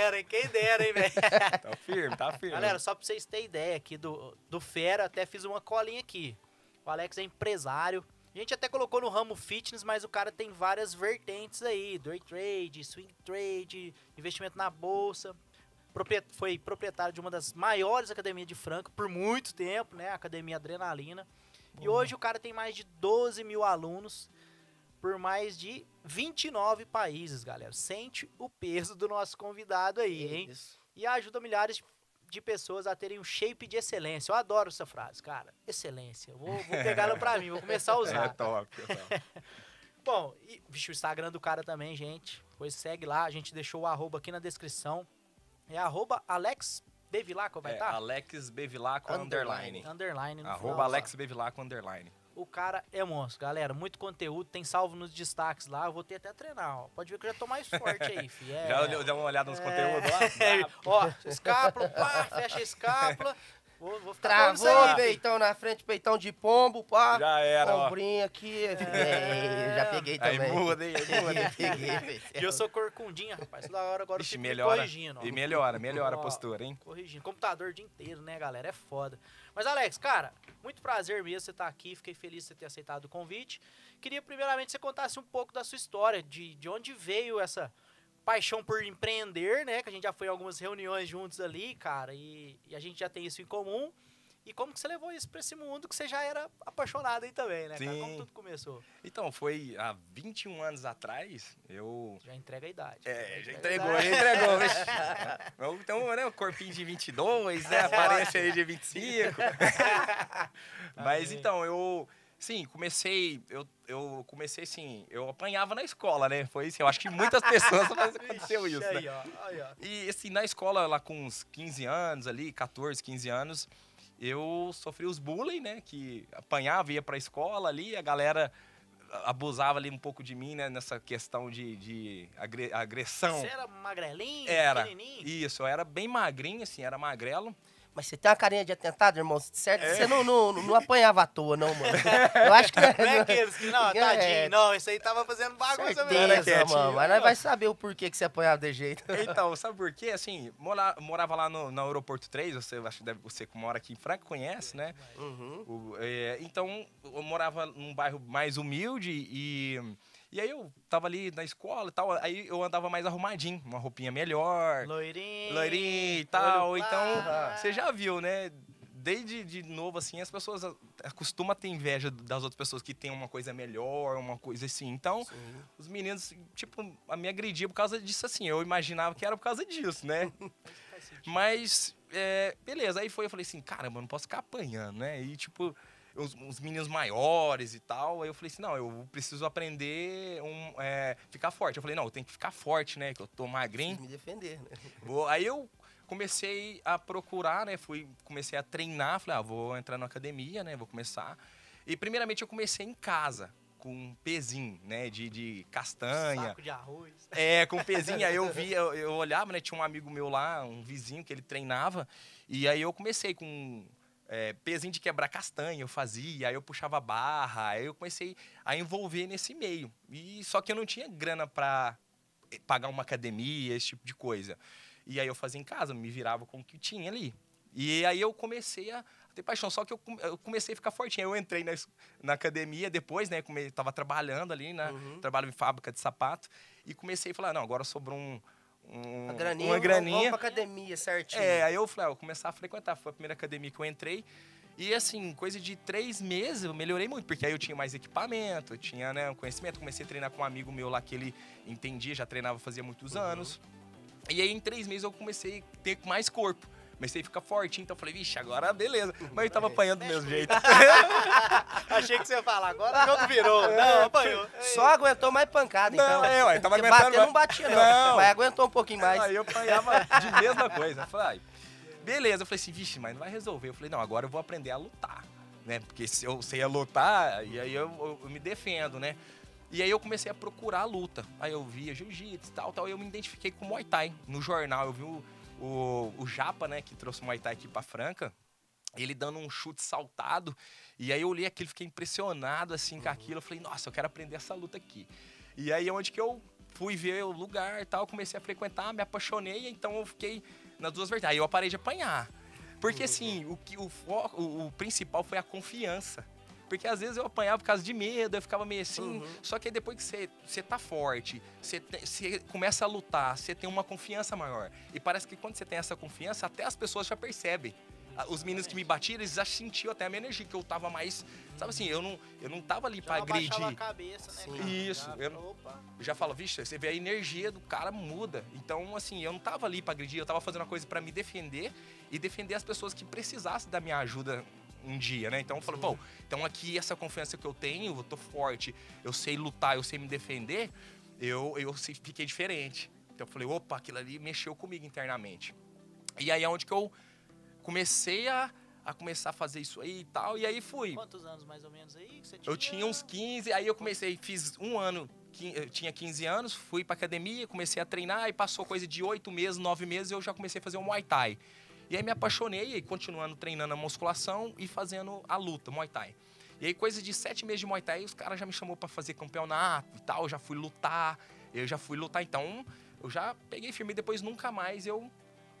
dera, hein? Quem dera, hein, velho? tá firme, tá firme. Galera, só pra vocês terem ideia aqui do, do Fera, até fiz uma colinha aqui. O Alex é empresário. A gente até colocou no ramo fitness, mas o cara tem várias vertentes aí: day trade, swing trade, investimento na bolsa. Foi proprietário de uma das maiores academias de Franca por muito tempo, né? Academia Adrenalina. Bom. E hoje o cara tem mais de 12 mil alunos por mais de 29 países, galera. Sente o peso do nosso convidado aí, é hein? Isso. E ajuda milhares de pessoas a terem um shape de excelência. Eu adoro essa frase, cara. Excelência. Vou, vou pegar ela pra mim, vou começar a é usar. É top, é top. Bom, e, vixe, o Instagram do cara também, gente. Pois segue lá, a gente deixou o arroba aqui na descrição. É arroba Alex Bevilaco, vai estar? É, tá? Alex Bevilaco, underline. Underline. underline arroba final, Alex Bevilaco, underline. O cara é monstro, galera. Muito conteúdo, tem salvo nos destaques lá. Eu vou ter até treinar, ó. Pode ver que eu já tô mais forte aí, fi. É, já deu uma olhada nos é... conteúdos lá? É. ó, escápula, pá, fecha a escápula. Vou, vou Travou, peitão na frente, peitão de pombo, pá. Já era, Ombrinho ó. aqui. É. já peguei também. Aí muda, aí muda. peguei, e eu sou corcundinha, rapaz. da hora agora Ixi, eu melhora. corrigindo. Ó. E melhora, melhora ó, a postura, hein? Corrigindo. Computador o dia inteiro, né, galera? É foda. Mas, Alex, cara, muito prazer mesmo você estar tá aqui. Fiquei feliz de você ter aceitado o convite. Queria, primeiramente, que você contasse um pouco da sua história, de, de onde veio essa paixão por empreender, né? Que a gente já foi em algumas reuniões juntos ali, cara, e, e a gente já tem isso em comum. E como que você levou isso para esse mundo que você já era apaixonado aí também, né, Sim. cara? Como tudo começou? Então, foi há 21 anos atrás, eu... Já entrega a idade. É, já, já entregou, já entregou. Vixe. Então, então, né, o corpinho de 22, né, é. aparência aí de 25. Mas, então, eu... Sim, comecei, eu, eu comecei assim, eu apanhava na escola, né? Foi assim, eu acho que muitas pessoas aconteceu isso, né? E assim, na escola, lá com uns 15 anos ali, 14, 15 anos, eu sofri os bullying, né? Que apanhava, ia pra escola ali, a galera abusava ali um pouco de mim, né? Nessa questão de, de agressão. Você era magrelinho? Era. Isso, eu era bem magrinho, assim, era magrelo. Mas você tem uma carinha de atentado, irmão. Certo? É. Você é. não, não, não, não, apanhava à toa, não, mano. Eu acho que. Não é, é né? aqueles que, não, é. tadinho, é. não. Isso aí tava fazendo bagunça Certeza, mesmo. mano. Mas nós vai saber o porquê que você apanhava de jeito. Então, sabe por quê? Assim, mora, morava lá no, no aeroporto 3, você acho que deve, você que mora aqui em Franca conhece, né? Uhum. O, é, então, eu morava num bairro mais humilde e e aí eu tava ali na escola e tal, aí eu andava mais arrumadinho, uma roupinha melhor. Loirinho. Loirinho e tal. Então, você já viu, né? Desde de novo, assim, as pessoas a ter inveja das outras pessoas que têm uma coisa melhor, uma coisa assim. Então, Sim. os meninos, tipo, me agrediam por causa disso, assim. Eu imaginava que era por causa disso, né? Mas, é, beleza. Aí foi, eu falei assim, caramba, não posso ficar apanhando, né? E, tipo, uns, uns, meninos maiores e tal. Aí eu falei assim, não, eu preciso aprender um, é, ficar forte. Eu falei, não, eu tenho que ficar forte, né? Que eu tô magrinho. Preciso me defender, né? Vou, aí eu comecei a procurar, né? Fui, comecei a treinar, falei, ah, vou entrar na academia, né? Vou começar. E primeiramente eu comecei em casa com um pezinho, né? De, de castanha. Saco de arroz. É, com um pezinho. aí eu via, eu, eu, olhava, né? Tinha um amigo meu lá, um vizinho que ele treinava. E aí eu comecei com é, pezinho de quebrar castanha eu fazia, aí eu puxava barra, aí eu comecei a envolver nesse meio. E só que eu não tinha grana para eh, pagar uma academia, esse tipo de coisa. E aí eu fazia em casa, me virava com o que tinha ali. E aí eu comecei a ter paixão, só que eu, eu comecei a ficar fortinho. Eu entrei na, na academia depois, né? Come, tava trabalhando ali, né? Uhum. Trabalho em fábrica de sapato. E comecei a falar, não, agora sobrou um um, uma graninha. Uma graninha. academia, certinho. É, aí eu falei, ah, eu começar a frequentar. Foi a primeira academia que eu entrei. E assim, coisa de três meses eu melhorei muito, porque aí eu tinha mais equipamento, eu tinha né, um conhecimento. Comecei a treinar com um amigo meu lá que ele entendia, já treinava fazia muitos uhum. anos. E aí em três meses eu comecei a ter mais corpo. Comecei a ficar fortinho, então eu falei, vixe, agora beleza. Mas eu tava é. apanhando do mesmo jeito. Achei que você ia falar, agora o jogo virou. É, não, apanhou. Só aguentou mais pancada, então. Não, é, eu tava Porque aguentando. Bater não batia, não. não. Mas aguentou um pouquinho mais. Aí eu apanhava de mesma coisa. Eu falei, beleza. Eu falei assim, vixe, mas não vai resolver. Eu falei, não, agora eu vou aprender a lutar. Né? Porque se eu sei a lutar, e aí eu, eu, eu me defendo, né? E aí eu comecei a procurar a luta. Aí eu via jiu-jitsu e tal, tal. E eu me identifiquei com Muay Thai. No jornal eu vi o o, o Japa, né, que trouxe o Muay Thai aqui pra Franca, ele dando um chute saltado. E aí eu li aquilo, fiquei impressionado assim uhum. com aquilo. Eu falei, nossa, eu quero aprender essa luta aqui. E aí é onde que eu fui ver o lugar e tal, comecei a frequentar, me apaixonei, então eu fiquei nas duas verdades. Aí eu parei de apanhar. Porque uhum. assim, o, que, o, o, o principal foi a confiança. Porque às vezes eu apanhava por causa de medo, eu ficava meio assim. Uhum. Só que aí depois que você, você tá forte, você, começa a lutar, você tem uma confiança maior. E parece que quando você tem essa confiança, até as pessoas já percebem. Os meninos que me batiram, eles já sentiam até a minha energia, que eu tava mais. Sabe assim, eu não, eu não tava ali já pra agredir. A cabeça, né, cara? Isso. Já, eu, opa. já falo, vixe, você vê a energia do cara muda. Então, assim, eu não tava ali pra agredir, eu tava fazendo uma coisa para me defender e defender as pessoas que precisassem da minha ajuda um dia, né? Então eu falo, pô, então aqui essa confiança que eu tenho, eu tô forte, eu sei lutar, eu sei me defender, eu, eu fiquei diferente. Então eu falei, opa, aquilo ali mexeu comigo internamente. E aí é onde que eu comecei a, a começar a fazer isso aí e tal, e aí fui. Quantos anos mais ou menos aí tinha? Eu tinha uns 15, aí eu comecei, fiz um ano, eu tinha 15 anos, fui pra academia, comecei a treinar, e passou coisa de 8 meses, 9 meses, eu já comecei a fazer o um Muay Thai. E aí me apaixonei continuando treinando a musculação e fazendo a luta, Muay Thai. E aí, coisa de sete meses de Muay Thai, os caras já me chamou para fazer campeonato e tal, eu já fui lutar, eu já fui lutar, então eu já peguei firme e depois nunca mais eu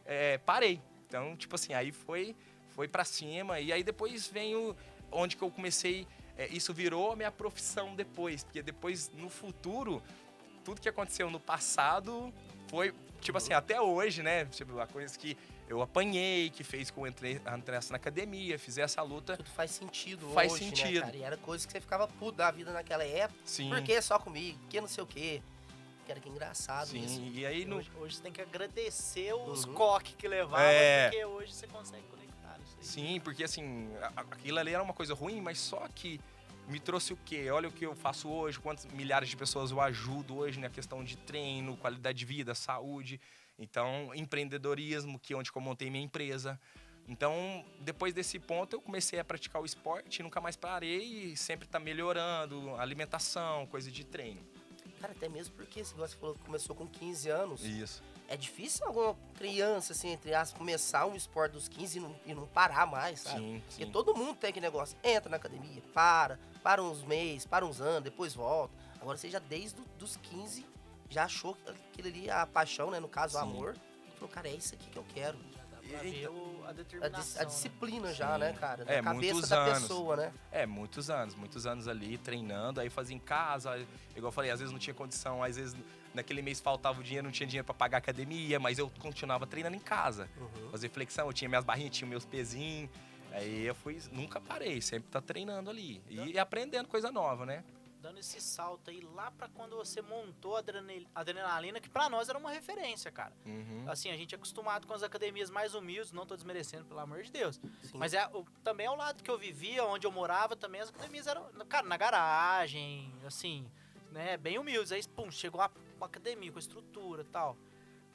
é, parei. Então, tipo assim, aí foi, foi para cima, e aí depois veio onde que eu comecei, é, isso virou a minha profissão depois, porque depois, no futuro, tudo que aconteceu no passado foi, tipo assim, até hoje, né? Tipo, a coisa que eu apanhei, que fez com eu entrei, entrasse na academia, fizesse a luta. Tudo faz sentido faz hoje, né, sentido. né, cara? E era coisa que você ficava puto da vida naquela época. Sim. Por que só comigo? Porque não sei o quê. Cara, que engraçado Sim, isso. e aí... No... Hoje, hoje, você tem que agradecer os uhum. coques que levaram é... porque hoje você consegue conectar isso aí. Sim, porque assim, aquilo ali era uma coisa ruim, mas só que me trouxe o quê? Olha o que eu faço hoje, quantas milhares de pessoas eu ajudo hoje na né? questão de treino, qualidade de vida, saúde... Então, empreendedorismo, que é onde eu montei minha empresa. Então, depois desse ponto, eu comecei a praticar o esporte, nunca mais parei e sempre tá melhorando, alimentação, coisa de treino. Cara, até mesmo porque negócio falou que começou com 15 anos. Isso. É difícil alguma criança, assim, entre aspas, começar um esporte dos 15 e não, e não parar mais, sabe? Sim, sim. Porque todo mundo tem aquele negócio. Entra na academia, para, para uns meses, para uns anos, depois volta. Agora seja desde os 15 já achou aquilo ali, a paixão, né? No caso, o amor. E falou, cara, é isso aqui que eu quero. E, então, a determinação. A, a né? disciplina né? já, Sim. né, cara? Na é, cabeça da anos. pessoa, né? É, muitos anos. Muitos anos ali treinando, aí fazia em casa. Igual eu falei, às vezes não tinha condição, às vezes naquele mês faltava o dinheiro, não tinha dinheiro para pagar academia, mas eu continuava treinando em casa. Uhum. flexão, eu tinha minhas barrinhas, tinha meus pezinhos. Aí eu fui, nunca parei, sempre tá treinando ali. E, e tá. aprendendo coisa nova, né? dando esse salto aí lá para quando você montou a adrenalina, que para nós era uma referência, cara. Uhum. Assim, a gente é acostumado com as academias mais humildes, não tô desmerecendo, pelo amor de Deus. Sim. Mas é, o, também é o lado que eu vivia, onde eu morava também, as academias eram, cara, na garagem, assim, né, bem humildes. Aí, pum, chegou a academia com estrutura tal.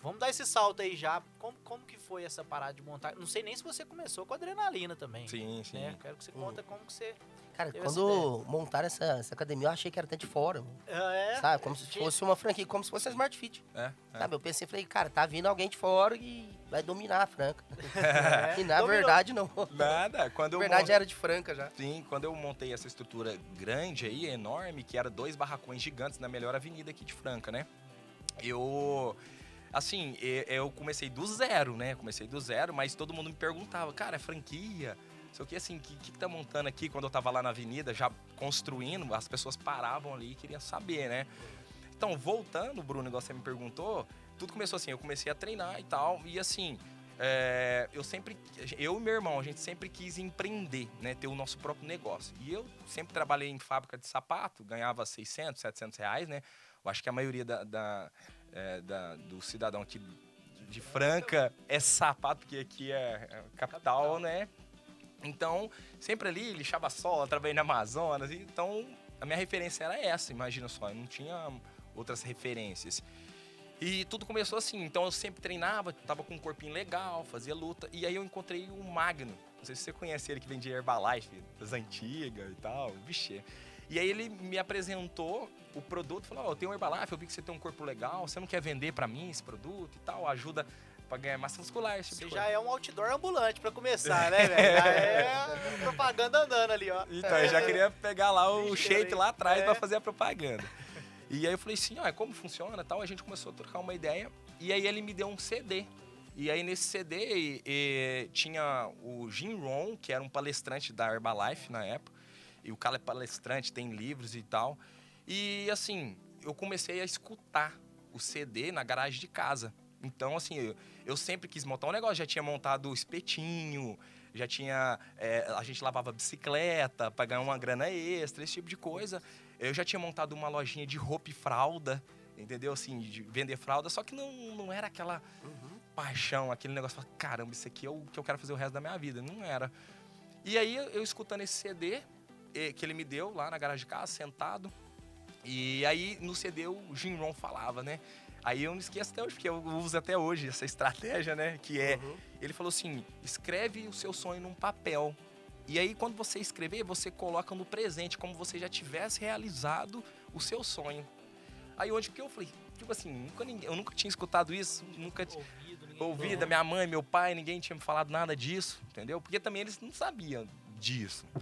Vamos dar esse salto aí já. Como, como que foi essa parada de montar? Não sei nem se você começou com adrenalina também. Sim, né? sim. Né? Quero que você conta como que você Cara, quando montaram essa, essa, academia, eu achei que era até de fora. Ah, é, sabe? Como se fosse uma franquia, como se fosse a Smart Fit. É, é. Sabe? Eu pensei, falei, cara, tá vindo alguém de fora e vai dominar a Franca. É. E na Dominou. verdade, não. Nada. Quando na verdade, era de Franca já. Sim, quando eu montei essa estrutura grande aí, enorme, que era dois barracões gigantes na melhor avenida aqui de Franca, né? Eu assim, eu comecei do zero, né? Comecei do zero, mas todo mundo me perguntava, cara, é franquia? sei o assim, que, assim, o que, que tá montando aqui? Quando eu tava lá na avenida, já construindo, as pessoas paravam ali e queriam saber, né? Então, voltando, Bruno, igual você me perguntou, tudo começou assim, eu comecei a treinar e tal, e assim, é, eu sempre, eu e meu irmão, a gente sempre quis empreender, né, ter o nosso próprio negócio. E eu sempre trabalhei em fábrica de sapato, ganhava 600, 700 reais, né? Eu acho que a maioria da, da, é, da do cidadão aqui de Franca é sapato, porque aqui é, é capital, capital. né? Então, sempre ali, lixava sola, trabalhei na Amazonas. Então, a minha referência era essa, imagina só. Eu não tinha outras referências. E tudo começou assim. Então, eu sempre treinava, tava com um corpinho legal, fazia luta. E aí, eu encontrei o Magno. Não sei se você conhece ele, que vendia Herbalife, das antigas e tal. Vixe. E aí, ele me apresentou o produto. Falou, ó, oh, eu tenho Herbalife, eu vi que você tem um corpo legal. Você não quer vender para mim esse produto e tal? Ajuda pra ganhar massa muscular, tipo Você já coisa. é um outdoor ambulante pra começar, né, velho? Já é. é propaganda andando ali, ó. Então, eu já é. queria pegar lá o shape lá atrás é. pra fazer a propaganda. E aí eu falei assim, ó, é como funciona tal, a gente começou a trocar uma ideia, e aí ele me deu um CD. E aí nesse CD e, e, tinha o Jim Ron, que era um palestrante da Herbalife na época, e o cara é palestrante, tem livros e tal. E assim, eu comecei a escutar o CD na garagem de casa. Então, assim, eu, eu sempre quis montar um negócio, já tinha montado espetinho, já tinha. É, a gente lavava bicicleta para ganhar uma grana extra, esse tipo de coisa. Eu já tinha montado uma lojinha de roupa e fralda, entendeu? Assim, de vender fralda, só que não, não era aquela uhum. paixão, aquele negócio, caramba, isso aqui é o que eu quero fazer o resto da minha vida. Não era. E aí eu escutando esse CD que ele me deu lá na garagem de casa, sentado. E aí no CD o Jim Ron falava, né? Aí eu não esqueço até hoje, porque eu uso até hoje essa estratégia, né? Que é. Uhum. Ele falou assim: escreve o seu sonho num papel. E aí, quando você escrever, você coloca no presente, como você já tivesse realizado o seu sonho. Aí onde que eu falei, tipo assim, nunca ninguém, eu nunca tinha escutado isso, nunca ouvido, ouvido da uhum. minha mãe, meu pai, ninguém tinha me falado nada disso, entendeu? Porque também eles não sabiam disso. Uhum.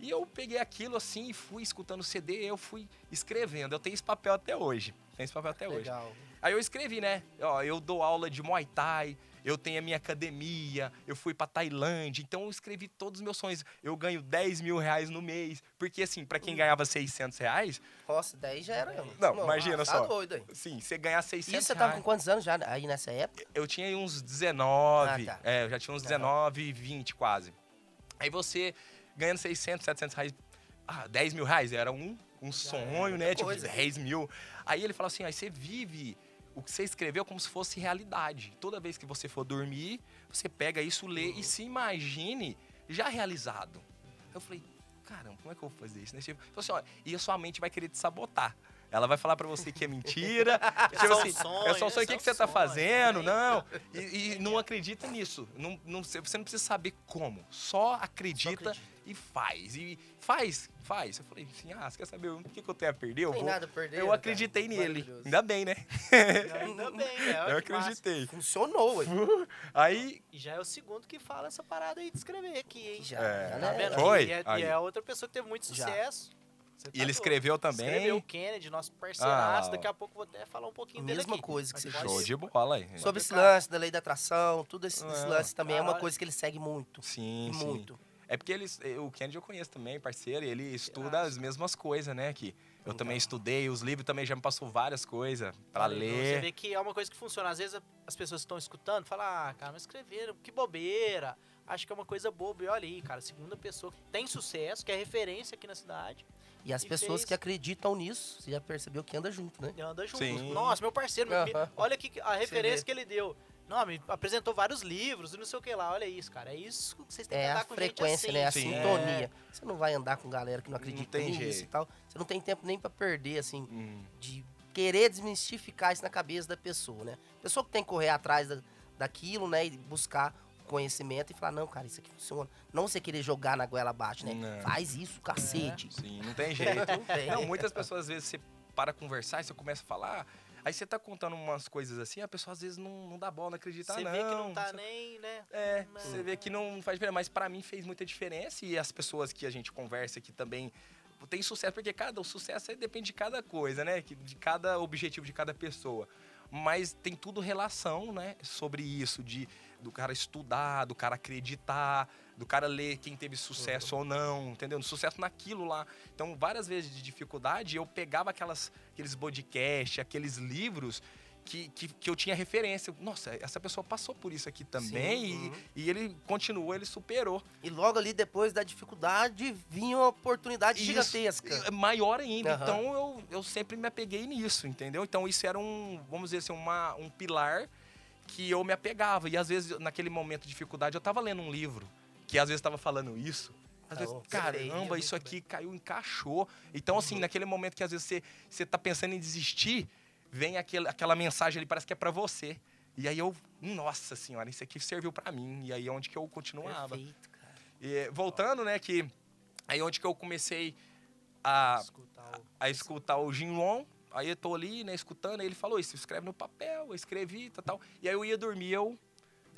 E eu peguei aquilo assim e fui escutando o CD, eu fui escrevendo. Eu tenho esse papel até hoje. Tenho esse papel até Legal. hoje. Aí eu escrevi, né? Ó, eu dou aula de Muay Thai, eu tenho a minha academia, eu fui pra Tailândia, então eu escrevi todos os meus sonhos. Eu ganho 10 mil reais no mês, porque assim, para quem hum. ganhava 600 reais... Nossa, 10 já era eu. Não, não imagina ah, tá só. Tá doido aí. Sim, você ganhar 600 reais... E você tava reais. com quantos anos já aí nessa época? Eu tinha uns 19, ah, tá. é, eu já tinha uns 19, 20 quase. Aí você ganhando 600, 700 reais, ah, 10 mil reais, era um, um sonho, é, né? Tipo, coisa. Tipo, 10 mil. Aí ele fala assim, aí você vive o que você escreveu é como se fosse realidade. Toda vez que você for dormir, você pega isso, lê uhum. e se imagine já realizado. Eu falei, caramba, como é que eu vou fazer isso? Né? Tipo, assim, ó, e a sua mente vai querer te sabotar. Ela vai falar para você que é mentira. tipo é assim, sonho, é só um sonho. O né? que, que você tá fazendo? Né? Não. E, e não acredita nisso. Não, não, você não precisa saber como. Só acredita. Só acredita e faz. E faz, faz. Eu falei assim, ah, você quer saber o que, que eu tenho a perder? Eu, vou... nada a perder, eu acreditei cara. nele. Ainda bem, né? Ainda bem, né? eu acreditei. Massa. Funcionou. Aí. aí... já é o segundo que fala essa parada aí de escrever aqui, hein? Já. Tá é, tá vendo? Foi. E é, aí. e é outra pessoa que teve muito sucesso. Já. Tá e ele escreveu também. Escreveu o Kennedy, nosso parceiraço. Ah, daqui a pouco vou até falar um pouquinho dele. Mesma coisa que você Show pode... de bola aí. Sobre esse lance da lei da atração, tudo esse, é, lance também cara. é uma ah. coisa que ele segue muito. Sim, muito. Sim. É porque eles, eh, o Kennedy eu conheço também, parceiro, e ele estuda as mesmas coisas, né, Que Eu então. também estudei, os livros também já me passou várias coisas para ler. Você vê que é uma coisa que funciona. Às vezes as pessoas estão escutando falam, ah, cara, mas escreveram, que bobeira. Acho que é uma coisa boba. E olha aí, cara, segunda pessoa que tem sucesso, que é referência aqui na cidade. E as e pessoas fez... que acreditam nisso, você já percebeu que anda junto, né? Anda junto. Sim. Nossa, meu parceiro, meu... Uh -huh. olha que a referência que ele deu. Não, me apresentou vários livros e não sei o que lá. Olha isso, cara. É isso que vocês têm é que andar com frequência, gente assim. né? É a Sim. sintonia. É. Você não vai andar com galera que não acredita não nisso e tal. Você não tem tempo nem para perder, assim, hum. de querer desmistificar isso na cabeça da pessoa, né? A pessoa que tem que correr atrás da, daquilo, né? E buscar conhecimento e falar, não, cara, isso aqui funciona. Não você querer jogar na goela abaixo, né? Não. Faz isso, é, cacete. É. Sim, não tem jeito. não, tem. não, muitas pessoas às vezes você para conversar e você começa a falar... Ah, Aí você tá contando umas coisas assim, a pessoa às vezes não, não dá bola, não acredita, você não. Você vê que não tá nem, né? É, você vê que não faz diferença. Mas para mim fez muita diferença e as pessoas que a gente conversa aqui também tem sucesso, porque cada o sucesso é, depende de cada coisa, né? De cada objetivo de cada pessoa. Mas tem tudo relação, né? Sobre isso, de do cara estudar, do cara acreditar, do cara ler quem teve sucesso uhum. ou não, entendeu? Sucesso naquilo lá. Então, várias vezes de dificuldade, eu pegava aquelas, aqueles podcasts, aqueles livros que, que, que, eu tinha referência. Nossa, essa pessoa passou por isso aqui também Sim, e, uhum. e, ele continuou, ele superou. E logo ali depois da dificuldade vinha uma oportunidade isso, gigantesca. É maior ainda. Uhum. Então eu, eu sempre me apeguei nisso, entendeu? Então isso era um, vamos dizer assim, uma, um pilar que eu me apegava. E às vezes, naquele momento de dificuldade, eu estava lendo um livro que às vezes estava falando isso. Às tá vezes, caramba, isso aqui bem. caiu, encaixou. Então, assim, uhum. naquele momento que às vezes você, você tá pensando em desistir, vem aquele, aquela mensagem ali, parece que é para você. E aí eu, nossa senhora, isso aqui serviu para mim. E aí é onde que eu continuava. Perfeito, cara. E, voltando, né, que aí é onde que eu comecei a escutar o, Jin a o Aí eu tô ali, né, escutando, aí ele falou isso, escreve no papel, eu escrevi, tal, tal. E aí eu ia dormir, eu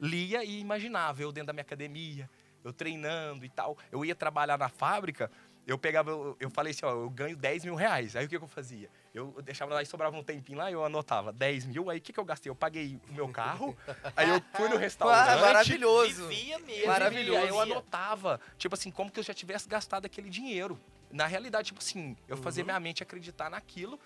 lia e imaginava, eu dentro da minha academia, eu treinando e tal. Eu ia trabalhar na fábrica, eu pegava, eu, falei assim, ó, eu ganho 10 mil reais. Aí o que, que eu fazia? Eu deixava lá e sobrava um tempinho lá, eu anotava 10 mil, aí o que, que eu gastei? Eu paguei o meu carro, aí eu fui no restaurante. Ah, maravilhoso. Vivia mesmo. Maravilhoso. Aí eu anotava, tipo assim, como que eu já tivesse gastado aquele dinheiro. Na realidade, tipo assim, eu uhum. fazia minha mente acreditar naquilo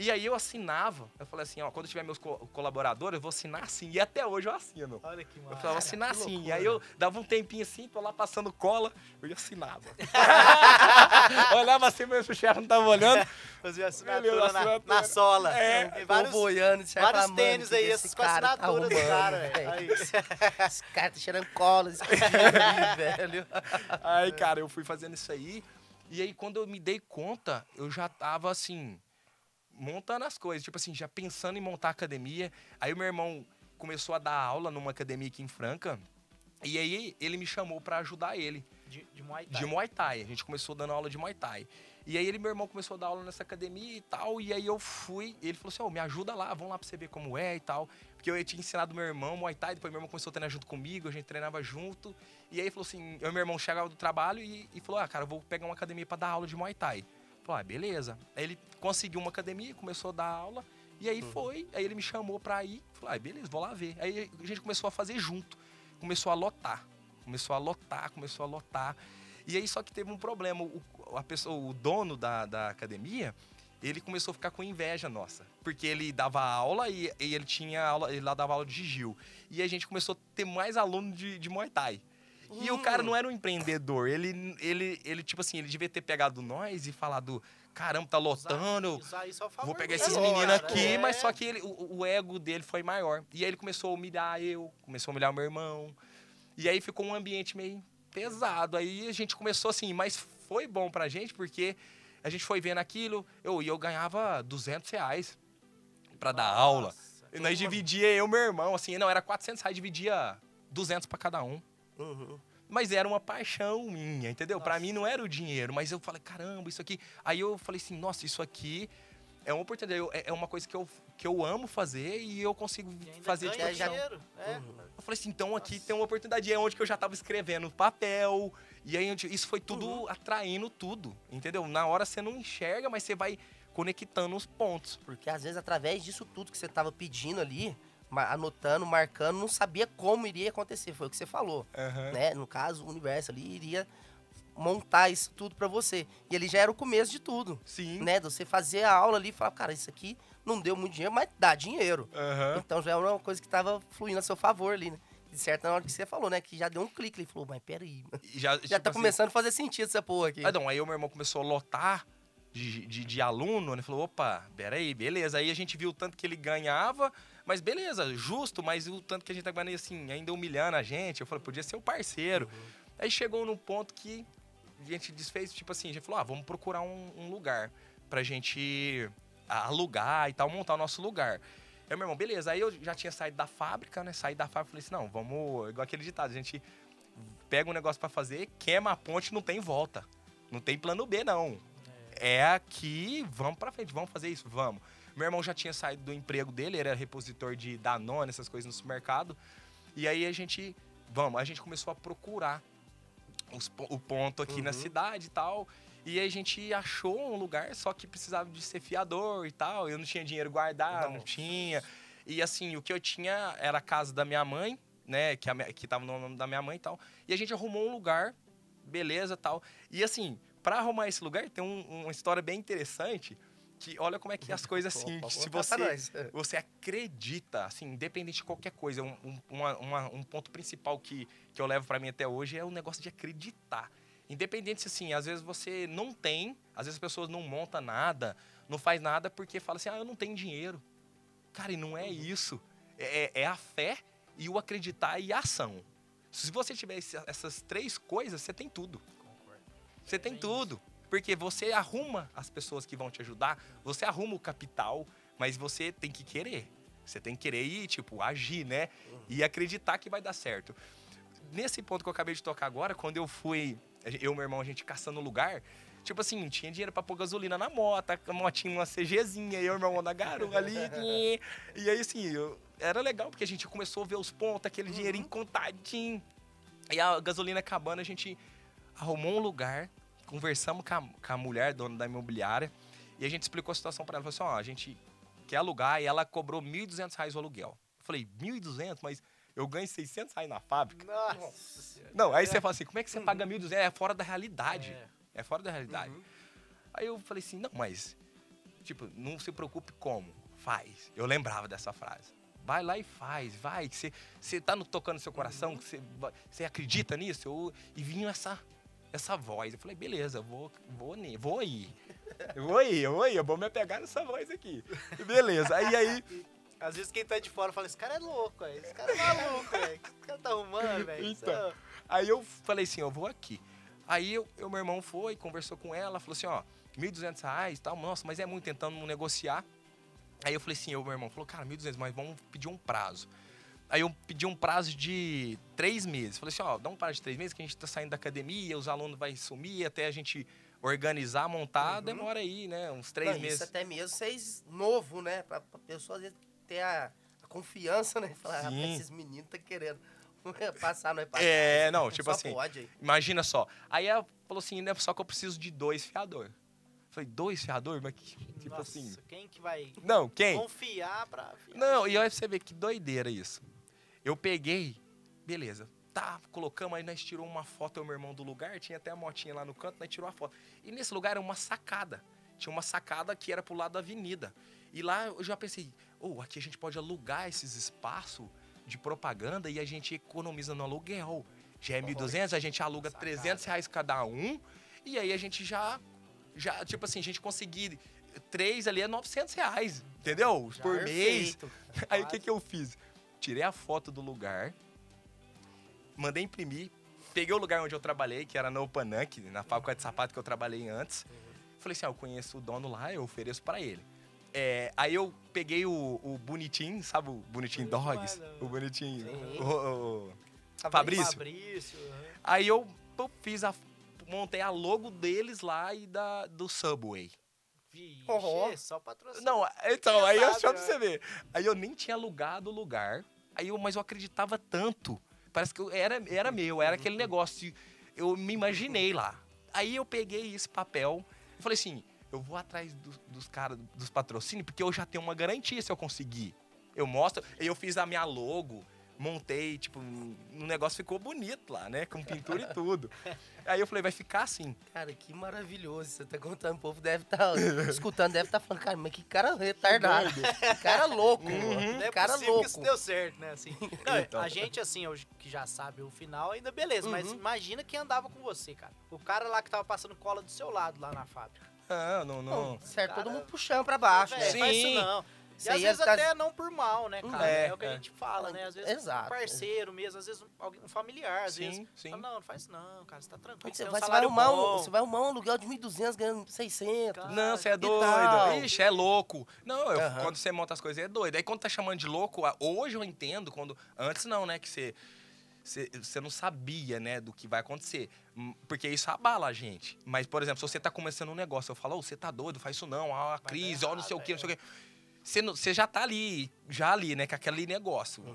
e aí eu assinava. Eu falei assim, ó, quando tiver meus co colaboradores, eu vou assinar assim. E até hoje eu assino. Olha que maravilha. Eu falava, assinar assim. E aí eu dava um tempinho assim, tô lá passando cola, eu assinava. Olhava assim, meu chefe não tava olhando. Fazia assinatura, assinatura. Na, na, sola. É. E vários, boiando, ah, vários tênis aí, esses com tá assinatura do cara. Velho. Esse cara tá cheirando cola, tá velho. Aí, cara, eu fui fazendo isso aí. E aí, quando eu me dei conta, eu já tava assim montando as coisas, tipo assim, já pensando em montar academia. Aí o meu irmão começou a dar aula numa academia aqui em Franca. E aí ele me chamou para ajudar ele. De, de, Muay Thai. De Muay Thai. A gente começou dando aula de Muay Thai. E aí ele, meu irmão, começou a dar aula nessa academia e tal. E aí eu fui. ele falou assim: oh, me ajuda lá, vamos lá pra você ver como é e tal. Porque eu tinha ensinado meu irmão Muay Thai, depois meu irmão começou a treinar junto comigo, a gente treinava junto. E aí falou assim: eu e meu irmão chegava do trabalho e, e falou: Ah, cara, eu vou pegar uma academia para dar aula de Muay Thai. Falei, ah, beleza. Aí ele conseguiu uma academia, começou a dar aula. E aí uhum. foi, aí ele me chamou pra ir. Falei, ah, beleza, vou lá ver. Aí a gente começou a fazer junto. Começou a lotar. Começou a lotar, começou a lotar. E aí só que teve um problema. O, a pessoa, o dono da, da academia, ele começou a ficar com inveja nossa. Porque ele dava aula e, e ele tinha aula, ele lá dava aula de Gil. E a gente começou a ter mais aluno de, de Muay Thai. E o cara não hum. era um empreendedor. Ele, ele, ele, tipo assim, ele devia ter pegado nós e falado caramba, tá lotando, usar, usar vou pegar esses meninos é. aqui, é. mas só que ele, o, o, ego dele foi maior. E aí ele começou a humilhar eu, começou a humilhar meu irmão. E aí ficou um ambiente meio pesado. Aí a gente começou assim, mas foi bom pra gente, porque a gente foi vendo aquilo, eu, e eu ganhava 200 reais pra Nossa, dar aula. E nós dividia, eu e meu irmão, assim, não, era 400 reais, dividia 200 pra cada um. Uhum. Mas era uma paixão minha, entendeu? Para mim não era o dinheiro, mas eu falei, caramba, isso aqui. Aí eu falei assim, nossa, isso aqui é uma oportunidade, é, é uma coisa que eu, que eu amo fazer e eu consigo e fazer de tipo, Dinheiro, é. uhum. Eu falei assim, então aqui Nossa. tem uma oportunidade. E é onde que eu já tava escrevendo papel. E aí isso foi tudo uhum. atraindo tudo, entendeu? Na hora você não enxerga, mas você vai conectando os pontos. Porque às vezes através disso tudo que você tava pedindo ali, anotando, marcando, não sabia como iria acontecer, foi o que você falou, uhum. né? No caso, o universo ali iria montar isso tudo para você. E ele já era o começo de tudo. Sim. Né? Você fazer a aula ali e falar, cara, isso aqui não deu muito dinheiro, mas dá dinheiro. Uhum. Então já era é uma coisa que estava fluindo a seu favor ali, né? De certa hora que você falou, né? Que já deu um clique. Ele falou, mas peraí. Já, já tipo tá assim, começando a fazer sentido essa porra aqui. Ah, não, aí o meu irmão começou a lotar de, de, de aluno, né? ele Falou, opa, peraí, beleza. Aí a gente viu o tanto que ele ganhava mas beleza, justo, mas o tanto que a gente tá ganhando, assim, ainda humilhando a gente. Eu falei, podia ser o parceiro. Uhum. Aí chegou num ponto que a gente desfez, tipo assim, a gente falou, ah, vamos procurar um, um lugar pra gente alugar e tal, montar o nosso lugar. Aí, meu irmão, beleza. Aí eu já tinha saído da fábrica, né? Saí da fábrica e falei assim, não, vamos... Igual aquele ditado, a gente pega um negócio para fazer, queima a ponte, não tem volta. Não tem plano B, não. É, é aqui, vamos pra frente, vamos fazer isso, vamos. Meu irmão já tinha saído do emprego dele, ele era repositor de Danone, essas coisas no supermercado. E aí a gente, vamos, a gente começou a procurar os, o ponto aqui uhum. na cidade e tal. E a gente achou um lugar, só que precisava de ser fiador e tal. Eu não tinha dinheiro guardado, não, não tinha. E assim, o que eu tinha era a casa da minha mãe, né? Que, a, que tava no nome da minha mãe e tal. E a gente arrumou um lugar, beleza tal. E assim, para arrumar esse lugar, tem um, uma história bem interessante que olha como é que as coisas assim, se você, é. você acredita, assim, independente de qualquer coisa, um, um, uma, um ponto principal que, que eu levo para mim até hoje é o negócio de acreditar. Independente se, assim, às vezes você não tem, às vezes as pessoas não montam nada, não faz nada porque fala assim, ah, eu não tenho dinheiro. Cara, e não é uhum. isso. É, é, é a fé e o acreditar e a ação. Se você tiver essas três coisas, você tem tudo. Você tem é tudo. Porque você arruma as pessoas que vão te ajudar, você arruma o capital, mas você tem que querer. Você tem que querer ir, tipo, agir, né? E acreditar que vai dar certo. Nesse ponto que eu acabei de tocar agora, quando eu fui, eu e meu irmão, a gente caçando lugar, tipo assim, tinha dinheiro pra pôr gasolina na moto, a motinha uma CGzinha, eu e meu irmão na garupa ali. e aí, assim, eu, era legal, porque a gente começou a ver os pontos, aquele dinheirinho uhum. contadinho. E a gasolina acabando, a gente arrumou um lugar, conversamos com a, com a, mulher, dona da imobiliária, e a gente explicou a situação para ela. Falou assim: ó, oh, a gente quer alugar e ela cobrou R$ 1.200 o aluguel. Eu falei: R$ 1.200? Mas eu ganho 600 reais na fábrica. Nossa! Não, aí é. você fala assim: como é que você uhum. paga 1.200? É fora da realidade. É, é fora da realidade. Uhum. Aí eu falei assim: não, mas, tipo, não se preocupe como. Faz. Eu lembrava dessa frase. Vai lá e faz, vai. Você tá no, tocando seu coração, uhum. você uhum. acredita nisso? Eu, e vinha essa essa voz. Eu falei, beleza, vou, vou, vou ir. Eu vou ir, eu vou ir, eu vou me apegar nessa voz aqui. Beleza. Aí aí. Às vezes quem tá de fora fala, esse cara é louco, véio. esse cara é maluco, velho. que esse cara tá arrumando, velho? Então, é aí eu falei assim, eu vou aqui. Aí eu, eu, meu irmão foi, conversou com ela, falou assim, ó, 1.200 reais e tal, nossa, mas é muito, tentando negociar. Aí eu falei assim, eu, meu irmão falou, cara, 1.200, mas vamos pedir um prazo. Aí eu pedi um prazo de três meses. Falei assim, ó, dá um prazo de três meses que a gente tá saindo da academia, os alunos vão sumir até a gente organizar, montar, uhum. demora aí, né? Uns três Não, meses. Isso até mesmo vocês novo, né? Pra, pra pessoa ter a, a confiança, né? Falar, rapaz, ah, esses meninos tá querendo passar, não é É, não, tipo só assim. Pode. Imagina só. Aí ela falou assim, né? Só que eu preciso de dois fiador. Falei, dois fiador, Mas que, tipo Nossa, assim. Quem que vai. Não, quem? Confiar pra. Não, e olha você ver que doideira isso. Eu peguei, beleza, tá, colocamos, aí nós tirou uma foto, eu e meu irmão, do lugar, tinha até a motinha lá no canto, nós tirou a foto. E nesse lugar era uma sacada, tinha uma sacada que era pro lado da avenida. E lá eu já pensei, oh, aqui a gente pode alugar esses espaços de propaganda e a gente economiza no aluguel. Já é 1.200, a gente aluga sacada. 300 reais cada um, e aí a gente já, já tipo assim, a gente conseguir três ali é 900 reais, entendeu? Já Por mês. Aí o que, que eu fiz? tirei a foto do lugar, mandei imprimir, peguei o lugar onde eu trabalhei, que era na Opanac, na fábrica de sapato que eu trabalhei antes. Falei assim, ah, eu conheço o dono lá, eu ofereço para ele. É, aí eu peguei o, o Bonitinho, sabe o Bonitinho Dogs? O Bonitinho. O, o, Fabrício. Fabrício Aí eu, eu, fiz a. montei a logo deles lá e da, do Subway. Vixe, uhum. só patrocínio. Não, então, aí eu só né? pra você ver. Aí eu nem tinha alugado o lugar, aí eu, mas eu acreditava tanto. Parece que eu, era, era meu, era aquele uhum. negócio. Eu me imaginei lá. Aí eu peguei esse papel e falei assim: eu vou atrás do, dos caras, dos patrocínios, porque eu já tenho uma garantia se eu conseguir. Eu mostro, eu fiz a minha logo, montei, tipo, um negócio ficou bonito lá, né? Com pintura e tudo. Aí eu falei, vai ficar assim. Cara, que maravilhoso. Você tá contando, o povo deve estar tá, escutando, deve estar tá falando, cara, mas que cara retardado. Que cara louco. Uhum. Não é cara louco. que isso deu certo, né? Assim, não, é, então. A gente, assim, que já sabe o final, ainda beleza, uhum. mas imagina quem andava com você, cara. O cara lá que tava passando cola do seu lado lá na fábrica. Ah, não, não. certo, cara, todo mundo puxando pra baixo. Não, é, Sim. Né? Não faz isso não. E às vezes tá... até não por mal, né, cara? É, é o que é. a gente fala, né? Às vezes Exato. um é. parceiro mesmo, às vezes um, um familiar, às sim, vezes. Sim. Fala, não, não faz não, cara, você tá tranquilo. Você, vai, um vai arrumar um, você vai arrumar um aluguel de 1.200 ganhando 600. Cara, não, você é doido. Tal. Ixi, é louco. Não, eu, quando você monta as coisas, é doido. Aí quando tá chamando de louco, hoje eu entendo, quando. Antes não, né? Que você você não sabia, né, do que vai acontecer. Porque isso abala a gente. Mas, por exemplo, se você tá começando um negócio, eu falo, você oh, tá doido, faz isso não, há uma vai crise, ó, não sei o quê, não sei o é. quê. Você, não, você já tá ali, já ali, né? Com aquele negócio. Uhum.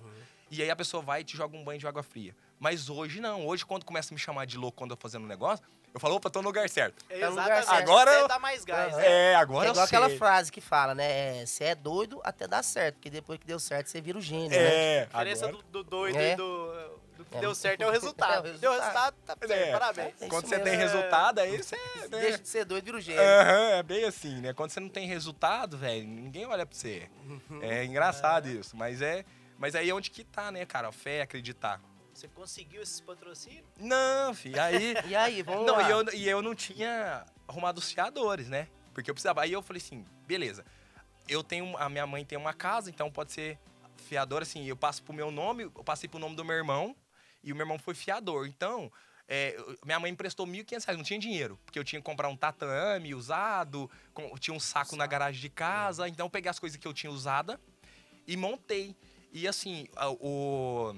E aí a pessoa vai e te joga um banho de água fria. Mas hoje não. Hoje, quando começa a me chamar de louco quando eu tô fazendo um negócio, eu falo, opa, tô no lugar certo. É no lugar certo. Tá agora até dá mais gás, uhum. né? É, agora é igual aquela frase que fala, né? Você é, é doido até dar certo, porque depois que deu certo, você vira o gênio, é, né? A diferença agora... do, do doido é. e do... Do que é. deu certo é o resultado. É o resultado. Deu resultado, tá bem é, é. Parabéns. É Quando você mesmo. tem resultado, aí você. Né? Deixa de ser doido, vira o gênio. Uhum, é bem assim, né? Quando você não tem resultado, velho, ninguém olha pra você. Uhum. É engraçado isso. Mas é. Mas aí é onde que tá, né, cara? A fé é acreditar. Você conseguiu esses patrocínios? Não, filho. Aí. e aí, vamos não, lá. E eu, e eu não tinha arrumado os fiadores, né? Porque eu precisava. Aí eu falei assim, beleza. Eu tenho. A minha mãe tem uma casa, então pode ser fiador, assim, eu passo pro meu nome, eu passei pro nome do meu irmão. E o meu irmão foi fiador. Então, é, minha mãe emprestou 1.500 reais, não tinha dinheiro, porque eu tinha que comprar um tatame usado, com, tinha um saco na garagem de casa, é. então eu peguei as coisas que eu tinha usada e montei. E assim, a, o,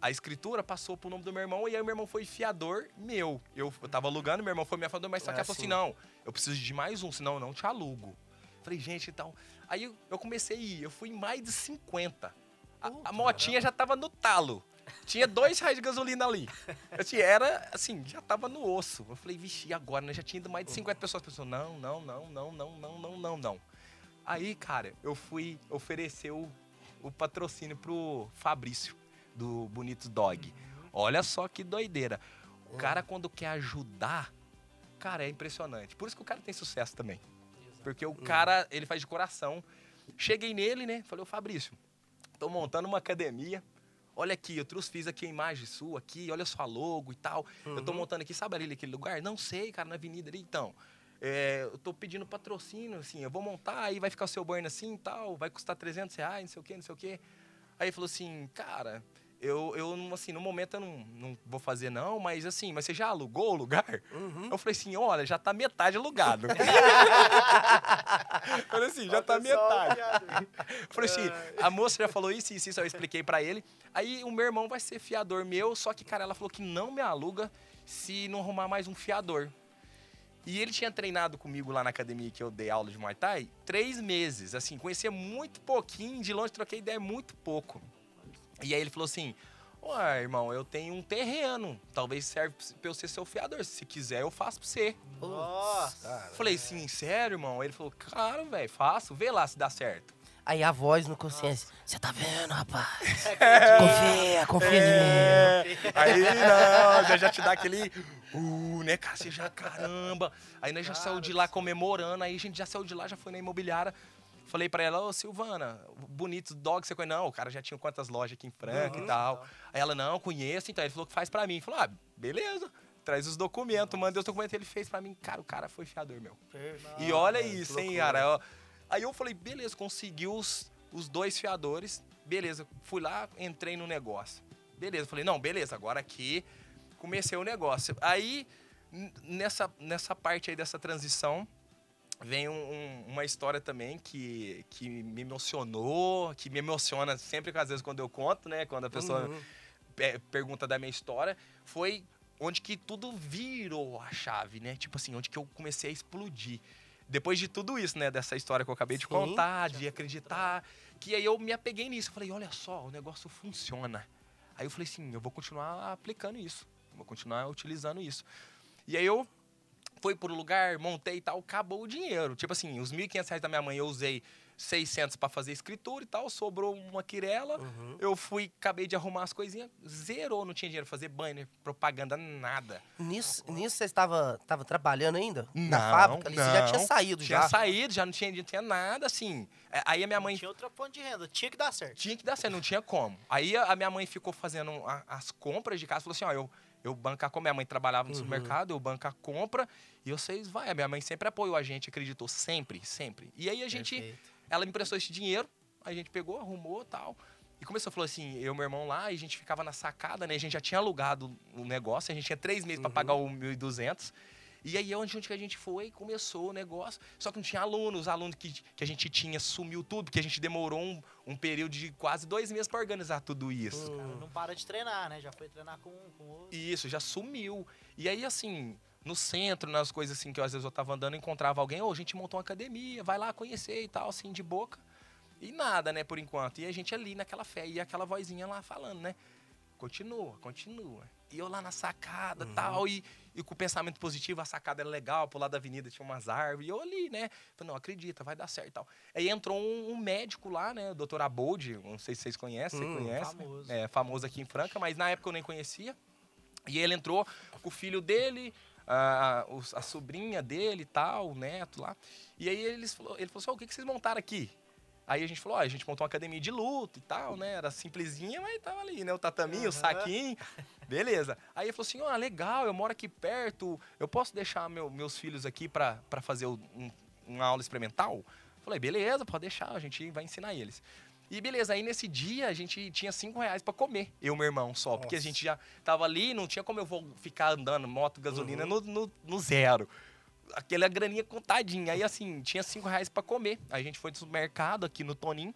a escritura passou pro nome do meu irmão, e aí meu irmão foi fiador meu. Eu, eu tava alugando, meu irmão foi me fiador, mas só é, que ela assim. falou assim: não, eu preciso de mais um, senão eu não te alugo. Falei, gente, então. Aí eu comecei a ir, eu fui em mais de 50. A, a motinha já tava no talo. Tinha dois reais de gasolina ali. era, assim, já tava no osso. Eu falei, vixi, agora? Né? Já tinha ido mais de 50 pessoas. Pessoas, não, não, não, não, não, não, não, não, não. Aí, cara, eu fui oferecer o, o patrocínio pro Fabrício, do Bonito Dog. Olha só que doideira. O hum. cara, quando quer ajudar, cara, é impressionante. Por isso que o cara tem sucesso também. Porque o hum. cara, ele faz de coração. Cheguei nele, né? Falei, ô Fabrício, tô montando uma academia Olha aqui, eu trouxe, fiz aqui a imagem sua aqui, olha sua logo e tal. Uhum. Eu tô uhum. montando aqui, sabe ali aquele lugar? Não sei, cara, na avenida ali, então. É, eu tô pedindo patrocínio, assim, eu vou montar, aí vai ficar o seu banner assim e tal, vai custar 300 reais, não sei o quê, não sei o quê. Aí ele falou assim, cara, eu, eu assim, no momento eu não, não vou fazer não, mas assim, mas você já alugou o lugar? Uhum. Eu falei assim, olha, já tá metade alugado. eu falei assim, já Olha tá metade. eu falei assim, a moça já falou isso e isso, isso, eu expliquei para ele. Aí o meu irmão vai ser fiador meu, só que, cara, ela falou que não me aluga se não arrumar mais um fiador. E ele tinha treinado comigo lá na academia que eu dei aula de Muay Thai três meses, assim, conhecia muito pouquinho, de longe troquei ideia muito pouco. E aí ele falou assim: Ué, irmão, eu tenho um terreno. Talvez serve pra eu ser seu fiador. Se quiser, eu faço pra você. Nossa! Falei, sim, sério, irmão? Ele falou, claro, velho, faço. Vê lá se dá certo. Aí a voz no consciência, você tá vendo, rapaz? É, é, é. confia, confia é. em mim. Aí não, já, já te dá aquele. Uh, né, cara? Você já, caramba. Aí nós já saiu de lá comemorando, aí a gente já saiu de lá, já foi na imobiliária. Falei para ela, ô Silvana, bonito dog, você conhece? Não, o cara já tinha quantas lojas aqui em Franca uhum. e tal. Então. Aí ela, não, conheço, então. Ele falou que faz para mim. Falou, ah, beleza. Traz os documentos, manda os documentos. Ele fez para mim. Cara, o cara foi fiador, meu. Não, e olha cara, ah, é, isso, hein, cara. Aí eu falei, beleza, consegui os, os dois fiadores. Beleza, fui lá, entrei no negócio. Beleza, falei, não, beleza, agora aqui comecei o negócio. Aí, nessa, nessa parte aí dessa transição, vem um, um, uma história também que, que me emocionou, que me emociona sempre, às vezes, quando eu conto, né? Quando a pessoa uhum. pe pergunta da minha história, foi onde que tudo virou a chave, né? Tipo assim, onde que eu comecei a explodir. Depois de tudo isso, né? Dessa história que eu acabei Sim, de contar, de acreditar. Que aí eu me apeguei nisso. Eu falei, olha só, o negócio funciona. Aí eu falei assim, eu vou continuar aplicando isso. Vou continuar utilizando isso. E aí eu foi pro lugar, montei e tal, acabou o dinheiro. Tipo assim, os 1.500 reais da minha mãe eu usei 600 para fazer escritura e tal, sobrou uma quirela. Uhum. Eu fui, acabei de arrumar as coisinhas, zerou, não tinha dinheiro pra fazer banner, propaganda, nada. Nisso, nisso você estava tava trabalhando ainda? Não, Na fábrica? Não, você já tinha saído tinha já? Tinha saído, já não tinha, dinheiro tinha nada, assim. É, aí a minha mãe. Não tinha outra fonte de renda, tinha que dar certo. Tinha que dar certo, não tinha como. Aí a minha mãe ficou fazendo as compras de casa, falou assim: ó, eu eu bancar com minha mãe trabalhava no uhum. supermercado, eu bancar compra e vocês vai. A minha mãe sempre apoiou a gente, acreditou sempre, sempre. E aí a gente Perfeito. ela me emprestou esse dinheiro, a gente pegou, arrumou, tal. E começou, falou assim, eu e meu irmão lá, e a gente ficava na sacada, né? A gente já tinha alugado o negócio, a gente tinha três meses uhum. para pagar o 1.200. E aí é onde, onde que a gente foi, começou o negócio. Só que não tinha aluno, os alunos que, que a gente tinha sumiu tudo, porque a gente demorou um, um período de quase dois meses para organizar tudo isso. Cara, não para de treinar, né? Já foi treinar com com outro. Isso, já sumiu. E aí, assim, no centro, nas coisas assim que eu, às vezes eu tava andando, encontrava alguém, ô, oh, a gente montou uma academia, vai lá conhecer e tal, assim, de boca. E nada, né, por enquanto. E a gente ali naquela fé, e aquela vozinha lá falando, né? Continua, continua. E eu lá na sacada uhum. tal, e, e com o pensamento positivo, a sacada era legal, pro lado da avenida tinha umas árvores, e eu ali, né? Falei, não, acredita, vai dar certo tal. Aí entrou um, um médico lá, né? O doutor Abold, não sei se vocês conhecem, hum, conhece. Famoso. É, famoso aqui em Franca, mas na época eu nem conhecia. E ele entrou com o filho dele, a, a, a sobrinha dele e tal, o neto lá. E aí eles falou, ele falou assim: o que, que vocês montaram aqui? Aí a gente falou, ó, a gente montou uma academia de luta e tal, né? Era simplesinha, mas tava ali, né? O tataminho, uhum. o saquinho, beleza. Aí ele falou assim, ó, oh, legal, eu moro aqui perto, eu posso deixar meu, meus filhos aqui para fazer um, uma aula experimental? Falei, beleza, pode deixar, a gente vai ensinar eles. E beleza, aí nesse dia a gente tinha cinco reais para comer, eu e meu irmão só. Nossa. Porque a gente já tava ali, não tinha como eu vou ficar andando moto, gasolina uhum. no, no, no zero aquela graninha contadinha. Aí, assim, tinha cinco reais para comer. A gente foi no supermercado aqui no Tonin,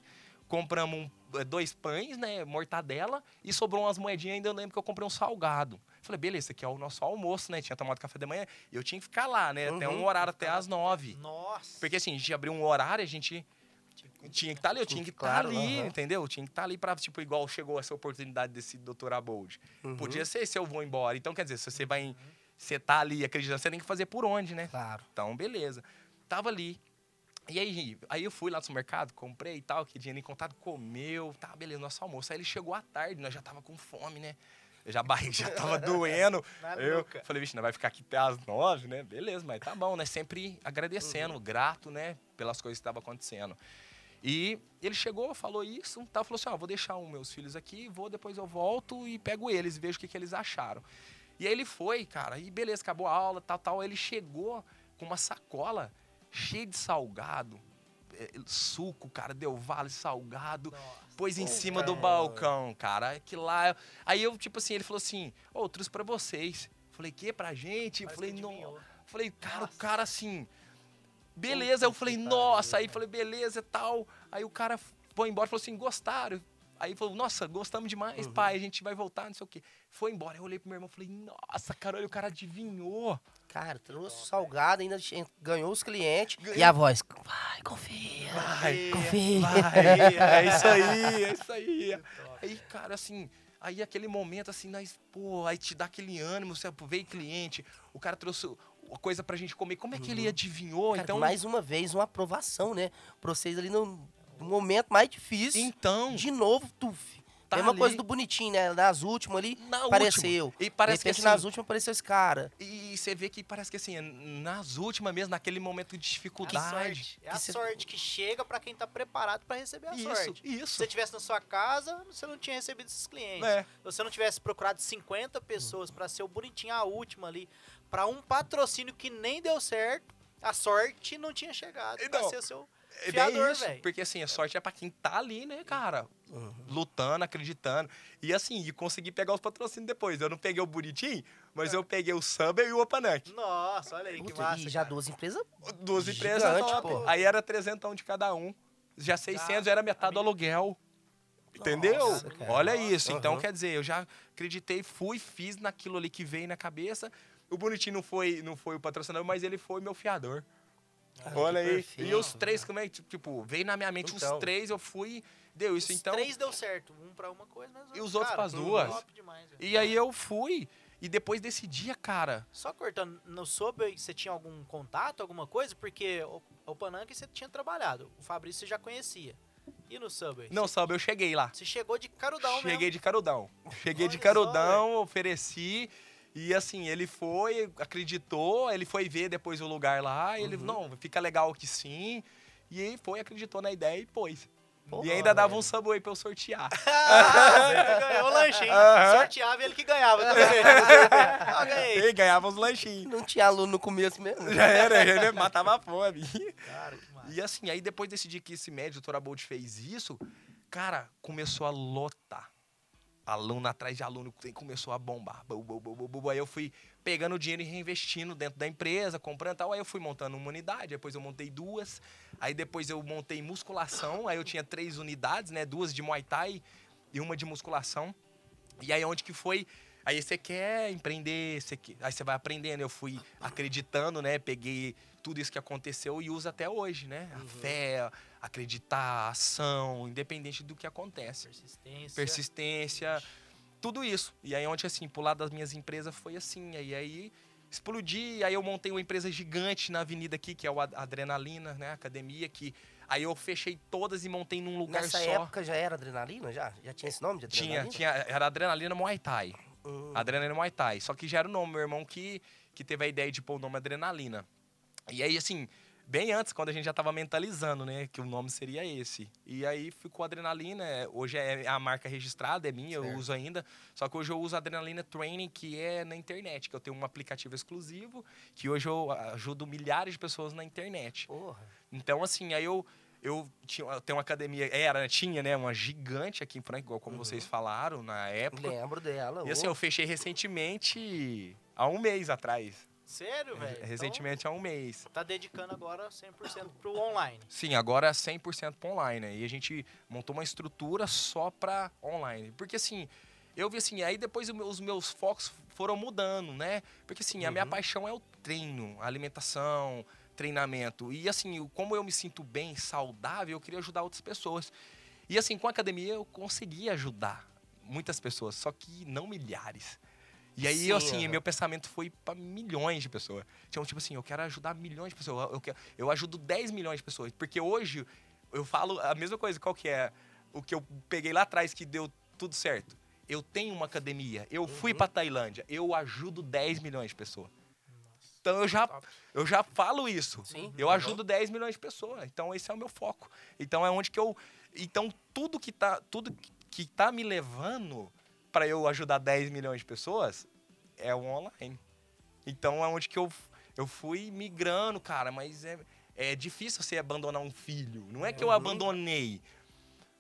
compramos um, eh, dois pães, né? Mortadela, e sobrou umas moedinhas. Ainda eu lembro que eu comprei um salgado. Falei, beleza, esse aqui é o nosso almoço, né? Tinha tomado café da manhã. Eu tinha que ficar lá, né? Uhum. Até um uhum. horário, até as nove. Nossa! Porque, assim, a gente abriu um horário, a gente tinha que estar tá ali, eu tinha que estar tá claro, ali, uhum. entendeu? Eu tinha que estar tá ali para tipo, igual chegou essa oportunidade desse doutor Abold. Uhum. Podia ser se eu vou embora. Então, quer dizer, se você vai. Em, uhum. Você tá ali acreditando, você tem que fazer por onde, né? Claro. Então, beleza. Tava ali. E aí, aí eu fui lá no mercado, comprei e tal, que dinheiro em contado, comeu, tá, beleza, nosso almoço. Aí ele chegou à tarde, nós já tava com fome, né? Eu já a barriga já tava doendo. eu nunca. falei, vixe, não vai ficar aqui até às nove, né? Beleza, mas tá bom, né? Sempre agradecendo, uhum. grato, né? Pelas coisas que estavam acontecendo. E ele chegou, falou isso, tá? falou assim, ó, vou deixar os meus filhos aqui, vou, depois eu volto e pego eles, vejo o que, que eles acharam. E aí ele foi, cara, e beleza, acabou a aula, tal, tal. Aí ele chegou com uma sacola cheia de salgado, eh, suco, cara, deu vale salgado, Nossa, pôs em cima cara. do balcão, cara. Que lá. Aí eu, tipo assim, ele falou assim: Ô, oh, trouxe pra vocês. Falei, que pra gente? Parece falei, não. Falei, cara, Nossa. o cara assim. Beleza, eu falei, nossa, aí né? falei, beleza e tal. Aí o cara foi embora e falou assim: gostaram? Aí falou, nossa, gostamos demais, uhum. pai, a gente vai voltar, não sei o quê. Foi embora. Eu olhei pro meu irmão e falei, nossa, caralho, o cara adivinhou. Cara, trouxe salgado, ainda ganhou os clientes. Ganhou. E a voz, vai, confia, vai, confia. Vai, é isso aí, é isso aí. Aí, cara, assim, aí aquele momento, assim, nós, pô, aí te dá aquele ânimo, você veio cliente, o cara trouxe coisa pra gente comer. Como é que ele uhum. adivinhou? Cara, então mais uma vez, uma aprovação, né? Pra vocês ali não no momento mais difícil. Então. De novo, tuf. Tá Mesma ali. coisa do bonitinho, né? Nas últimas ali, Na apareceu. Última. E parece repente, que assim, nas últimas apareceu esse cara. E você vê que parece que assim, nas últimas mesmo, naquele momento de dificuldade. É a sorte, é a que, sorte que chega para quem tá preparado para receber a isso, sorte. Isso. Se você tivesse na sua casa, você não tinha recebido esses clientes. É. Se você não tivesse procurado 50 pessoas para ser o bonitinho a última ali, para um patrocínio que nem deu certo, a sorte não tinha chegado. Então, pra ser seu é isso, Porque assim, a é. sorte é pra quem tá ali, né, uhum. cara? Uhum. Lutando, acreditando. E assim, e consegui pegar os patrocínios depois. Eu não peguei o Buritim, mas é. eu peguei o Samba e o Opanac. Nossa, olha aí Puta, que massa. E já cara. duas empresas. Duas empresas top. Pô. Aí era 300 de cada um. Já 600 já, ah, era metade do aluguel. Entendeu? Nossa, olha isso. Uhum. Então, quer dizer, eu já acreditei, fui, fiz naquilo ali que veio na cabeça. O Bonitinho não foi, não foi o patrocinador, mas ele foi meu fiador. Ah, Olha aí. E os três, como é que, tipo, veio na minha mente então. os três, eu fui. Deu isso, os então. Os três deu certo. Um pra uma coisa, mas. E os outros para pras duas. Demais, e aí eu fui. E depois desse dia, cara. Só cortando, não soube se você tinha algum contato, alguma coisa? Porque o, o Pananque você tinha trabalhado. O Fabrício você já conhecia. E no Subway? Não, você... Subway eu cheguei lá. Você chegou de carudão Cheguei mesmo. de carudão. Cheguei Olha de carudão, só, ofereci. Véio. E assim, ele foi, acreditou, ele foi ver depois o lugar lá, e ele, uhum. não, fica legal que sim. E aí foi, acreditou na ideia e pôs. Porra, e ainda dava um Subway pra eu sortear. ah, ganhou o lanchinho. Uhum. Sorteava ele que ganhava também. ah, ganhei. Ele ganhava os lanchinhos. Não tinha aluno no começo mesmo. Já era, ele matava a fome. Cara, que E assim, aí depois decidi que esse médico o Torabolt, fez isso, cara, começou a lotar aluno atrás de aluno, começou a bombar. Aí eu fui pegando o dinheiro e reinvestindo dentro da empresa, comprando tal. Aí eu fui montando uma unidade, depois eu montei duas. Aí depois eu montei musculação, aí eu tinha três unidades, né? Duas de Muay Thai e uma de musculação. E aí é onde que foi... Aí você quer empreender, você... aí você vai aprendendo. Eu fui acreditando, né? Peguei tudo isso que aconteceu e usa até hoje, né? Uhum. A fé, acreditar, a ação, independente do que acontece. Persistência. Persistência, tudo isso. E aí onde assim, pro lado das minhas empresas foi assim, e aí explodi, aí eu montei uma empresa gigante na avenida aqui, que é o Adrenalina, né, academia que Aí eu fechei todas e montei num lugar Nessa só. Nessa época já era adrenalina? Já? Já tinha esse nome de adrenalina? Tinha, tinha. Era adrenalina Muay Thai. Hum. Adrenalina Muay Thai. Só que já era o nome, meu irmão que, que teve a ideia de pôr o nome adrenalina. E aí, assim, bem antes, quando a gente já estava mentalizando, né, que o nome seria esse. E aí ficou Adrenalina, é, hoje é, é a marca registrada, é minha, certo. eu uso ainda. Só que hoje eu uso Adrenalina Training, que é na internet, que eu tenho um aplicativo exclusivo, que hoje eu ajudo milhares de pessoas na internet. Porra. Então, assim, aí eu. Eu, tinha, eu tenho uma academia, é, era, tinha, né? Uma gigante aqui em Franca, igual como uhum. vocês falaram na época. Lembro dela. E assim, oh. eu fechei recentemente, há um mês atrás. Sério, velho? Recentemente então, há um mês. Então, tá dedicando agora 100% pro online. Sim, agora é 100% pro online. Né? E a gente montou uma estrutura só pra online. Porque assim, eu vi assim, aí depois os meus focos foram mudando, né? Porque assim, uhum. a minha uhum. paixão é o treino, alimentação, treinamento. E assim, como eu me sinto bem, saudável, eu queria ajudar outras pessoas. E assim, com a academia eu consegui ajudar muitas pessoas, só que não milhares. E aí, Sim, assim, meu pensamento foi para milhões de pessoas. Então, tipo assim, eu quero ajudar milhões de pessoas. Eu, quero, eu ajudo 10 milhões de pessoas. Porque hoje eu falo a mesma coisa, qual que é o que eu peguei lá atrás que deu tudo certo. Eu tenho uma academia, eu uhum. fui para Tailândia, eu ajudo 10 milhões de pessoas. então eu já, eu já falo isso. Sim. Eu uhum. ajudo 10 milhões de pessoas. Então esse é o meu foco. Então é onde que eu. Então tudo que tá, tudo que tá me levando para eu ajudar 10 milhões de pessoas é o online. Então é onde que eu, eu fui migrando, cara, mas é, é difícil você abandonar um filho. Não é que eu uhum. abandonei,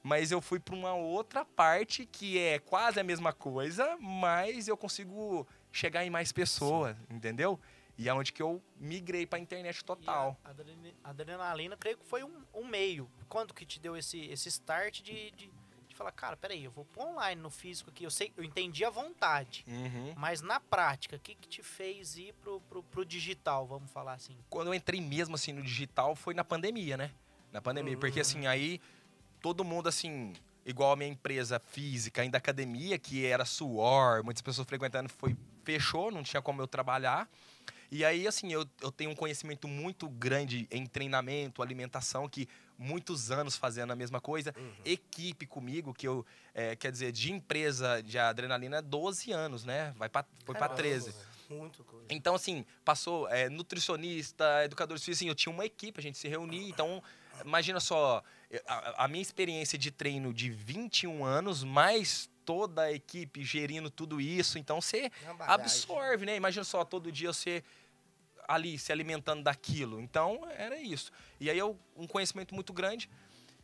mas eu fui para uma outra parte que é quase a mesma coisa, mas eu consigo chegar em mais pessoas, Sim. entendeu? E é onde que eu migrei para a internet total. A adrenalina, adrenalina, creio que foi um, um, meio. Quando que te deu esse, esse start de, de falar, cara, peraí, eu vou pôr online, no físico aqui, eu sei, eu entendi a vontade, uhum. mas na prática, o que, que te fez ir pro, pro, pro digital, vamos falar assim? Quando eu entrei mesmo, assim, no digital, foi na pandemia, né? Na pandemia, uhum. porque assim, hum. aí todo mundo, assim, igual a minha empresa física, ainda academia, que era suor, muitas pessoas frequentando, foi fechou, não tinha como eu trabalhar. E aí, assim, eu, eu tenho um conhecimento muito grande em treinamento, alimentação, que muitos anos fazendo a mesma coisa. Uhum. Equipe comigo, que eu, é, quer dizer, de empresa de adrenalina é 12 anos, né? Vai pra, foi para 13. Muito coisa. Então, assim, passou é, nutricionista, educador de assim, eu tinha uma equipe, a gente se reunia. Então, imagina só, a, a minha experiência de treino de 21 anos, mais toda a equipe gerindo tudo isso. Então, você absorve, né? Imagina só, todo dia você ali se alimentando daquilo. Então, era isso. E aí eu um conhecimento muito grande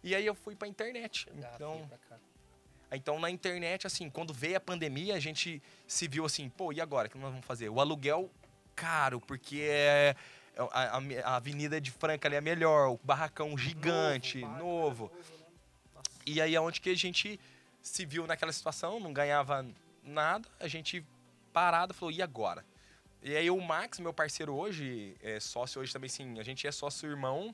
e aí eu fui para internet. Ah, então, então na internet assim, quando veio a pandemia, a gente se viu assim, pô, e agora o que nós vamos fazer? O aluguel caro, porque é, é a, a, a avenida de Franca ali é melhor, o barracão gigante, novo. É né? novo. E aí é onde que a gente se viu naquela situação, não ganhava nada, a gente parado falou, e agora? E aí o Max, meu parceiro hoje, é sócio hoje também, sim, a gente é sócio irmão.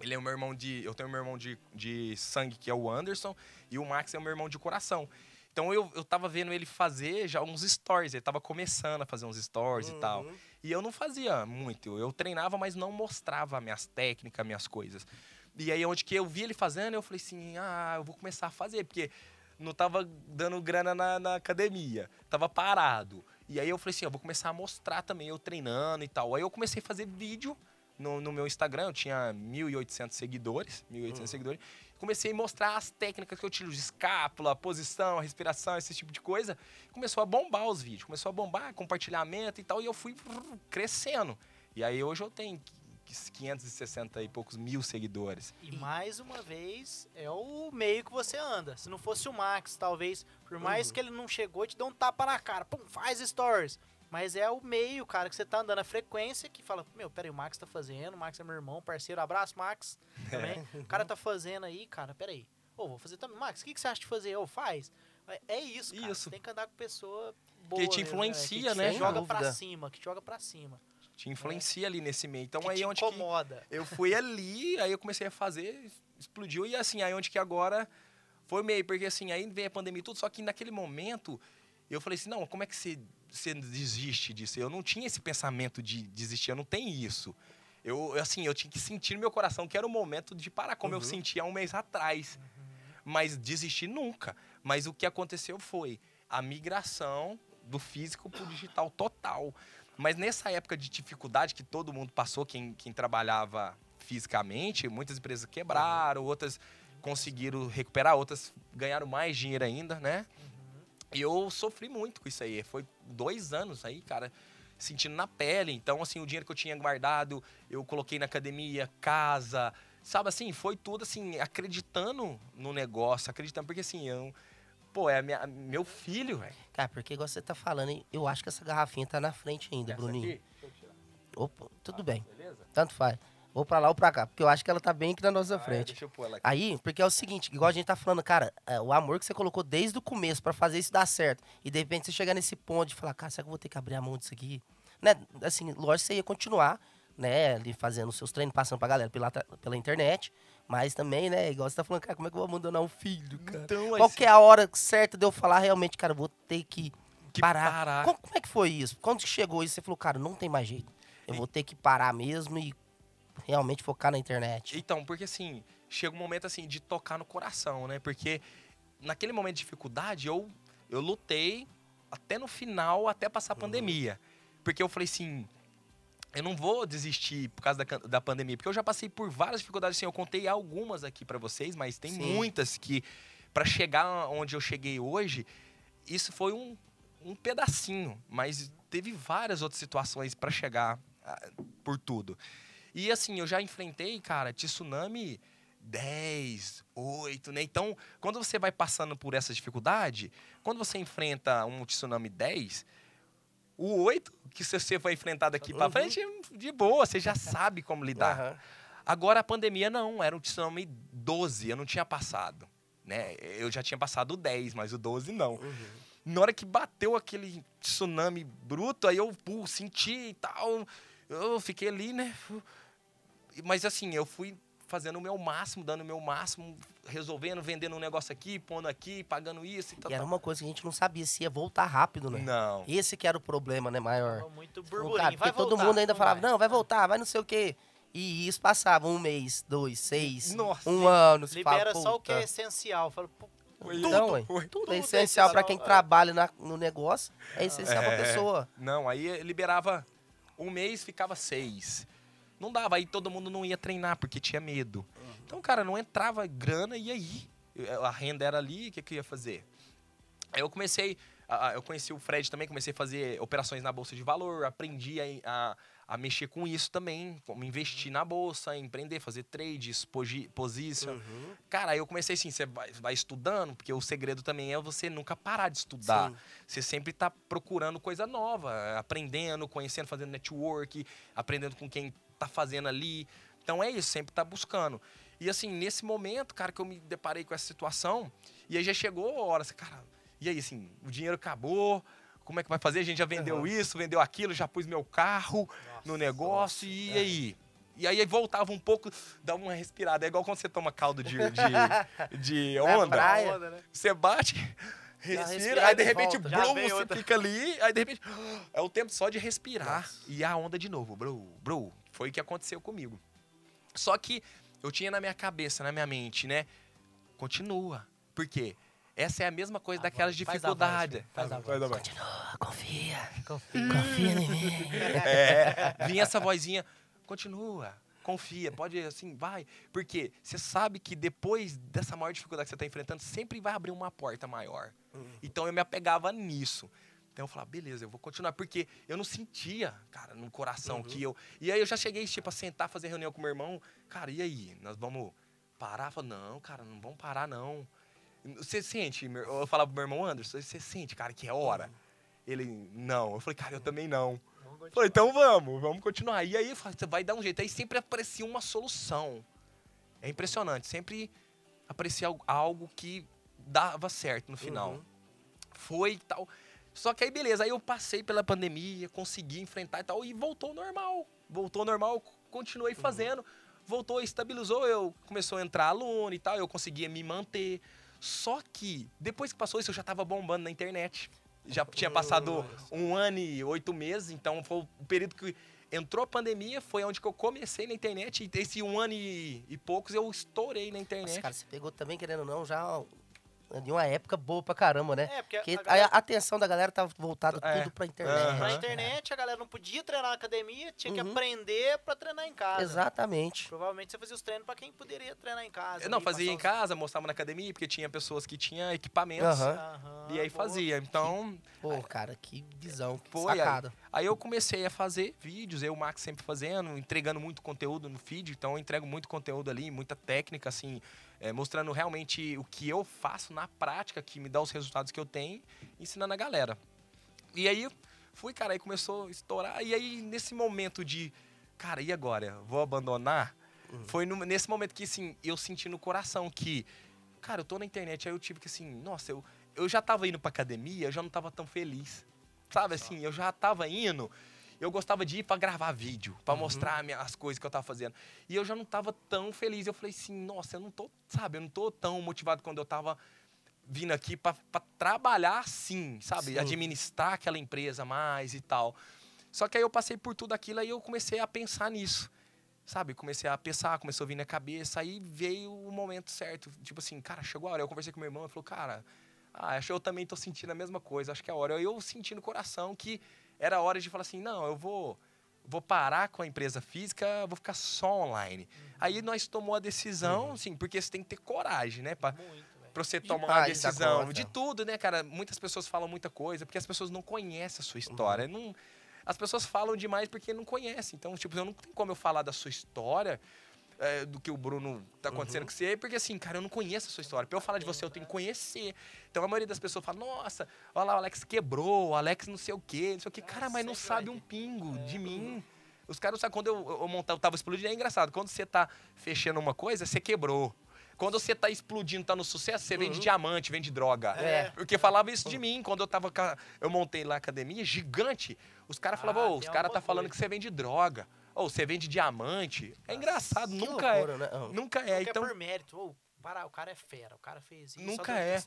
Ele é o meu irmão de. Eu tenho meu irmão de, de sangue, que é o Anderson, e o Max é o meu irmão de coração. Então eu, eu tava vendo ele fazer já uns stories, ele tava começando a fazer uns stories uhum. e tal. E eu não fazia muito, eu treinava, mas não mostrava minhas técnicas, minhas coisas. E aí onde que eu vi ele fazendo, eu falei assim, ah, eu vou começar a fazer, porque não tava dando grana na, na academia, tava parado. E aí eu falei assim, eu vou começar a mostrar também eu treinando e tal. Aí eu comecei a fazer vídeo no, no meu Instagram, eu tinha 1.800 seguidores, 1.800 uhum. seguidores. Comecei a mostrar as técnicas que eu tiro de escápula, posição, respiração, esse tipo de coisa. Começou a bombar os vídeos, começou a bombar compartilhamento e tal, e eu fui uh, crescendo. E aí hoje eu tenho 560 e poucos mil seguidores. E mais uma vez, é o meio que você anda. Se não fosse o Max, talvez, por mais uhum. que ele não chegou, te dê um tapa na cara. Pum, faz stories. Mas é o meio, cara, que você tá andando a frequência que fala, meu, peraí, o Max tá fazendo, o Max é meu irmão, parceiro, abraço, Max, também. É. O cara tá fazendo aí, cara, peraí. Ô, oh, vou fazer também. Max, o que, que você acha de fazer? Ô, oh, faz. É, é isso, cara. Isso. Você tem que andar com pessoa boa. Que te influencia, né? Que te né? joga pra cima, que te joga pra cima. Te é. influencia é. ali nesse meio. Então que aí te é onde incomoda. eu fui ali, aí eu comecei a fazer, explodiu e assim, aí onde que agora foi meio, porque assim, aí veio a pandemia e tudo, só que naquele momento eu falei assim, não, como é que você, você desiste disso? Eu não tinha esse pensamento de desistir, eu não tenho isso. Eu, assim, eu tinha que sentir no meu coração que era o momento de parar, como uhum. eu sentia um mês atrás. Uhum. Mas desistir nunca. Mas o que aconteceu foi a migração do físico para o digital total. Mas nessa época de dificuldade que todo mundo passou, quem, quem trabalhava fisicamente, muitas empresas quebraram, outras conseguiram recuperar, outras ganharam mais dinheiro ainda, né? Uhum. E eu sofri muito com isso aí. Foi dois anos aí, cara, sentindo na pele. Então, assim, o dinheiro que eu tinha guardado, eu coloquei na academia, casa, sabe assim, foi tudo assim, acreditando no negócio, acreditando, porque assim, eu pô, é minha, meu filho, velho. Cara, porque igual você tá falando, eu acho que essa garrafinha tá na frente ainda, essa Bruninho. Aqui? Deixa eu tirar. Opa, tudo ah, bem. Beleza? Tanto faz. Ou pra lá ou pra cá, porque eu acho que ela tá bem aqui na nossa ah, é, frente. Deixa eu pôr ela aqui. Aí, porque é o seguinte, igual a gente tá falando, cara, é, o amor que você colocou desde o começo para fazer isso dar certo. E de repente você chegar nesse ponto de falar, cara, será que eu vou ter que abrir a mão disso aqui? Né? Assim, lógico que você ia continuar, né, ali fazendo seus treinos, passando pra galera pela, pela internet. Mas também, né, igual você tá falando, cara, como é que eu vou abandonar um filho, cara? Então, Qual assim... que é a hora certa de eu falar realmente, cara, vou ter que, que parar. parar. Como, como, é que foi isso? Quando que chegou isso, você falou, cara, não tem mais jeito. Eu e... vou ter que parar mesmo e realmente focar na internet. Então, porque assim, chega um momento assim de tocar no coração, né? Porque naquele momento de dificuldade, eu, eu lutei até no final, até passar a uhum. pandemia. Porque eu falei assim, eu não vou desistir por causa da, da pandemia, porque eu já passei por várias dificuldades, assim, eu contei algumas aqui para vocês, mas tem Sim. muitas que, para chegar onde eu cheguei hoje, isso foi um, um pedacinho, mas teve várias outras situações para chegar ah, por tudo. E assim, eu já enfrentei, cara, tsunami 10, 8, né? Então, quando você vai passando por essa dificuldade, quando você enfrenta um tsunami 10, o 8, que você for enfrentar daqui uhum. para frente, de boa, você já sabe como lidar. Uhum. Agora, a pandemia não, era um tsunami 12, eu não tinha passado. Né? Eu já tinha passado o 10, mas o 12 não. Uhum. Na hora que bateu aquele tsunami bruto, aí eu senti e tal. Eu fiquei ali, né? Mas assim, eu fui fazendo o meu máximo, dando o meu máximo, resolvendo, vendendo um negócio aqui, pondo aqui, pagando isso e tal. E era uma coisa que a gente não sabia se ia voltar rápido, né? Não. Esse que era o problema, né, maior. Tava muito burburinho, cara, Porque todo mundo ainda não falava, vai. não, vai voltar, vai não sei o quê. E isso passava um mês, dois, seis, Nossa, um ano. Libera fala, só o que é essencial. Fala, então, não, tudo, tudo, é essencial para quem trabalha na, no negócio, é essencial é, a pessoa. Não, aí liberava um mês, ficava seis. Não dava, aí todo mundo não ia treinar porque tinha medo. Então, cara, não entrava grana e aí? A renda era ali, o que, que eu ia fazer? Aí eu comecei, eu conheci o Fred também, comecei a fazer operações na bolsa de valor, aprendi a, a, a mexer com isso também, como investir na bolsa, empreender, fazer trades, position. Uhum. Cara, aí eu comecei assim, você vai, vai, estudando, porque o segredo também é você nunca parar de estudar. Você sempre tá procurando coisa nova, aprendendo, conhecendo, fazendo network, aprendendo com quem tá fazendo ali. Então é isso, sempre tá buscando. E assim, nesse momento, cara, que eu me deparei com essa situação, e aí já chegou a hora, assim, cara, e aí assim, o dinheiro acabou, como é que vai fazer? A gente já vendeu uhum. isso, vendeu aquilo, já pus meu carro nossa, no negócio, nossa, e é. aí? E aí voltava um pouco, dava uma respirada. É igual quando você toma caldo de, de, de onda. Né? Você bate, respira, respira aí de repente, volta, blum, você outra. fica ali, aí de repente. É o tempo só de respirar. Nossa. E a onda de novo, bro, bro, foi o que aconteceu comigo. Só que eu tinha na minha cabeça, na minha mente, né? Continua. Por quê? Essa é a mesma coisa a daquelas dificuldades. Faz a voz. Continua, confia. Confia, confia em mim. É. Vinha essa vozinha, continua, confia, pode assim, vai. Porque você sabe que depois dessa maior dificuldade que você está enfrentando, sempre vai abrir uma porta maior. Uhum. Então eu me apegava nisso. Então eu falava, beleza, eu vou continuar. Porque eu não sentia, cara, no coração uhum. que eu. E aí eu já cheguei, tipo, a sentar, fazer reunião com meu irmão. Cara, e aí? Nós vamos parar? Eu não, cara, não vamos parar, não. Você sente, eu falava pro meu irmão Anderson, você sente, cara, que é hora. Uhum. Ele, não. Eu falei, cara, eu também não. Falei, então vamos, vamos continuar. E aí você vai dar um jeito. Aí sempre aparecia uma solução. É impressionante, sempre aparecia algo que dava certo no final. Uhum. Foi tal. Só que aí, beleza, aí eu passei pela pandemia, consegui enfrentar e tal, e voltou normal. Voltou normal, continuei uhum. fazendo, voltou, estabilizou, eu começou a entrar aluno e tal, eu conseguia me manter. Só que, depois que passou isso, eu já tava bombando na internet. Já tinha passado um ano e oito meses, então foi o período que entrou a pandemia, foi onde que eu comecei na internet. E esse um ano e, e poucos eu estourei na internet. Nossa, cara, você pegou também, querendo ou não, já né, de uma época boa pra caramba, né? É, porque, porque a, galera... a, atenção da galera tava voltada é. tudo pra internet. Uhum. Pra né? internet, a galera não podia treinar na academia, tinha uhum. que aprender pra treinar em casa. Exatamente. Provavelmente você fazia os treinos pra quem poderia treinar em casa. Eu não, fazia em os... casa, mostrava na academia, porque tinha pessoas que tinham equipamentos. Uhum. E aí fazia. Então. Pô, cara, que visão, que sacada. Aí, aí eu comecei a fazer vídeos, eu e o Max sempre fazendo, entregando muito conteúdo no feed, então eu entrego muito conteúdo ali, muita técnica, assim é, mostrando realmente o que eu faço na prática, que me dá os resultados que eu tenho, ensinando a galera. E aí fui, cara, aí começou a estourar. E aí, nesse momento de, cara, e agora? Vou abandonar? Uhum. Foi no, nesse momento que, assim, eu senti no coração que, cara, eu tô na internet, aí eu tive que, assim, nossa, eu, eu já tava indo pra academia, eu já não tava tão feliz. Sabe, assim, eu já tava indo eu gostava de ir para gravar vídeo, para uhum. mostrar as coisas que eu tava fazendo. E eu já não tava tão feliz. Eu falei assim, nossa, eu não tô, sabe, eu não tô tão motivado quando eu tava vindo aqui para trabalhar sim, sabe, sim. administrar aquela empresa mais e tal. Só que aí eu passei por tudo aquilo e eu comecei a pensar nisso. Sabe, comecei a pensar, começou a vir na cabeça, aí veio o momento certo. Tipo assim, cara, chegou a hora. Eu conversei com meu irmão, ele falou, cara, ah, acho que eu também tô sentindo a mesma coisa, acho que é a hora. Eu senti no coração que era hora de falar assim: não, eu vou, vou parar com a empresa física, vou ficar só online. Uhum. Aí nós tomou a decisão, uhum. sim, porque você tem que ter coragem, né? Pra, Muito. Pra você tomar uma decisão de tudo, né, cara? Muitas pessoas falam muita coisa, porque as pessoas não conhecem a sua história. Uhum. Não, as pessoas falam demais porque não conhecem. Então, tipo, eu não tem como eu falar da sua história é, do que o Bruno tá acontecendo uhum. com você, porque assim, cara, eu não conheço a sua história. Pra eu falar de você, eu tenho que conhecer. Então a maioria das pessoas fala, nossa, olha lá, o Alex quebrou, o Alex não sei o quê, não sei o quê. Cara, mas não é sabe um pingo é, de mim. Os caras, sabem, quando eu, eu, eu tava explodindo, é engraçado. Quando você tá fechando uma coisa, você quebrou. Quando você tá explodindo, tá no sucesso, você uhum. vende diamante, vende droga. É. é. Porque falava isso de mim. Quando eu tava. Eu montei lá a academia, gigante. Os caras falavam, ah, os caras tá falando que você vende droga ou oh, você vende diamante. É engraçado, nunca, loucura, é, né? oh. nunca é. é. Então, por mérito, oh, para, o cara é fera, o cara fez isso. Nunca é.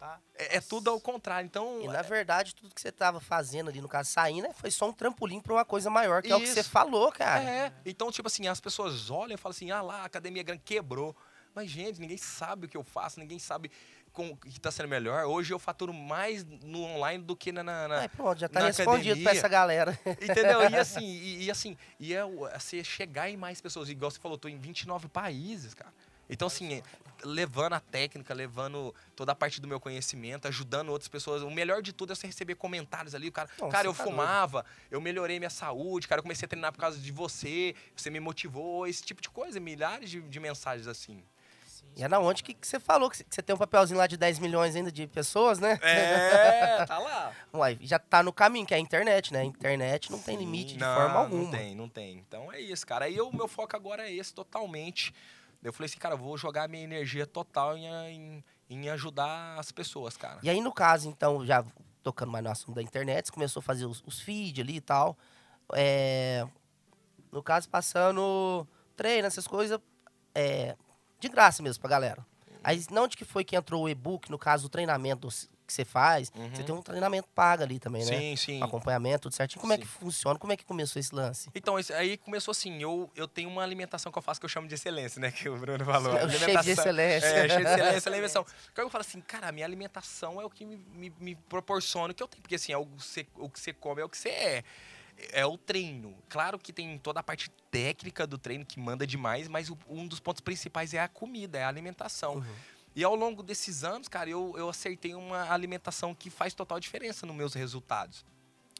Tá. É, é, tudo ao contrário. Então, e, na verdade, tudo que você estava fazendo ali no caso saindo né, foi só um trampolim para uma coisa maior, que isso. é o que você falou, cara. É. Então, tipo assim, as pessoas olham e falam assim: "Ah lá, a academia é grande quebrou". Mas gente, ninguém sabe o que eu faço, ninguém sabe com, que está sendo melhor. Hoje eu faturo mais no online do que na, na, na é, pronto, já está respondido para essa galera. Entendeu? E assim, e, e assim, e é, é chegar em mais pessoas. Igual você falou, estou em 29 países, cara. Então, assim, levando a técnica, levando toda a parte do meu conhecimento, ajudando outras pessoas. O melhor de tudo é você receber comentários ali. O cara, Nossa, cara, eu tá fumava, doido. eu melhorei minha saúde, cara, eu comecei a treinar por causa de você, você me motivou, esse tipo de coisa. Milhares de, de mensagens assim. E na é onde que, que você falou, que você tem um papelzinho lá de 10 milhões ainda de pessoas, né? É, tá lá. já tá no caminho, que é a internet, né? A internet não tem limite de não, forma alguma. Não tem, não tem. Então é isso, cara. Aí o meu foco agora é esse, totalmente. Eu falei assim, cara, eu vou jogar minha energia total em, em, em ajudar as pessoas, cara. E aí, no caso, então, já tocando mais no assunto da internet, você começou a fazer os, os feeds ali e tal. É, no caso, passando treino, essas coisas, é, de graça mesmo pra galera. Aí, não de que foi que entrou o e-book, no caso, o treinamento que você faz, uhum. você tem um treinamento pago ali também, né? Sim, sim. Um acompanhamento, tudo certinho. Como é sim. é que funciona? Como é que começou esse lance? Então, isso aí começou assim, eu, eu tenho uma alimentação que eu faço que eu chamo de excelência, né? Que o Bruno falou. cheio de excelência. É, cheio de excelência, alimentação. Porque eu falo assim, cara, minha alimentação é o que me, me, me proporciona o que eu tenho. Porque assim, é o, que você, o que você come é o que você é é o treino. Claro que tem toda a parte técnica do treino que manda demais, mas o, um dos pontos principais é a comida, é a alimentação. Uhum. E ao longo desses anos, cara, eu, eu acertei uma alimentação que faz total diferença nos meus resultados.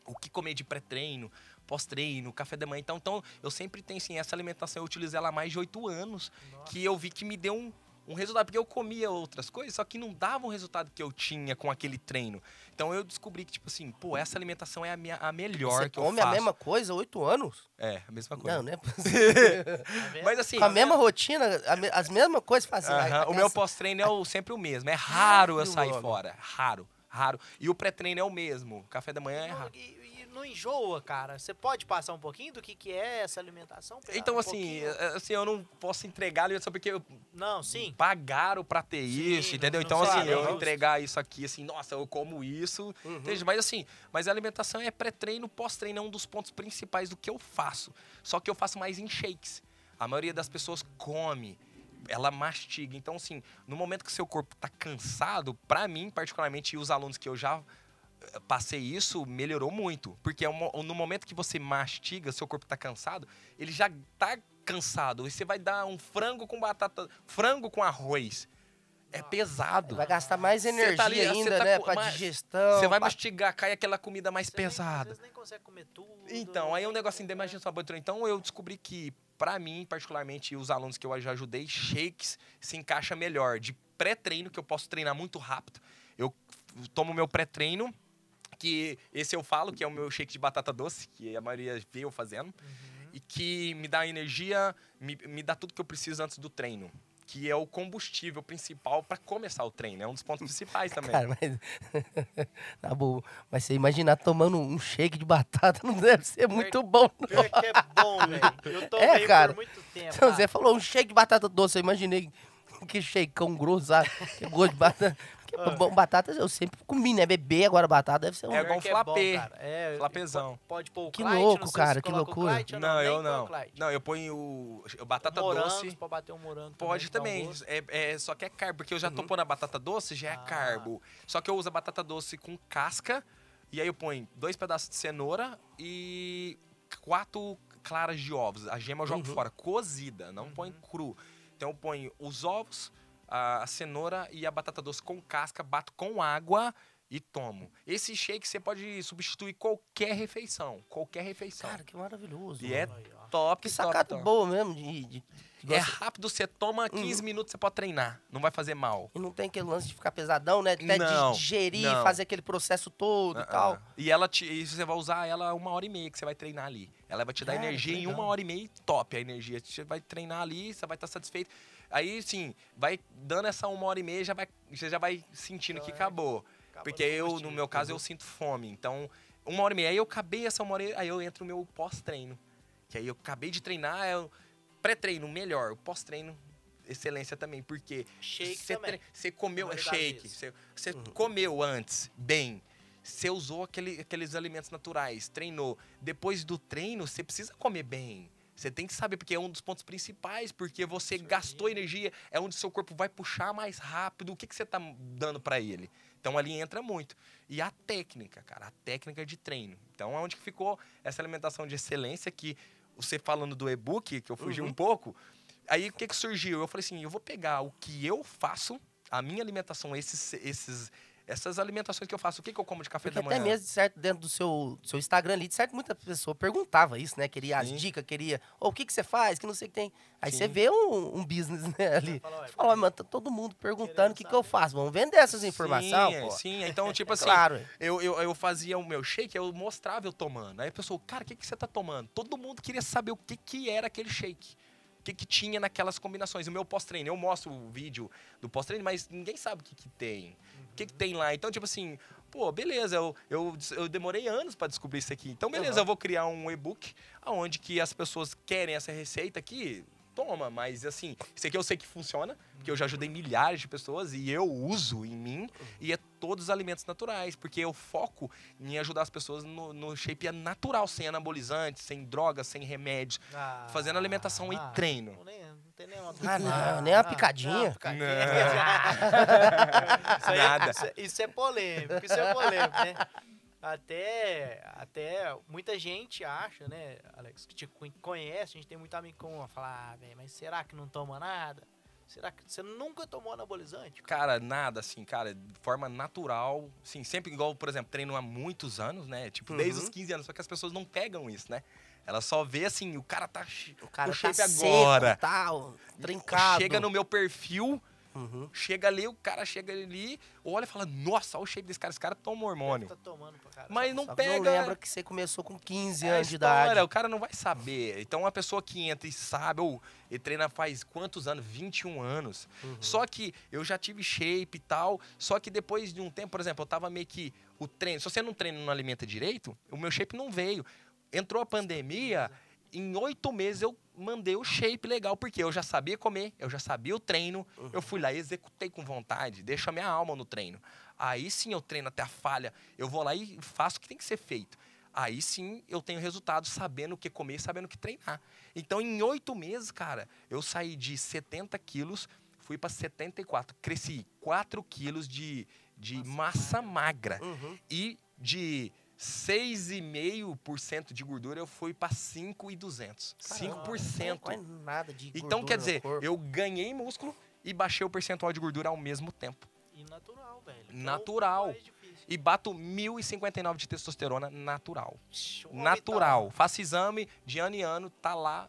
O que comer de pré-treino, pós-treino, café da manhã. Então, então, eu sempre tenho, assim, essa alimentação, eu utilizei ela há mais de oito anos, Nossa. que eu vi que me deu um um resultado, porque eu comia outras coisas, só que não dava o resultado que eu tinha com aquele treino. Então eu descobri que, tipo assim, pô, essa alimentação é a, minha, a melhor Você que eu faço. come a mesma coisa há oito anos? É, a mesma coisa. Não, né? Mas assim... Com a mesma rotina, a, as mesmas coisas fazem uh -huh. Né? O meu pós-treino é o, sempre o mesmo. É raro eu sair fora, raro. Raro. E o pré-treino é o mesmo. Café da manhã é raro não enjoa, cara. Você pode passar um pouquinho do que, que é essa alimentação? Então, um assim, é, é, assim, eu não posso entregar alimentação porque eu não, sim. pagaram pra ter sim, isso, entendeu? Não, então, não assim, eu entregar isso aqui, assim, nossa, eu como isso. Uhum. Mas assim, mas a alimentação é pré-treino, pós-treino, é um dos pontos principais do que eu faço. Só que eu faço mais em shakes. A maioria das pessoas come ela mastiga. Então, assim, no momento que seu corpo tá cansado, para mim, particularmente, e os alunos que eu já passei isso, melhorou muito. Porque é no momento que você mastiga, seu corpo está cansado, ele já está cansado. E você vai dar um frango com batata. Frango com arroz. É pesado. Vai gastar mais tá energia tá ali, ainda, tá né? Com, pra mas, digestão. Você vai pra... mastigar, cai aquela comida mais você pesada. Nem, às nem consegue comer tudo. Então, aí é um negocinho, de imagina só, Então eu descobri que, para mim, particularmente, os alunos que eu já ajudei, shakes se encaixa melhor. De pré-treino, que eu posso treinar muito rápido. Eu tomo meu pré-treino, que esse eu falo, que é o meu shake de batata doce, que a maioria vê eu fazendo, uhum. e que me dá energia, me, me dá tudo que eu preciso antes do treino que é o combustível principal para começar o treino. É um dos pontos principais também. Cara, mas. Na boa. Mas você imaginar tomando um shake de batata não deve ser muito bom. Não. Que é bom, velho. Eu é, tomei é, cara. por muito tempo. Então, Zé ah. falou um shake de batata doce. Eu imaginei que shakeão é grosso, ah, Que é gosto de batata. Ah, batatas eu sempre comi, né? Bebê, agora batata deve ser um... É igual um é flapê, é é, flapezão. Pode pôr o Que Clyde, louco, cara, que loucura. Clyde, não, não eu não. Não, eu ponho o, o batata morango, doce. Pode bater um morango Pode também, é, é, só que é carbo, porque eu já uhum. tô pondo a batata doce, já é ah. carbo. Só que eu uso a batata doce com casca, e aí eu ponho dois pedaços de cenoura e quatro claras de ovos. A gema eu jogo uhum. fora, cozida, não uhum. põe cru. Então eu ponho os ovos a cenoura e a batata doce com casca, bato com água e tomo. Esse shake você pode substituir qualquer refeição. Qualquer refeição. Cara, que maravilhoso. E é top, Que sacada top, boa mesmo. De, de, É rápido, você toma 15 hum. minutos, você pode treinar. Não vai fazer mal. E não tem aquele lance de ficar pesadão, né? Até não, digerir, não. fazer aquele processo todo uh -uh. e ah, tal. Ah. E ela te, e você vai usar ela uma hora e meia que você vai treinar ali. Ela vai te dar é, energia em uma hora e meia top a energia. Você vai treinar ali, você vai estar satisfeito. Aí, sim, vai dando essa uma hora e meia, já vai, você já vai sentindo que é. acabou. acabou. Porque eu, no meu caso, eu uhum. sinto fome. Então, uma hora e meia, aí eu acabei essa uma hora e aí eu entro no meu pós-treino. Que aí eu acabei de treinar, eu é pré-treino melhor, o pós-treino excelência também, porque você comeu é shake, você uhum. comeu antes bem, você usou aquele, aqueles alimentos naturais, treinou. Depois do treino, você precisa comer bem. Você tem que saber, porque é um dos pontos principais, porque você gastou energia, é onde seu corpo vai puxar mais rápido. O que, que você está dando para ele? Então ali entra muito. E a técnica, cara, a técnica de treino. Então é onde que ficou essa alimentação de excelência que você falando do e-book, que eu fugi uhum. um pouco. Aí o que, que surgiu? Eu falei assim: eu vou pegar o que eu faço, a minha alimentação, esses, esses essas alimentações que eu faço, o que, que eu como de café Porque da manhã? Até mesmo, de certo, dentro do seu, do seu Instagram ali, de certo, muita pessoa perguntava isso, né? Queria Sim. as dicas, queria. Ou oh, o que, que você faz, que não sei o que tem. Aí Sim. você vê um, um business né, ali. Fala, você fala, mano, tá todo mundo perguntando o que, que eu faço. Vamos vender essas informações, Sim, sim. então, tipo é assim, claro. eu, eu, eu fazia o meu shake, eu mostrava eu tomando. Aí a pessoa, cara, o que, que você tá tomando? Todo mundo queria saber o que, que era aquele shake o que, que tinha naquelas combinações. O meu pós-treino, eu mostro o vídeo do pós-treino, mas ninguém sabe o que, que tem. O que, que tem lá? Então, tipo assim, pô, beleza, eu, eu, eu demorei anos para descobrir isso aqui. Então, beleza, uhum. eu vou criar um e-book onde que as pessoas querem essa receita aqui, toma, mas assim, isso aqui eu sei que funciona, porque eu já ajudei milhares de pessoas e eu uso em mim, e é todos os alimentos naturais, porque eu foco em ajudar as pessoas no, no shape natural, sem anabolizante, sem drogas, sem remédio, ah, fazendo alimentação ah, e treino. Não, nem, não tem nenhuma ah, não, nem uma picadinha. não, picadinha. Não. isso aí, é Nada. Isso, é, isso é polêmico, isso é polêmico, né? até até muita gente acha, né, Alex, que te conhece, a gente tem muito amigo comum, falar, ah, velho, mas será que não toma nada? Será que você nunca tomou anabolizante? Cara? cara, nada, assim, cara, de forma natural. Sim, sempre igual, por exemplo, treino há muitos anos, né? Tipo, uhum. desde os 15 uhum. anos, só que as pessoas não pegam isso, né? Ela só vê assim, o cara tá o cara tá seco, agora. Tal, tá, trincado. Chega no meu perfil, Uhum. Chega ali, o cara chega ali, olha e fala, nossa, olha o shape desse cara, esse cara toma hormônio. Tá tomando pra Mas não pega... Não lembra que você começou com 15 é anos de idade. Olha, o cara não vai saber. Então, uma pessoa que entra e sabe, ou e treina faz quantos anos? 21 anos. Uhum. Só que eu já tive shape e tal, só que depois de um tempo, por exemplo, eu tava meio que o treino... Se você não treina e não alimenta direito, o meu shape não veio entrou a pandemia, em oito meses eu mandei o shape legal, porque eu já sabia comer, eu já sabia o treino, uhum. eu fui lá e executei com vontade, deixo a minha alma no treino. Aí sim eu treino até a falha, eu vou lá e faço o que tem que ser feito. Aí sim eu tenho resultado sabendo o que comer sabendo o que treinar. Então em oito meses, cara, eu saí de 70 quilos, fui para 74. Cresci 4 quilos de, de massa, massa magra. Uhum. E de 6,5% de gordura, eu fui para 5,200. 5%. é nada de então, gordura Então, quer dizer, eu ganhei músculo e baixei o percentual de gordura ao mesmo tempo. E natural, velho. Então, natural. E bato 1.059 de testosterona natural. Show então. natural. Vital. Faço exame de ano em ano, tá lá.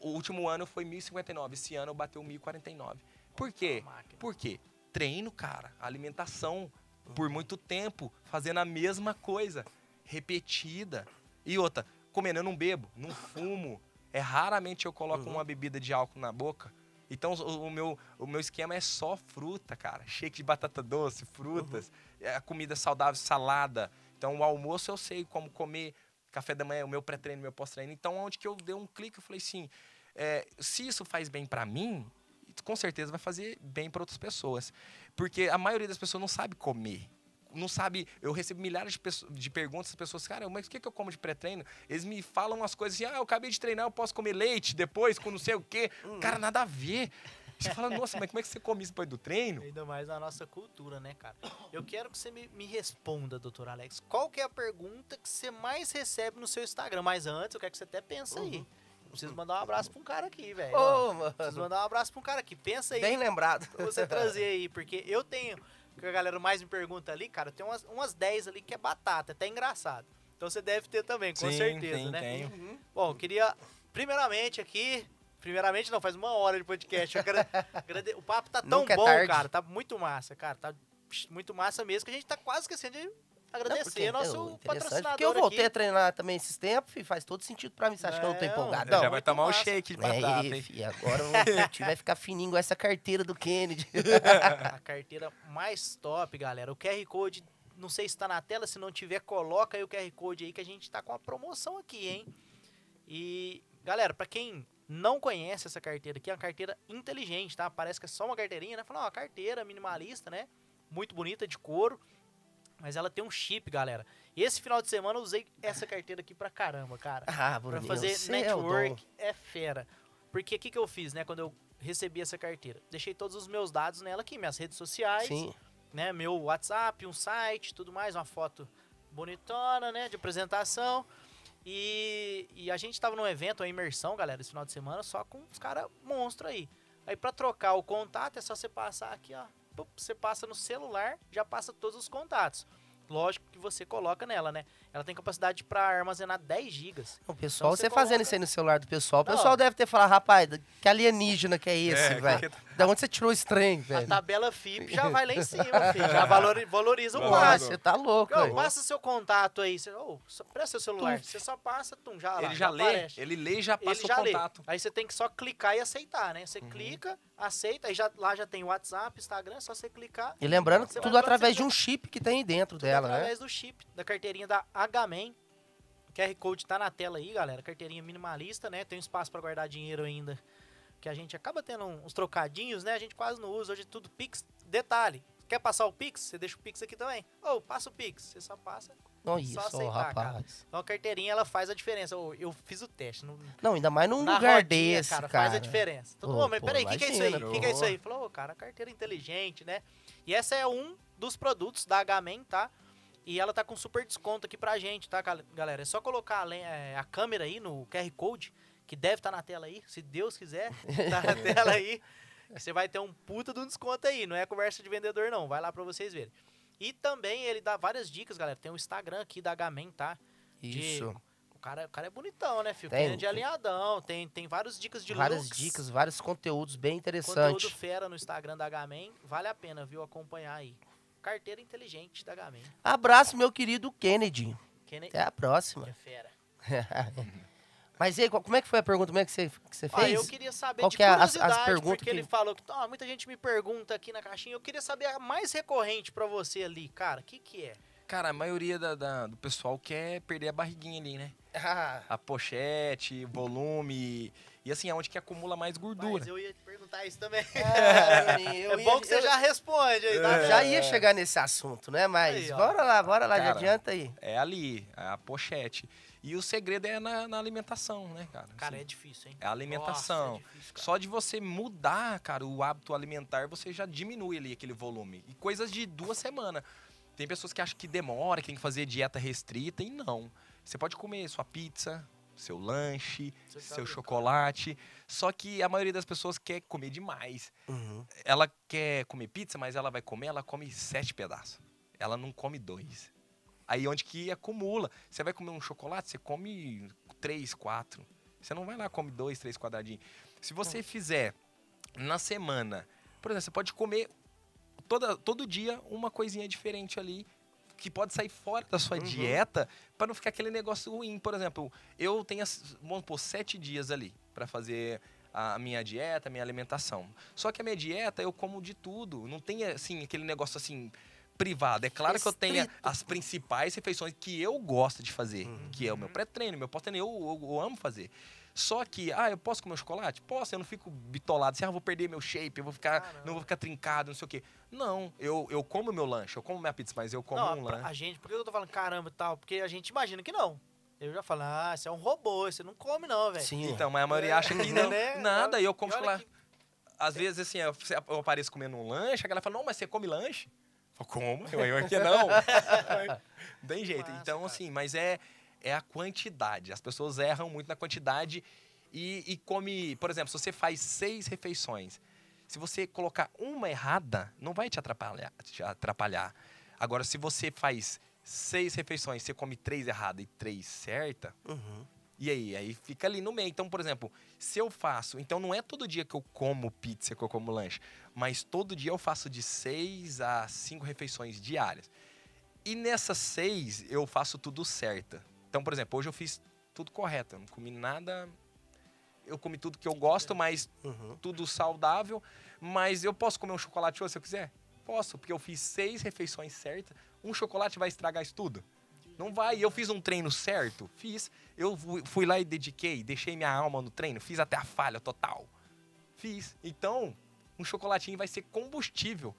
O último ano foi 1.059. Esse ano eu bateu 1.049. Por quê? Por quê? Treino, cara. Alimentação. Por muito tempo, fazendo a mesma coisa repetida. E outra, comendo, eu não bebo, não fumo. É raramente eu coloco uhum. uma bebida de álcool na boca. Então o, o, meu, o meu esquema é só fruta, cara. Shake de batata doce, frutas, uhum. a é, comida saudável, salada. Então o almoço eu sei como comer, café da manhã, o meu pré-treino, meu pós-treino. Então onde que eu dei um clique, eu falei assim, é, se isso faz bem para mim, com certeza vai fazer bem para outras pessoas. Porque a maioria das pessoas não sabe comer não sabe. Eu recebo milhares de, pessoas, de perguntas pessoas, cara, mas o que, que eu como de pré-treino? Eles me falam umas coisas assim, ah, eu acabei de treinar, eu posso comer leite depois com não sei o quê. Hum. Cara, nada a ver. Você fala, nossa, mas como é que você come isso depois do treino? Ainda mais na nossa cultura, né, cara? Eu quero que você me, me responda, doutor Alex. Qual que é a pergunta que você mais recebe no seu Instagram? Mas antes, eu quero que você até pense uhum. aí. Preciso mandar um abraço pra um cara aqui, velho. Preciso mandar um abraço pra um cara aqui. Pensa aí. Bem lembrado. Pra você trazer aí, porque eu tenho que a galera mais me pergunta ali, cara, tem umas, umas 10 ali que é batata, é até engraçado. Então você deve ter também, com Sim, certeza, tem, né? Tenho. Uhum. Bom, queria, primeiramente aqui, primeiramente não, faz uma hora de podcast. Eu agrade... O papo tá tão Nunca é bom, é cara, tá muito massa, cara, tá muito massa mesmo, que a gente tá quase esquecendo de Agradecer não, nosso patrocinador. Porque eu voltei aqui. a treinar também esses tempos, e faz todo sentido pra mim. Você acha que eu não tô empolgado? Não, já vai tomar massa. o shake de é, batata, é, E agora a vai ficar fininho essa carteira do Kennedy. a carteira mais top, galera. O QR Code, não sei se tá na tela, se não tiver, coloca aí o QR Code aí que a gente tá com uma promoção aqui, hein? E, galera, pra quem não conhece essa carteira aqui, é uma carteira inteligente, tá? Parece que é só uma carteirinha, né? Fala, ó, carteira minimalista, né? Muito bonita, de couro. Mas ela tem um chip, galera. Esse final de semana eu usei essa carteira aqui pra caramba, cara. Ah, Bruno, Pra fazer é network é fera. Porque o que, que eu fiz, né? Quando eu recebi essa carteira? Deixei todos os meus dados nela aqui, minhas redes sociais, Sim. né? Meu WhatsApp, um site, tudo mais, uma foto bonitona, né? De apresentação. E, e a gente tava num evento, uma imersão, galera, esse final de semana, só com os caras monstro aí. Aí para trocar o contato é só você passar aqui, ó, você passa no celular, já passa todos os contatos. Lógico que você coloca nela, né? Ela tem capacidade para armazenar 10 gigas. O então pessoal, então, você, coloca... fazendo isso aí no celular do pessoal, o pessoal Não. deve ter falado, rapaz, que alienígena que é, é esse, é, velho? Tá da onde você tirou esse trem, velho? A tabela FIP já vai lá em cima, filho. Já valor... valoriza o passe. Você tá louco, velho. Passa seu contato aí. Você... Oh, presta seu celular. Você só passa, tum, já Ele lá, já, lê, ele lê e já passa já o contato. Lê. Aí você tem que só clicar e aceitar, né? Você uhum. clica, aceita, aí já, lá já tem WhatsApp, Instagram, é só você clicar. E lembrando, tudo através de um chip que tem dentro dela, através né? através do chip, da carteirinha da Agamem, QR Code tá na tela aí, galera. Carteirinha minimalista, né? Tem espaço para guardar dinheiro ainda. Que a gente acaba tendo uns trocadinhos, né? A gente quase não usa. Hoje é tudo Pix. Detalhe, quer passar o Pix? Você deixa o Pix aqui também. Ou oh, passa o Pix. Você só passa não, isso, aceitar, rapaz. Cara. Então a carteirinha ela faz a diferença. Eu, eu fiz o teste. No, não, ainda mais num lugar rodinha, desse, cara, cara, Faz a diferença. Todo mundo, mas peraí, o que, que, é isso aí? O que, que, é isso aí? Falou, oh, cara, carteira inteligente, né? E essa é um dos produtos da Agamem, tá? E ela tá com super desconto aqui pra gente, tá, galera? É só colocar a, é, a câmera aí no QR Code, que deve estar tá na tela aí, se Deus quiser, tá na tela aí. Você vai ter um puta de um desconto aí, não é conversa de vendedor não, vai lá pra vocês verem. E também ele dá várias dicas, galera. Tem o um Instagram aqui da Gamen, tá? Isso. O cara, o cara é bonitão, né, filho? Tem, de alinhadão, tem, tem várias dicas de Várias looks, dicas, vários conteúdos bem interessantes. Conteúdo fera no Instagram da Gamen. Vale a pena, viu, acompanhar aí. Carteira Inteligente da Gamin. Abraço, meu querido Kennedy. Kennedy. Até a próxima. Que é fera. Mas aí, como é que foi a pergunta? Como é que você, que você fez? Ah, eu queria saber Qual de que é as, as perguntas porque que... ele falou que oh, muita gente me pergunta aqui na caixinha. Eu queria saber a mais recorrente para você ali, cara. O que, que é? Cara, a maioria da, da, do pessoal quer perder a barriguinha ali, né? Ah. A pochete, volume. E assim, é onde que acumula mais gordura. Mas eu ia te perguntar isso também. É, é bom que você eu, já responde aí, tá? É. Já ia chegar nesse assunto, né? Mas aí, bora lá, bora lá, cara, já adianta aí. É ali, é a pochete. E o segredo é na, na alimentação, né, cara? Assim, cara, assim, é difícil, hein? É a alimentação. Nossa, é difícil, Só de você mudar, cara, o hábito alimentar, você já diminui ali aquele volume. E coisas de duas semanas. Tem pessoas que acham que demora, que tem que fazer dieta restrita, e não. Você pode comer sua pizza, seu lanche, Você seu chocolate. Só que a maioria das pessoas quer comer demais. Uhum. Ela quer comer pizza, mas ela vai comer, ela come sete pedaços. Ela não come dois. Aí onde que acumula. Você vai comer um chocolate, você come três, quatro. Você não vai lá come dois, três quadradinhos. Se você hum. fizer na semana, por exemplo, você pode comer toda, todo dia uma coisinha diferente ali que pode sair fora da sua uhum. dieta para não ficar aquele negócio ruim. Por exemplo, eu tenho, vamos pôr, sete dias ali para fazer a minha dieta, a minha alimentação. Só que a minha dieta eu como de tudo. Não tem, assim, aquele negócio assim privado. É claro Estrito. que eu tenho as principais refeições que eu gosto de fazer, uhum. que é o meu pré-treino, meu pós-treino, eu, eu, eu amo fazer. Só que, ah, eu posso comer chocolate? Posso, eu não fico bitolado, assim, ah, vou perder meu shape, eu vou ficar, Caramba. não vou ficar trincado, não sei o quê. Não, eu, eu como meu lanche, eu como minha pizza, mas eu como não, um lanche. A gente, por que eu tô falando caramba e tal? Porque a gente imagina que não. Eu já falo, ah, você é um robô, você não come não, velho. Sim, então, mas a maioria acha que é, não, né? nada, e eu como chocolate. Que... Às vezes, assim, eu, eu apareço comendo um lanche, a galera fala, não, mas você come lanche? Eu falo, como? Eu, aqui não. não tem jeito. Massa, então, cara. assim, mas é, é a quantidade. As pessoas erram muito na quantidade e, e come, por exemplo, se você faz seis refeições, se você colocar uma errada, não vai te atrapalhar. Te atrapalhar. Agora, se você faz seis refeições, você come três erradas e três certa, uhum. e aí? Aí fica ali no meio. Então, por exemplo, se eu faço. Então, não é todo dia que eu como pizza, que eu como lanche, mas todo dia eu faço de seis a cinco refeições diárias. E nessas seis, eu faço tudo certa. Então, por exemplo, hoje eu fiz tudo correto, eu não comi nada. Eu comi tudo que eu gosto, mas uhum. tudo saudável. Mas eu posso comer um chocolate hoje se eu quiser? Posso, porque eu fiz seis refeições certas. Um chocolate vai estragar isso tudo? Não vai. Eu fiz um treino certo? Fiz. Eu fui lá e dediquei, deixei minha alma no treino, fiz até a falha total. Fiz. Então, um chocolatinho vai ser combustível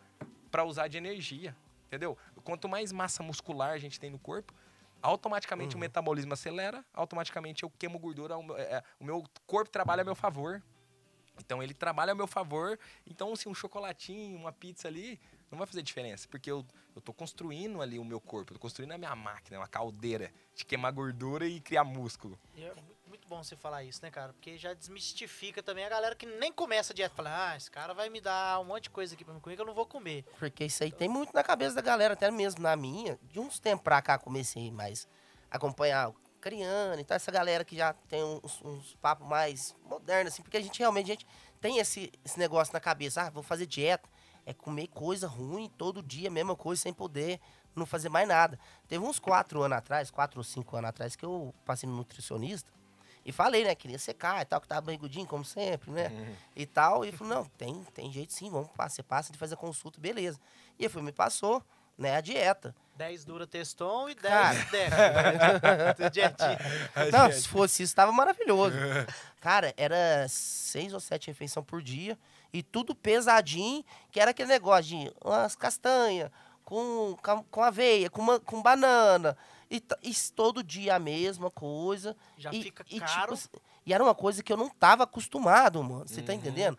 para usar de energia, entendeu? Quanto mais massa muscular a gente tem no corpo, automaticamente uhum. o metabolismo acelera, automaticamente eu queimo gordura, o meu, é, é, o meu corpo trabalha a meu favor. Então ele trabalha a meu favor. Então, assim, um chocolatinho, uma pizza ali, não vai fazer diferença. Porque eu, eu tô construindo ali o meu corpo, eu tô construindo a minha máquina, uma caldeira de queimar gordura e criar músculo muito bom você falar isso, né, cara? Porque já desmistifica também a galera que nem começa a dieta. Fala, ah, esse cara vai me dar um monte de coisa aqui pra me comer que eu não vou comer. Porque isso aí tem muito na cabeça da galera, até mesmo na minha. De uns tempos pra cá comecei mais a acompanhar o Criano e tal, essa galera que já tem uns, uns papos mais modernos, assim, porque a gente realmente a gente tem esse, esse negócio na cabeça. Ah, vou fazer dieta. É comer coisa ruim todo dia, mesma coisa, sem poder não fazer mais nada. Teve uns quatro anos atrás, quatro ou cinco anos atrás, que eu passei no nutricionista. E falei, né? Queria secar e tal, que tava barrigudinho, como sempre, né? Uhum. E tal. E falou, não, tem, tem jeito sim, vamos passar. Você passa de fazer a consulta, beleza. E eu fui, me passou, né, a dieta. 10 dura testom e 10 deve. não, se fosse isso, tava maravilhoso. Cara, era seis ou sete refeições por dia. E tudo pesadinho, que era aquele negócio de umas castanhas, com, com aveia, com, uma, com banana, e, e todo dia a mesma coisa. Já e, fica e, Tipo, e era uma coisa que eu não tava acostumado, mano. Você tá uhum. tá entendendo?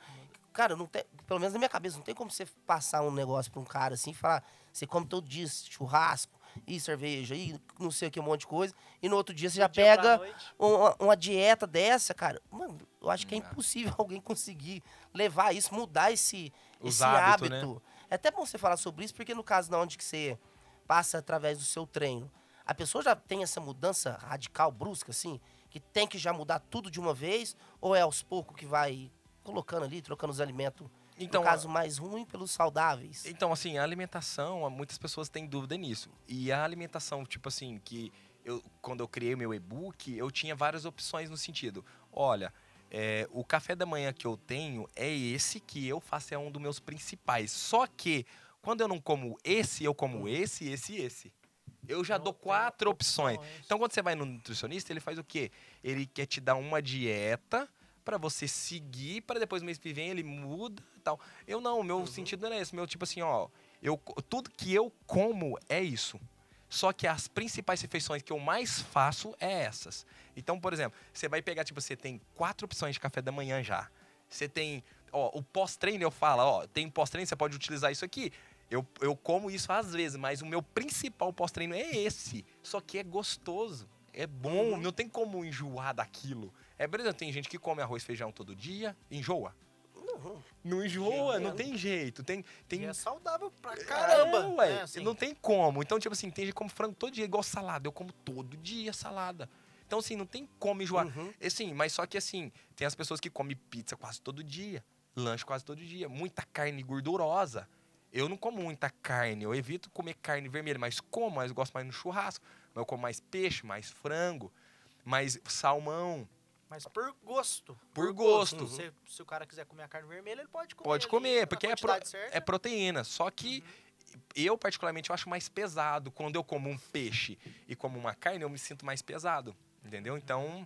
Cara, não tem, pelo menos na minha cabeça, não tem como você passar um negócio pra um cara assim e falar, você come todo dia churrasco, e cerveja, e não sei o que, um monte de coisa. E no outro dia você já dia pega uma, uma, dieta dessa, cara. Mano, eu acho que é impossível alguém conseguir levar isso, mudar esse, esse né? hábito. hábito. Né? É até bom você falar sobre isso, porque no caso na onde que você passa através do seu treino, a pessoa já tem essa mudança radical, brusca, assim, que tem que já mudar tudo de uma vez, ou é aos poucos que vai colocando ali, trocando os alimentos então, no caso mais ruim pelos saudáveis. Então, assim, a alimentação, muitas pessoas têm dúvida nisso. E a alimentação, tipo assim, que eu, quando eu criei meu e-book, eu tinha várias opções no sentido. Olha, é, o café da manhã que eu tenho é esse que eu faço, é um dos meus principais. Só que quando eu não como esse, eu como esse, esse e esse. Eu já não dou é quatro opções. opções. Então, quando você vai no nutricionista, ele faz o quê? Ele quer te dar uma dieta para você seguir, para depois mês que vem ele muda tal. Eu não, meu uhum. sentido não é esse. Meu tipo assim, ó, eu, tudo que eu como é isso. Só que as principais refeições que eu mais faço é essas. Então, por exemplo, você vai pegar, tipo, você tem quatro opções de café da manhã já. Você tem, ó, o pós-treino eu falo, ó, tem pós-treino, você pode utilizar isso aqui. Eu, eu como isso às vezes, mas o meu principal pós-treino é esse. Só que é gostoso, é bom, uhum. não tem como enjoar daquilo. É, por exemplo, tem gente que come arroz e feijão todo dia, enjoa. Uhum. Não, enjoa, não tem jeito. Tem, tem... E é saudável pra é, caramba. É, é assim. Não tem como. Então, tipo assim, tem gente que come frango todo dia, igual salada. Eu como todo dia salada. Então, assim, não tem como enjoar. Uhum. Assim, mas só que, assim, tem as pessoas que comem pizza quase todo dia, lanche quase todo dia, muita carne gordurosa. Eu não como muita carne, eu evito comer carne vermelha, mas como, mas gosto mais no churrasco. Mas eu como mais peixe, mais frango, mais salmão. Mas por gosto. Por, por gosto. gosto. Se, se, o cara quiser comer a carne vermelha, ele pode comer. Pode comer, porque é, pro, é, proteína. Só que uhum. eu, particularmente, eu acho mais pesado. Quando eu como um peixe e como uma carne, eu me sinto mais pesado. Entendeu? Então,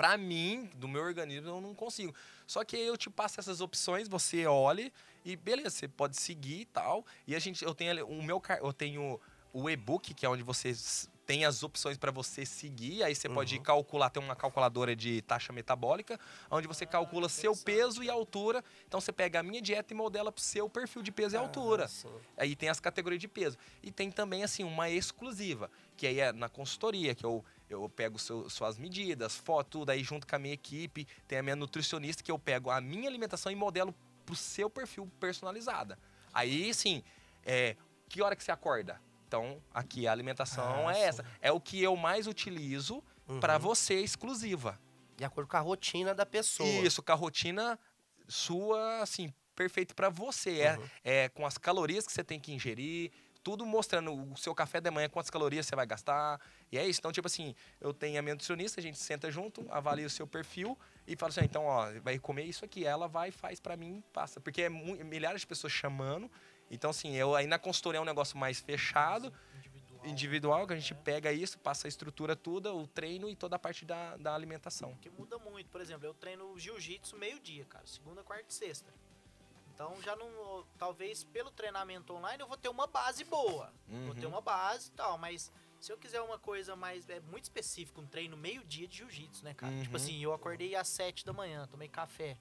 para mim, do meu organismo, eu não consigo. Só que eu te passo essas opções, você olha e beleza, você pode seguir e tal. E a gente, eu tenho o meu, eu tenho o e-book que é onde você tem as opções para você seguir. Aí você uhum. pode calcular, tem uma calculadora de taxa metabólica, onde você ah, calcula seu peso e altura. Então você pega a minha dieta e modela pro seu perfil de peso ah, e altura. Ah, sim. Aí tem as categorias de peso. E tem também, assim, uma exclusiva, que aí é na consultoria, que eu eu pego seu, suas medidas, foto, daí junto com a minha equipe, tem a minha nutricionista que eu pego a minha alimentação e modelo pro seu perfil personalizada. Aí sim, é, que hora que você acorda? Então, aqui a alimentação ah, é sim. essa. É o que eu mais utilizo uhum. para você exclusiva. De acordo com a rotina da pessoa. Isso, com a rotina sua, assim, perfeito para você. É, uhum. É, é com as calorias que você tem que ingerir, tudo mostrando o seu café da manhã, quantas calorias você vai gastar, e é isso. Então, tipo assim, eu tenho a minha nutricionista, a gente senta junto, avalia o seu perfil e fala assim: ah, então, ó, vai comer isso aqui. Ela vai, faz para mim, passa. Porque é milhares de pessoas chamando. Então, assim, eu aí na consultoria é um negócio mais fechado individual, que a gente uhum. pega isso, passa a estrutura toda, o treino e toda a parte da, da alimentação. Que muda muito, por exemplo, eu treino jiu-jitsu meio-dia, cara, segunda, quarta e sexta. Então já não. Talvez pelo treinamento online eu vou ter uma base boa. Uhum. Vou ter uhum. uma base e tal, mas se eu quiser uma coisa mais. É muito específico, um treino meio-dia de jiu-jitsu, né, cara? Tipo uhum. Tipo assim, eu acordei às 7 da manhã, tomei café.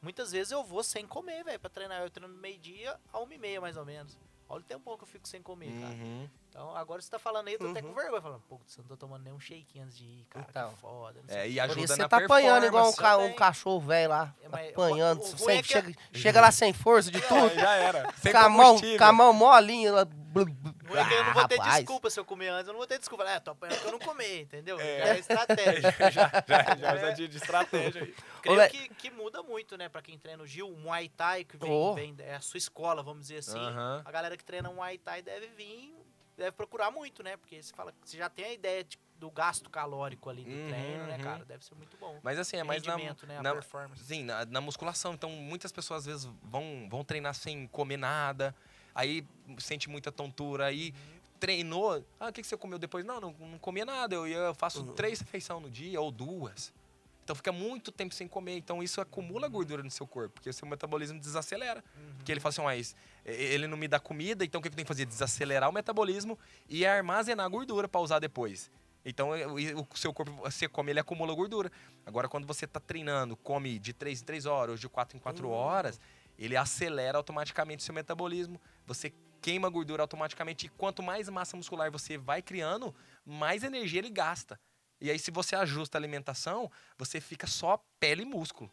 Muitas vezes eu vou sem comer, velho, pra treinar. Eu treino meio-dia a uma e meia, mais ou menos. Olha o tempo que eu fico sem comer, uhum. cara. Então, agora você tá falando aí, eu tô uhum. até com uhum. vergonha. Falando, pô, você não tá tomando nenhum shake antes de ir, cara. Então, que foda. é, e ajuda você na tá apanhando igual um, ca um cachorro velho lá. É, apanhando. O, o sem, é chega, é... chega, lá sem força de é, tudo. já era. Sem com, a mão, com a mão molinha. Lá, blu, blu, é eu não vou ter ah, rapaz. desculpa se eu comer antes. Eu não vou ter desculpa. É, tô apanhando que eu não comi, entendeu? É, é estratégia. já, já, já, já é. de estratégia aí. Creio que, que, muda muito, né? Pra quem treina o Gil, o Muay Thai, que vem, oh. vem é a sua escola, vamos dizer assim. A galera que treina o Muay Thai deve vir, deve procurar muito, né? Porque você, fala, você já tem a ideia de, do gasto calórico ali do uhum, treino, né, uhum. cara? Deve ser muito bom. Mas assim, é mais na, né? na performance. Sim, na, na musculação. Então, muitas pessoas às vezes vão, vão treinar sem comer nada, aí sente muita tontura, aí uhum. treinou. Ah, o que, que você comeu depois? Não, não, não comia nada. Eu, eu faço uhum. três refeições no dia, ou duas. Então fica muito tempo sem comer. Então isso acumula gordura no seu corpo, porque o seu metabolismo desacelera. Uhum. Porque ele fala assim, mas ele não me dá comida, então o que eu tenho que fazer? Desacelerar o metabolismo e armazenar gordura para usar depois. Então, é, o seu corpo, você come, ele acumula gordura. Agora, quando você está treinando, come de 3 em 3 horas, de 4 em 4 uhum. horas, ele acelera automaticamente o seu metabolismo. Você queima gordura automaticamente. E quanto mais massa muscular você vai criando, mais energia ele gasta. E aí, se você ajusta a alimentação, você fica só pele e músculo.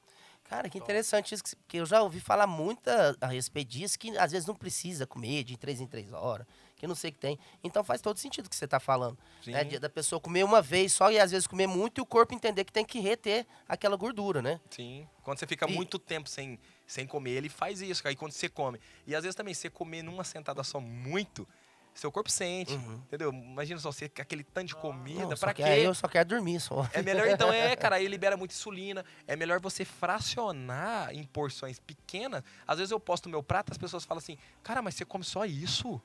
Cara, que interessante isso, porque eu já ouvi falar muito a respeito disso, que às vezes não precisa comer de três em três horas, que não sei o que tem. Então faz todo sentido o que você está falando. Né? Da pessoa comer uma vez só e às vezes comer muito e o corpo entender que tem que reter aquela gordura, né? Sim. Quando você fica e... muito tempo sem, sem comer, ele faz isso. Aí quando você come. E às vezes também, você comer numa sentada só muito, seu corpo sente, uhum. entendeu? Imagina só, você aquele tanto de comida, para quê? eu só quero dormir só. É melhor então, é, cara, aí libera muita insulina. É melhor você fracionar em porções pequenas. Às vezes eu posto meu prato, as pessoas falam assim, cara, mas você come só isso?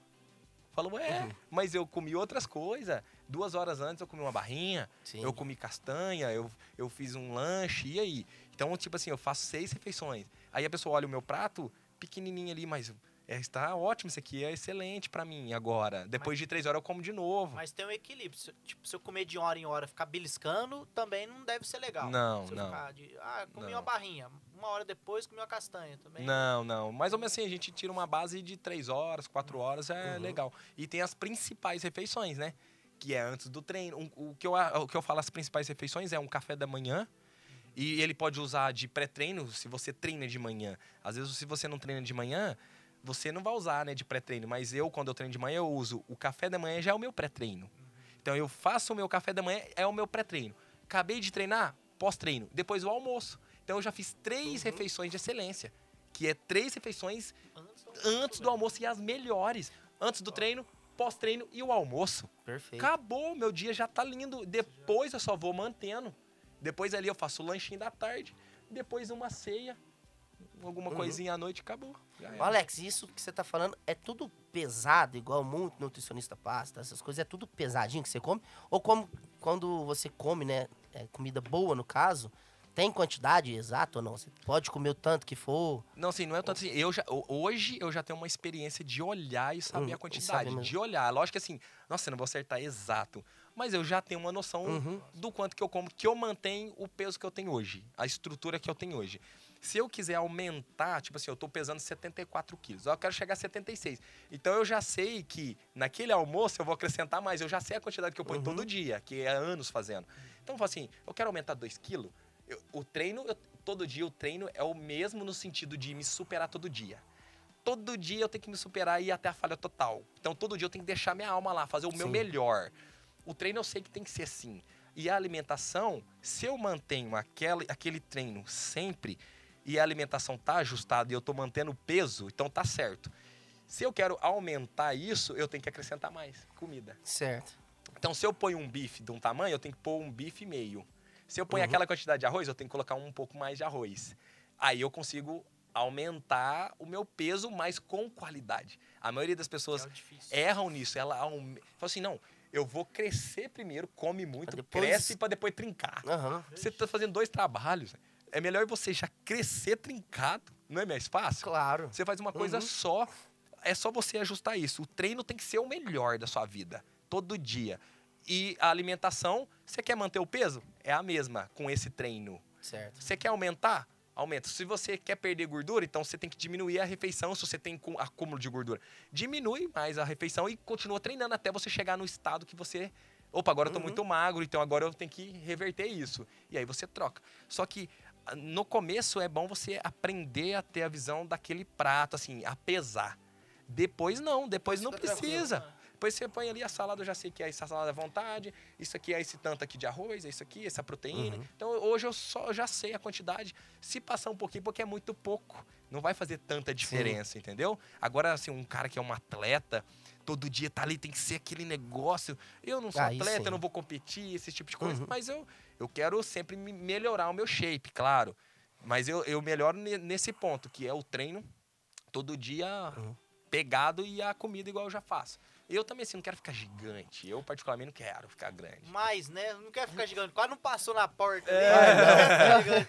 Falou, é, uhum. mas eu comi outras coisas. Duas horas antes eu comi uma barrinha, Sim. eu comi castanha, eu, eu fiz um lanche, e aí? Então, tipo assim, eu faço seis refeições. Aí a pessoa olha o meu prato, pequenininho ali, mas é, está ótimo, isso aqui é excelente para mim agora. Depois mas, de três horas eu como de novo. Mas tem um equilíbrio. Se, tipo, se eu comer de hora em hora ficar beliscando, também não deve ser legal. Não, se não. De, ah, comi não. uma barrinha. Uma hora depois comi uma castanha também. Não, não. Mais ou menos assim, a gente tira uma base de três horas, quatro uhum. horas, é uhum. legal. E tem as principais refeições, né? Que é antes do treino. Um, o, que eu, o que eu falo as principais refeições é um café da manhã, uhum. e ele pode usar de pré-treino se você treina de manhã. Às vezes, se você não treina de manhã, você não vai usar, né, de pré-treino, mas eu, quando eu treino de manhã, eu uso. O café da manhã já é o meu pré-treino. Então eu faço o meu café da manhã, é o meu pré-treino. Acabei de treinar, pós-treino. Depois o almoço. Então eu já fiz três uhum. refeições de excelência. Que é três refeições antes do almoço, antes do almoço e as melhores. Antes do treino, pós-treino e o almoço. Perfeito. Acabou, meu dia já tá lindo. Depois eu só vou mantendo. Depois ali eu faço o lanchinho da tarde. Depois uma ceia alguma uhum. coisinha à noite e acabou. Alex, isso que você tá falando é tudo pesado, igual muito nutricionista pasta, essas coisas, é tudo pesadinho que você come? Ou como quando você come, né, é, comida boa no caso, tem quantidade exata ou não? Você pode comer o tanto que for? Não, sim, não é tanto assim. Eu já, hoje eu já tenho uma experiência de olhar e saber hum, a quantidade. Sabe de olhar. Lógico que assim, nossa, eu não vou acertar exato. Mas eu já tenho uma noção uhum. do quanto que eu como, que eu mantenho o peso que eu tenho hoje, a estrutura que eu tenho hoje. Se eu quiser aumentar, tipo assim, eu estou pesando 74 quilos, eu quero chegar a 76. Então eu já sei que naquele almoço eu vou acrescentar mais, eu já sei a quantidade que eu ponho uhum. todo dia, que é anos fazendo. Então eu falo assim, eu quero aumentar 2 quilos, eu, o treino, eu, todo dia o treino é o mesmo no sentido de me superar todo dia todo dia eu tenho que me superar e ir até a falha total. Então todo dia eu tenho que deixar minha alma lá, fazer o Sim. meu melhor. O treino eu sei que tem que ser assim. E a alimentação, se eu mantenho aquela, aquele treino sempre, e a alimentação tá ajustada e eu estou mantendo o peso, então tá certo. Se eu quero aumentar isso, eu tenho que acrescentar mais comida. Certo. Então, se eu ponho um bife de um tamanho, eu tenho que pôr um bife meio. Se eu ponho uhum. aquela quantidade de arroz, eu tenho que colocar um pouco mais de arroz. Aí eu consigo aumentar o meu peso, mas com qualidade. A maioria das pessoas é erram nisso. Ela fala assim, não, eu vou crescer primeiro, come muito, depois... cresce para depois trincar. Uhum. Você está fazendo dois trabalhos. É melhor você já crescer trincado, não é mais fácil? Claro. Você faz uma coisa uhum. só. É só você ajustar isso. O treino tem que ser o melhor da sua vida, todo dia. E a alimentação, você quer manter o peso? É a mesma com esse treino. Certo. Você quer aumentar? Aumenta. Se você quer perder gordura, então você tem que diminuir a refeição se você tem acúmulo de gordura. Diminui mais a refeição e continua treinando até você chegar no estado que você. Opa, agora eu tô uhum. muito magro, então agora eu tenho que reverter isso. E aí você troca. Só que no começo é bom você aprender a ter a visão daquele prato, assim, a pesar. Depois não, depois não tá precisa. Ah. Depois você põe ali a salada, eu já sei que é essa salada à vontade, isso aqui é esse tanto aqui de arroz, é isso aqui, essa proteína. Uhum. Então hoje eu só eu já sei a quantidade. Se passar um pouquinho, porque é muito pouco, não vai fazer tanta diferença, Sim. entendeu? Agora, assim, um cara que é um atleta, todo dia tá ali, tem que ser aquele negócio. Eu não sou ah, atleta, eu não vou competir, esse tipo de coisa, uhum. mas eu, eu quero sempre melhorar o meu shape, claro. Mas eu, eu melhoro nesse ponto, que é o treino todo dia uhum. pegado e a comida igual eu já faço. Eu também, assim, não quero ficar gigante. Eu, particularmente, não quero ficar grande. Mas, né? Não quero ficar gigante. Quase não passou na porta. É, né?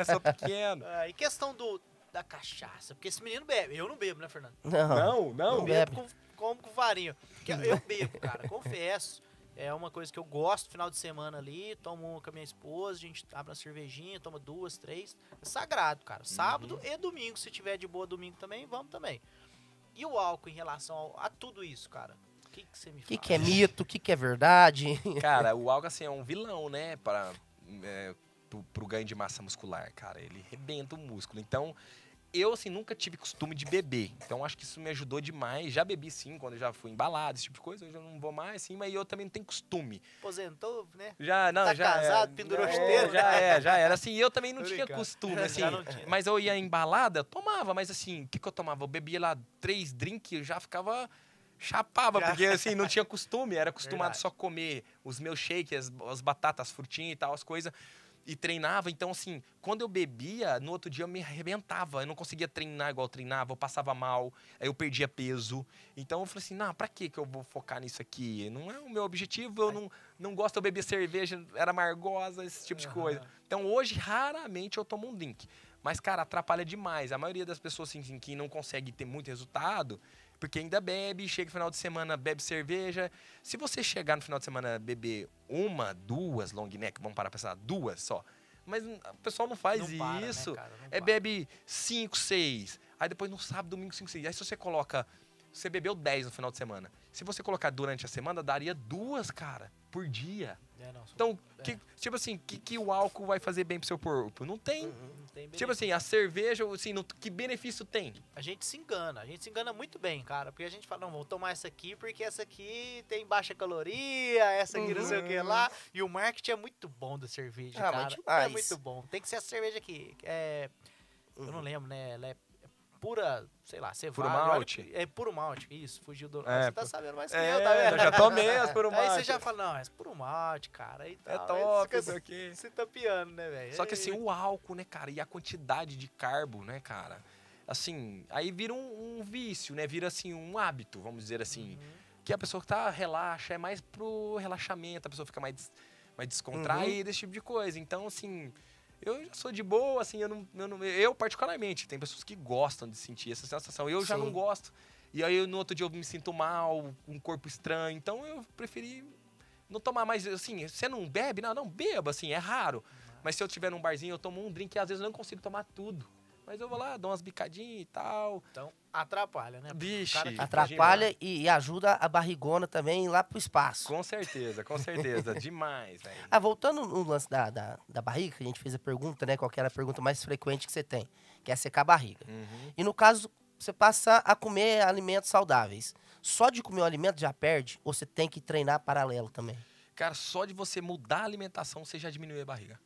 é só é, pequeno. É, e questão do, da cachaça? Porque esse menino bebe. Eu não bebo, né, Fernando? Não, não. não. Eu bebo Com, como com varinho. eu bebo, cara, confesso é uma coisa que eu gosto final de semana ali, tomo uma com a minha esposa, a gente abre uma cervejinha, toma duas, três. É sagrado, cara. Uhum. Sábado uhum. e domingo, se tiver de boa domingo também, vamos também. E o álcool em relação ao, a tudo isso, cara? O que, que você me fala? O que, que, é mito? O que, que é verdade? Cara, o álcool assim, é um vilão, né? Para, é, o ganho de massa muscular, cara. Ele rebenta o músculo. Então, eu, assim, nunca tive costume de beber. Então, acho que isso me ajudou demais. Já bebi, sim, quando já fui embalado, esse tipo de coisa. Hoje eu não vou mais, sim, mas eu também não tenho costume. Aposentou, né? Já, não, tá já. É. casado, é, pendurou já, esteira. Já é, já era. Assim, eu também não tinha costume, assim. Tinha. Mas eu ia embalada, tomava, mas assim, o que, que eu tomava? Eu bebia lá três drinks e já ficava chapava, já. porque assim, não tinha costume, era acostumado Verdade. só comer os meus shakes, as, as batatas, as frutinhas e tal, as coisas e treinava. Então, assim, quando eu bebia, no outro dia eu me arrebentava. Eu não conseguia treinar igual eu treinava, eu passava mal, aí eu perdia peso. Então eu falei assim, não, pra que que eu vou focar nisso aqui? Não é o meu objetivo, eu não, não gosto, eu bebia cerveja, era amargosa, esse tipo de coisa. Então hoje, raramente eu tomo um drink. Mas, cara, atrapalha demais. A maioria das pessoas, assim, assim que não consegue ter muito resultado, porque ainda bebe, chega no final de semana, bebe cerveja. Se você chegar no final de semana beber uma, duas long neck, vamos parar pra pensar, duas só. Mas o pessoal não faz não para, né, isso. Né, cara, não é para. bebe cinco, seis. Aí depois no sábado, domingo, cinco, seis. Aí se você coloca. Você bebeu dez no final de semana. Se você colocar durante a semana, daria duas, cara, por dia. É, não, sou... Então, que, é. tipo assim, o que, que o álcool vai fazer bem pro seu corpo? Não tem. Uhum, não tem tipo assim, a cerveja, assim, não, que benefício tem? A gente se engana, a gente se engana muito bem, cara. Porque a gente fala, não, vou tomar essa aqui porque essa aqui tem baixa caloria, essa aqui uhum. não sei o que uhum. lá. E o marketing é muito bom da cerveja, ah, cara. É muito bom. Tem que ser a cerveja que é... Uhum. Eu não uhum. lembro, né? Ela é pura, sei lá, cevada. Puro malte? Olha, é puro malte, isso, fugiu do... É, você tá sabendo mais que é, eu, tá vendo? Eu já tomei as puro malte. Aí você já fala, não, é puro malte, cara, e é tal. É top isso aqui. Você tá piando, né, velho? Só que assim, o álcool, né, cara, e a quantidade de carbo, né, cara? Assim, aí vira um, um vício, né? Vira, assim, um hábito, vamos dizer assim. Uhum. Que a pessoa que tá relaxa, é mais pro relaxamento, a pessoa fica mais, mais descontraída, uhum. esse tipo de coisa. Então, assim... Eu já sou de boa, assim, eu, não, eu, não, eu particularmente, tem pessoas que gostam de sentir essa sensação. Eu Sim. já não gosto. E aí no outro dia eu me sinto mal, um corpo estranho. Então eu preferi não tomar mais, assim, você não bebe? Não, não beba, assim, é raro. Mas se eu tiver num barzinho, eu tomo um drink e às vezes eu não consigo tomar tudo. Mas eu vou lá, dou umas bicadinhas e tal. Então, atrapalha, né? Bicho. Atrapalha e, e, ajuda a barrigona também lá pro espaço. Com certeza, com certeza. Demais, velho. Ah, voltando no lance da, da, da, barriga, que a gente fez a pergunta, né? Qual era a pergunta mais frequente que você tem? Que é secar a barriga. Uhum. E no caso, você passa a comer alimentos saudáveis. Só de comer o alimento já perde? Ou você tem que treinar paralelo também? Cara, só de você mudar a alimentação, você já diminui a barriga.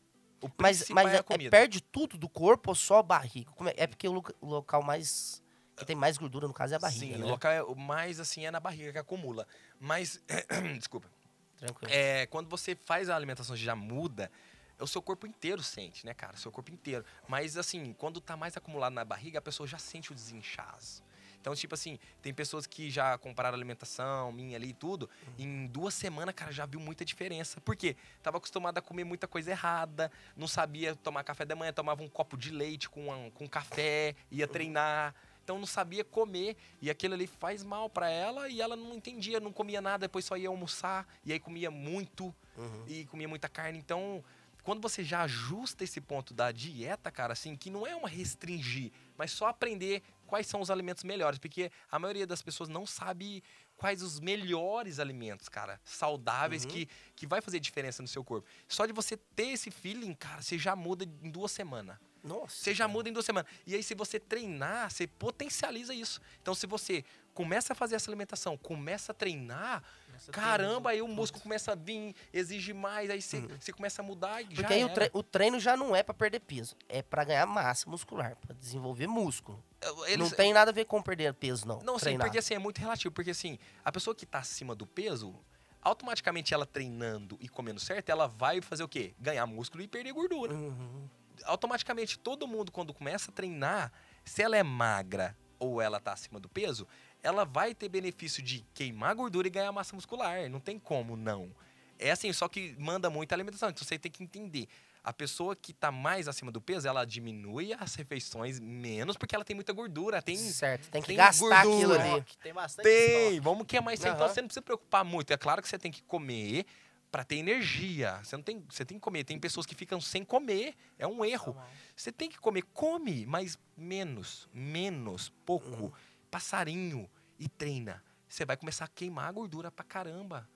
O mas mas é, é, é perde tudo do corpo ou só a barriga? É, é, porque o, o local mais que tem mais gordura, no caso, é a barriga. Sim, né? o local é, mais assim é na barriga que acumula. Mas. desculpa. Tranquilo. É, quando você faz a alimentação já muda, o seu corpo inteiro sente, né, cara? O seu corpo inteiro. Mas assim, quando tá mais acumulado na barriga, a pessoa já sente o desinchaço. Então, tipo assim, tem pessoas que já compraram alimentação minha ali e tudo. Uhum. em duas semanas, cara, já viu muita diferença. Por quê? Tava acostumado a comer muita coisa errada, não sabia tomar café da manhã, tomava um copo de leite com, um, com café, ia uhum. treinar então não sabia comer e aquilo ali faz mal para ela e ela não entendia, não comia nada, depois só ia almoçar e aí comia muito uhum. e comia muita carne. Então, quando você já ajusta esse ponto da dieta, cara, assim, que não é uma restringir, mas só aprender quais são os alimentos melhores, porque a maioria das pessoas não sabe quais os melhores alimentos, cara, saudáveis uhum. que, que vai fazer diferença no seu corpo. Só de você ter esse feeling, cara, você já muda em duas semanas. Nossa. Você já muda em duas semanas. E aí, se você treinar, você potencializa isso. Então, se você começa a fazer essa alimentação, começa a treinar, Caramba, aí o músculo começa a vir, exige mais, aí você, hum. começa a mudar e Porque já aí era. o, treino já não é para perder peso, é para ganhar massa muscular, para desenvolver músculo. É, eles... Não tem nada a ver com perder peso, não. Não, sim, porque assim, é muito relativo. Porque assim, a pessoa que tá acima do peso, automaticamente ela treinando e comendo certo, ela vai fazer o quê? Ganhar músculo e perder gordura. Uhum. Automaticamente, todo mundo, quando começa a treinar, se ela é magra ou ela tá acima do peso, ela vai ter benefício de queimar gordura e ganhar massa muscular. Não tem como não. É assim, só que manda muito a alimentação. Então você tem que entender. A pessoa que está mais acima do peso, ela diminui as refeições menos porque ela tem muita gordura. Tem, certo, tem que tem gastar gordura. aquilo ali. Tem bastante Tem, estoque. vamos queimar isso aí. Então você não precisa preocupar muito. É claro que você tem que comer para ter energia. Você, não tem, você tem que comer. Tem pessoas que ficam sem comer. É um erro. Tá você tem que comer. Come, mas menos. Menos, pouco. Uhum passarinho e treina. Você vai começar a queimar a gordura pra caramba.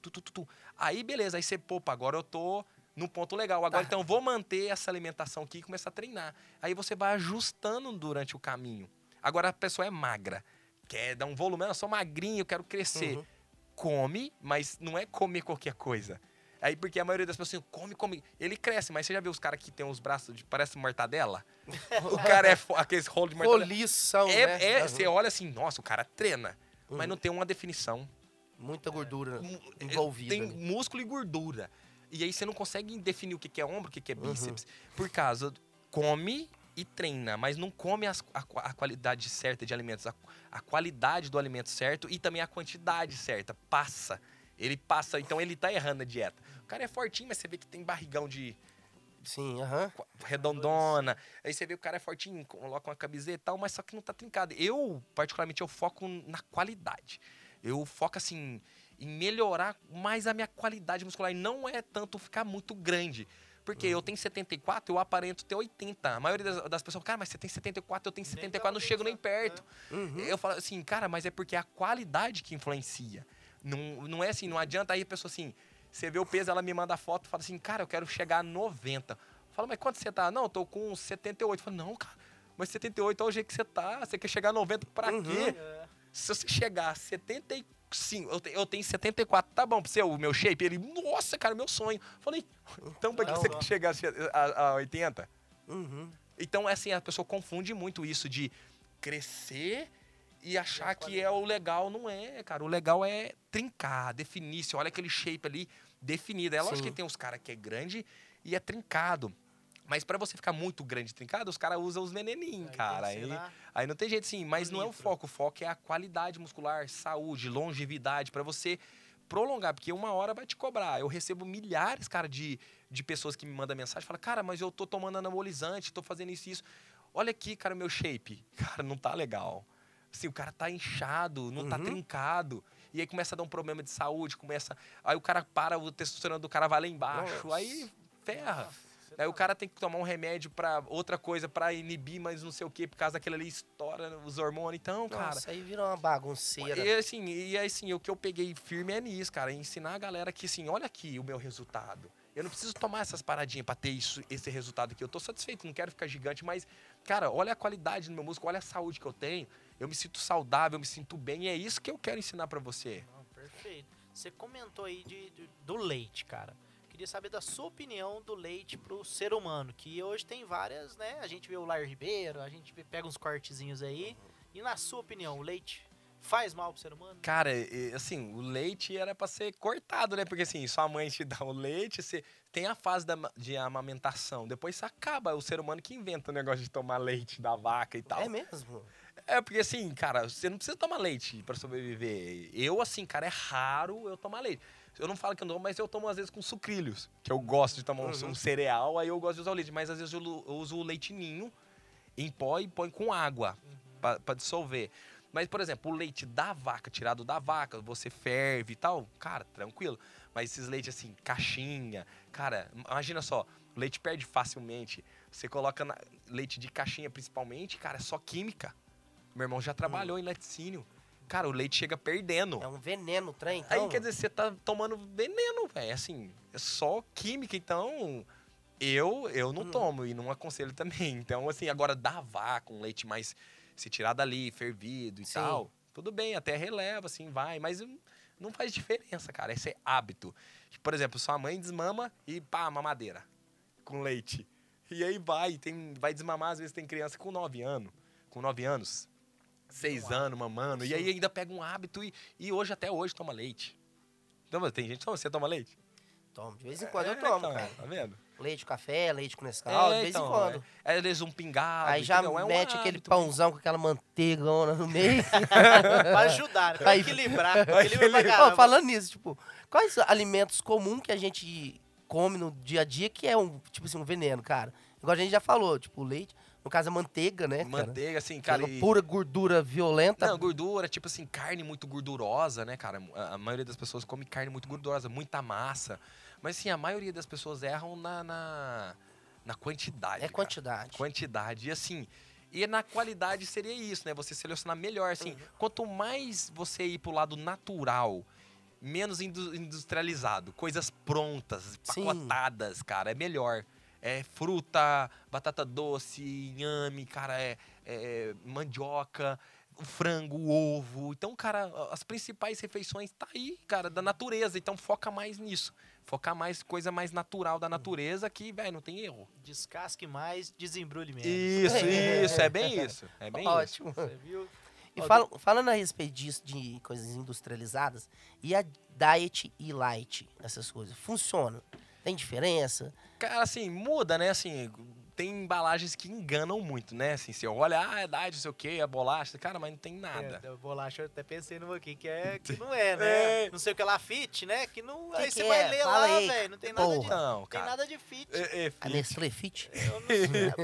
Tu, tu, tu, Aí, beleza, aí você, poupa, agora eu tô no ponto legal. Agora, tá. então, vou manter essa alimentação aqui e começar a treinar. Aí você vai ajustando durante o caminho. Agora, a pessoa é magra, quer dar um volume, ah, eu sou magrinho, eu quero crescer. Uhum. Come, mas não é comer qualquer coisa. Aí, porque a maioria das pessoas assim, come, come. Ele cresce, mas você já viu os caras que tem os braços de. parece mortadela? o cara é. aqueles rolo de mortadela. Rolição, é, né? É, uhum. você olha assim, nossa, o cara treina. Mas uhum. não tem uma definição. Muita gordura é, envolvida. Tem né? músculo e gordura. E aí você não consegue definir o que é ombro, o que é uhum. bíceps. Uhum. Por causa, come e treina, mas não come as, a, a, qualidade certa de alimentos, a, a qualidade do alimento certo e também a quantidade certa. Passa. Ele passa, então ele tá errando a dieta. O cara é fortinho, mas você vê que tem barrigão de. Sim, aham. Uh -huh. Redondona. Aí você vê que o cara é fortinho, coloca uma camiseta e tal, mas só que não tá trincado. Eu, particularmente, eu foco na qualidade. Eu foco assim em melhorar mais a minha qualidade muscular. E não é tanto ficar muito grande. Porque uhum. eu tenho 74, eu aparento ter 80. A maioria das, das, pessoas, cara, mas você tem 74, eu tenho 74, nem tá não chego nem né? perto. Uhum. Eu falo assim, cara, mas é porque é a qualidade que influencia. Não, não é assim, não adianta aí a pessoa assim, você vê o peso, ela me manda a foto, fala assim, cara, eu quero chegar a 90. Fala, mas quanto você tá? Não, eu tô com 78. Fala, não, cara, mas 78 é o jeito que você tá, você quer chegar a 90 pra uhum. quê? É. Se você chegar a 75, eu, te, eu tenho 74, tá bom pra você, o meu shape? Ele, nossa, cara, meu sonho. Falei, então pra que não, você não. quer chegar a, a 80? Uhum. Então, assim, a pessoa confunde muito isso de crescer e achar que é o legal. Não é, cara. O legal é trincar, definir. Você olha aquele shape ali definido. É lógico Sim. que tem uns caras que é grande e é trincado. Mas para você ficar muito grande e trincado, os caras usam os veneninhos, cara. Aí, aí não tem jeito, sim. Mas não é o foco. O foco é a qualidade muscular, saúde, longevidade, para você prolongar, porque uma hora vai te cobrar. Eu recebo milhares, cara, de, de pessoas que me mandam mensagem fala falam, cara, mas eu tô tomando anabolizante, tô fazendo isso e isso. Olha aqui, cara, o meu shape. Cara, não tá legal. Assim, o cara tá inchado, não tá uhum. tá trincado. E aí começa a dar um problema de saúde, começa. Aí o cara para, o testosterona do cara vai lá embaixo. Nossa. Aí ferra. Nossa. Aí o tá cara tem que tomar um remédio para outra coisa, para inibir, mas não sei o que, por causa daquela ali estoura os hormônios. Então, cara. Isso aí virou uma bagunceira. E assim, e assim, o que eu peguei firme é nisso, cara. É ensinar a galera que assim, olha aqui o meu resultado. Eu não preciso tomar essas paradinhas pra ter isso, esse resultado aqui. Eu tô satisfeito, não quero ficar gigante, mas, cara, olha a qualidade do meu músculo, olha a saúde que eu tenho eu me sinto saudável, eu me sinto bem, e é isso que eu quero ensinar para você. Não, ah, perfeito. Você comentou aí de, de, do leite, cara. Queria saber da sua opinião do leite pro ser humano, que hoje tem várias, né? A gente vê o Lair Ribeiro, a gente pega uns cortezinhos aí. E na sua opinião, o leite faz mal pro ser humano? Cara, assim, o leite era para ser cortado, né? Porque assim, sua mãe te dá o leite, você tem a fase da, de amamentação, depois acaba, o ser humano que inventa o negócio de tomar leite da vaca e tal. É mesmo? É, porque assim, cara, você não precisa tomar leite para sobreviver. Eu, assim, cara, é raro eu tomar leite. Eu não falo que eu não tomo, mas eu tomo às vezes com sucrilhos, que eu gosto de tomar um, uhum. um cereal, aí eu gosto de usar o leite. Mas às vezes eu, eu uso o leitinho em pó e põe com água uhum. para dissolver. Mas, por exemplo, o leite da vaca, tirado da vaca, você ferve e tal, cara, tranquilo. Mas esses leites assim, caixinha, cara, imagina só, o leite perde facilmente. Você coloca na, leite de caixinha principalmente, cara, é só química. Meu irmão já trabalhou hum. em laticínio. Cara, o leite chega perdendo. É um veneno o trem, então. Aí quer dizer, você tá tomando veneno, velho. Assim, é só química, então. Eu, eu não hum. tomo e não aconselho também. Então, assim, agora dá vácuo, um leite mais se tirar dali, fervido e Sim. tal. Tudo bem, até releva, assim, vai. Mas hum, não faz diferença, cara. Esse é hábito. Por exemplo, sua mãe desmama e pá, mamadeira com leite. E aí vai, tem, vai desmamar, às vezes tem criança com 9 anos, com 9 anos, Seis anos mamando. Sim. E aí ainda pega um hábito e, e hoje, até hoje, toma leite. Então, tem gente, você toma leite? Toma De vez em é, quando é, eu tomo, então, cara. Tá vendo? Leite café, leite com Nescau, é, de vez então, em quando. É. Aí, é, vezes, um pingado. Aí já entendeu? mete é um aquele pãozão com aquela manteiga no meio. pra ajudar, né? pra aí, equilibrar. Pra equilibrar. falando nisso, tipo, quais alimentos comuns que a gente come no dia a dia que é um, tipo assim, um veneno, cara? Igual a gente já falou, tipo, leite. No caso, a é manteiga, né? Manteiga, cara? assim, cara. E... Pura gordura violenta. Não, gordura, tipo assim, carne muito gordurosa, né, cara? A maioria das pessoas come carne muito gordurosa, muita massa. Mas, assim, a maioria das pessoas erram na, na, na quantidade. É cara. quantidade. Quantidade. E, assim, e na qualidade seria isso, né? Você selecionar melhor, assim. Uhum. Quanto mais você ir pro lado natural, menos industrializado, coisas prontas, pacotadas, cara, é melhor é fruta, batata doce, inhame, cara, é, é, é mandioca, o frango, o ovo. Então, cara, as principais refeições tá aí, cara, da natureza. Então foca mais nisso. Focar mais coisa mais natural da natureza que, velho, não tem erro. Descasque mais, desembrulhe menos. Isso, é. isso, é bem isso. É bem Ótimo. Isso. Você viu? E fal falando a respeito disso, de coisas industrializadas, e a diet e light, essas coisas, funciona. Tem diferença? Cara, assim, muda, né? Assim, tem embalagens que enganam muito, né? Assim, você olha, ah, é idade não sei o quê, é bolacha. Cara, mas não tem nada. É, bolacha eu até pensei no aqui que, é, que não é, né? É. Não sei o que é lá, fit, né? Que não. Que aí que você é? vai ler Fala lá, velho. Não tem porra. nada de. Não, cara. Tem nada de fit. É, é fit. A Nestlé fit? Eu não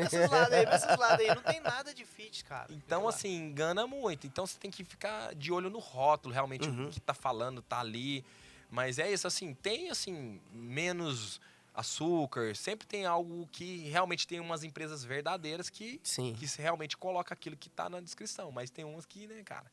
sei. É pra esses lados aí. Não tem nada de fit, cara. Então, assim, engana muito. Então você tem que ficar de olho no rótulo, realmente, uhum. o que tá falando, tá ali. Mas é isso, assim, tem assim, menos açúcar, sempre tem algo que realmente tem umas empresas verdadeiras que, Sim. que realmente coloca aquilo que tá na descrição. Mas tem umas que, né, cara.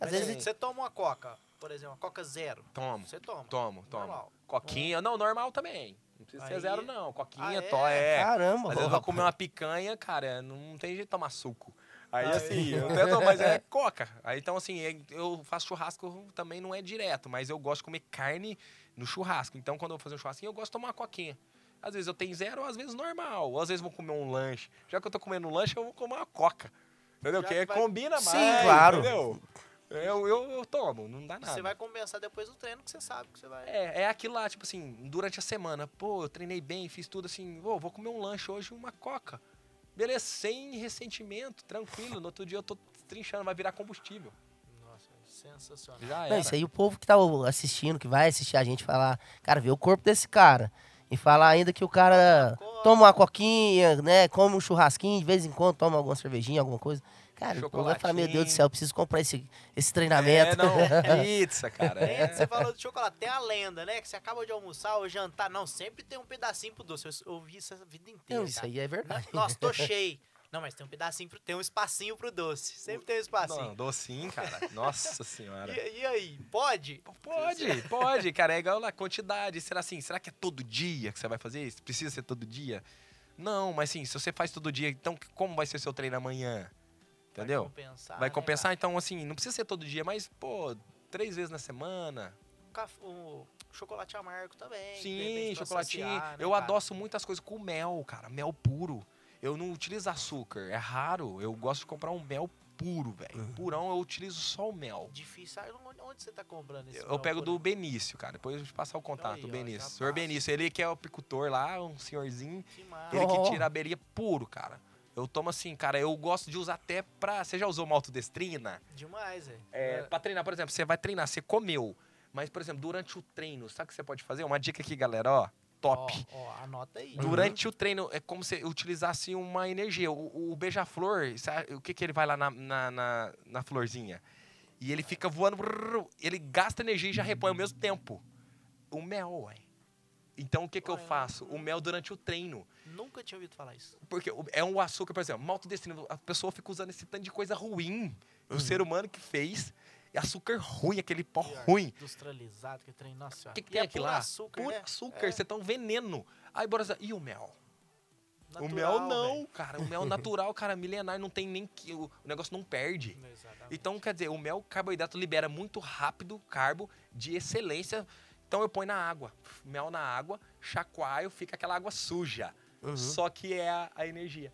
Às vezes é você toma uma coca, por exemplo, uma coca zero. Tomo. Você toma. Tomo, tomo. Normal. Coquinha, não, normal também. Não precisa Aí... ser zero, não. Coquinha, ah, é? to é. Caramba, Às vezes vou comer uma picanha, cara, não tem jeito de tomar suco. Aí assim, eu tento, mas é coca. Aí então assim, é, eu faço churrasco também não é direto, mas eu gosto de comer carne no churrasco. Então quando eu vou fazer um churrasco eu gosto de tomar uma coquinha. Às vezes eu tenho zero, às vezes normal. Ou às vezes vou comer um lanche. Já que eu tô comendo um lanche, eu vou comer uma coca. Entendeu? Porque vai... combina mais. Sim, claro. Entendeu? Eu, eu, eu, tomo, não dá nada. Você vai compensar depois do treino que você sabe que você vai. É, é aquilo lá, tipo assim, durante a semana. Pô, eu treinei bem, fiz tudo assim. Pô, vou comer um lanche hoje, uma coca. Beleza, sem ressentimento, tranquilo. No outro dia eu tô trinchando, vai virar combustível. Nossa, sensacional. Já isso aí o povo que tá assistindo, que vai assistir a gente falar, cara, vê o corpo desse cara. E falar ainda que o cara toma uma coquinha, né? Come um churrasquinho, de vez em quando toma alguma cervejinha, alguma coisa. Cara, eu vai falar, meu Deus do céu, preciso comprar esse, esse é, treinamento. É, não, pizza, cara. É, é. você falou de chocolate, tem a lenda, né? Que você acaba de almoçar ou jantar. Não, sempre tem um pedacinho pro doce. Eu ouvi isso a vida inteira. Não, isso aí é verdade. Nossa, tô cheio. Não, mas tem um pedacinho, pro, tem um espacinho pro doce. Sempre tem um espacinho. Não, docinho, cara. Nossa senhora. E, e, aí, pode? Pode, pode, cara. É igual a quantidade. Será assim, será que é todo dia que você vai fazer isso? Precisa ser todo dia? Não, mas sim, se você faz todo dia, então como vai ser o seu treino amanhã? Entendeu? Vai compensar. Vai né, compensar, né, então, assim, não precisa ser todo dia, mas, pô, três vezes na semana. O, chocolate amargo também. Sim, chocolatinho. Associar, né, eu cara? adoço muitas coisas com mel, cara, mel puro. Eu não utilizo açúcar, é raro. Eu gosto de comprar um mel puro, velho. Uhum. Purão eu utilizo só o mel. Difícil. Ah, onde você tá comprando esse Eu, eu pego puro? do Benício, cara. Depois a gente passar o contato, o Benício. Senhor Benício, ele que é o apicultor lá, um senhorzinho. Que ele que tira a abelha puro, cara. Eu tomo assim, cara, eu gosto de usar até pra. Você já usou maltodestrina? Demais, é. é. Pra treinar, por exemplo, você vai treinar, você comeu. Mas, por exemplo, durante o treino, sabe o que você pode fazer? Uma dica aqui, galera, ó. Top. Ó, ó anota aí. Durante uhum. o treino, é como se utilizasse uma energia. O, o beija-flor, é, o que, que ele vai lá na, na, na, na florzinha? E ele fica voando, ele gasta energia e já repõe ao mesmo tempo. O mel, ué. Então o que, que eu faço? O mel durante o treino. Nunca tinha ouvido falar isso. Porque é um açúcar, por exemplo, maltodextrina. A pessoa fica usando esse tanto de coisa ruim. Hum. O uhum. ser humano que fez é açúcar ruim, aquele pó Pior, é ruim. Industrializado, que trem, nossa senhora. O que, que tem é aqui lá? Açúcar, Puro né? açúcar, é. você tá um veneno. Aí, bora, e o mel? Natural, o mel não, véio. cara. O mel natural, cara, milenar, não tem nem que. O negócio não perde. Exatamente. Então, quer dizer, o mel, carboidrato, libera muito rápido carbo de excelência. Então, eu ponho na água. Mel na água, chacoalho, fica aquela água suja. Uhum. Só que é a, a energia.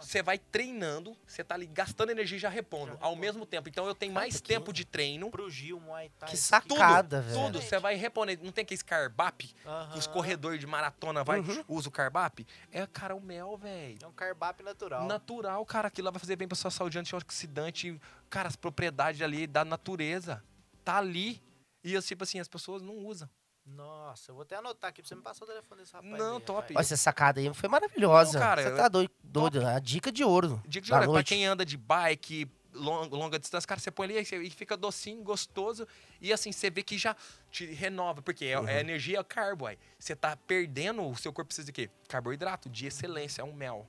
Você vai treinando, você tá ali gastando energia e já repondo já ao mesmo tempo. Então eu tenho Quanto mais tempo de treino. Pro Gil, Muay Thai. Que sacada, velho. Tudo, você vai repondo. Não tem aquele carbap? Uh -huh. Os corredores de maratona vai, uhum. usa o carbap? É, cara, o mel, velho. É um carbap natural. Natural, cara. Aquilo lá vai fazer bem pra sua saúde antioxidante. Cara, as propriedades ali da natureza. Tá ali. E, tipo assim, as pessoas não usam. Nossa, eu vou até anotar aqui pra você me passar o telefone desse rapaz. Não, aí, top. Olha, essa sacada aí foi maravilhosa. Não, cara, você tá doido, doido né? A dica de ouro. Dica de ouro. Noite. É pra quem anda de bike, longa, longa distância, cara, você põe ali e fica docinho, gostoso. E assim, você vê que já te renova, porque é, é uhum. é energia é carbo. Aí. Você tá perdendo, o seu corpo precisa de quê? Carboidrato, de excelência, é um mel.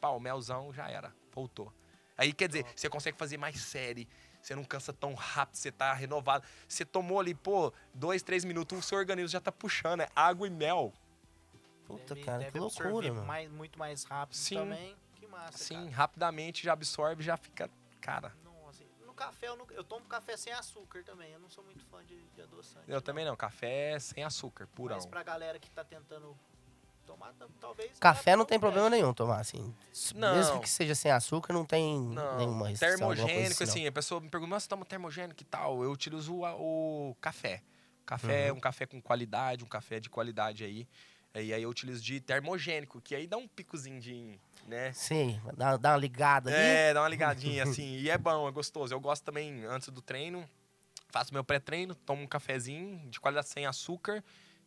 Pau, melzão já era, voltou. Aí quer dizer, você consegue fazer mais série você não cansa tão rápido, você tá renovado. Você tomou ali, pô, dois, três minutos, o seu organismo já tá puxando. É água e mel. Puta, deve, cara, deve que loucura, mano. Mais, muito mais rápido Sim. também. Que massa, Sim, cara. rapidamente já absorve, já fica... Cara... no café, eu, não, eu tomo café sem açúcar também. Eu não sou muito fã de, de adoçante. Eu não. também não. Café sem açúcar, purão. Mas pra galera que tá tentando tomar, talvez. Café não tem problema nenhum tomar, assim. Não. Mesmo que seja sem açúcar, não tem não. nenhuma restrição. Termogênico, assim, assim, a pessoa me pergunta, nossa, toma termogênico e tal. Eu utilizo o, o café. Café, uhum. um café com qualidade, um café de qualidade aí. E aí eu utilizo de termogênico, que aí dá um picozinho de. Né? Sim, dá, dá uma ligada ali. É, dá uma ligadinha, assim. E é bom, é gostoso. Eu gosto também, antes do treino, faço meu pré-treino, tomo um cafezinho de qualidade sem açúcar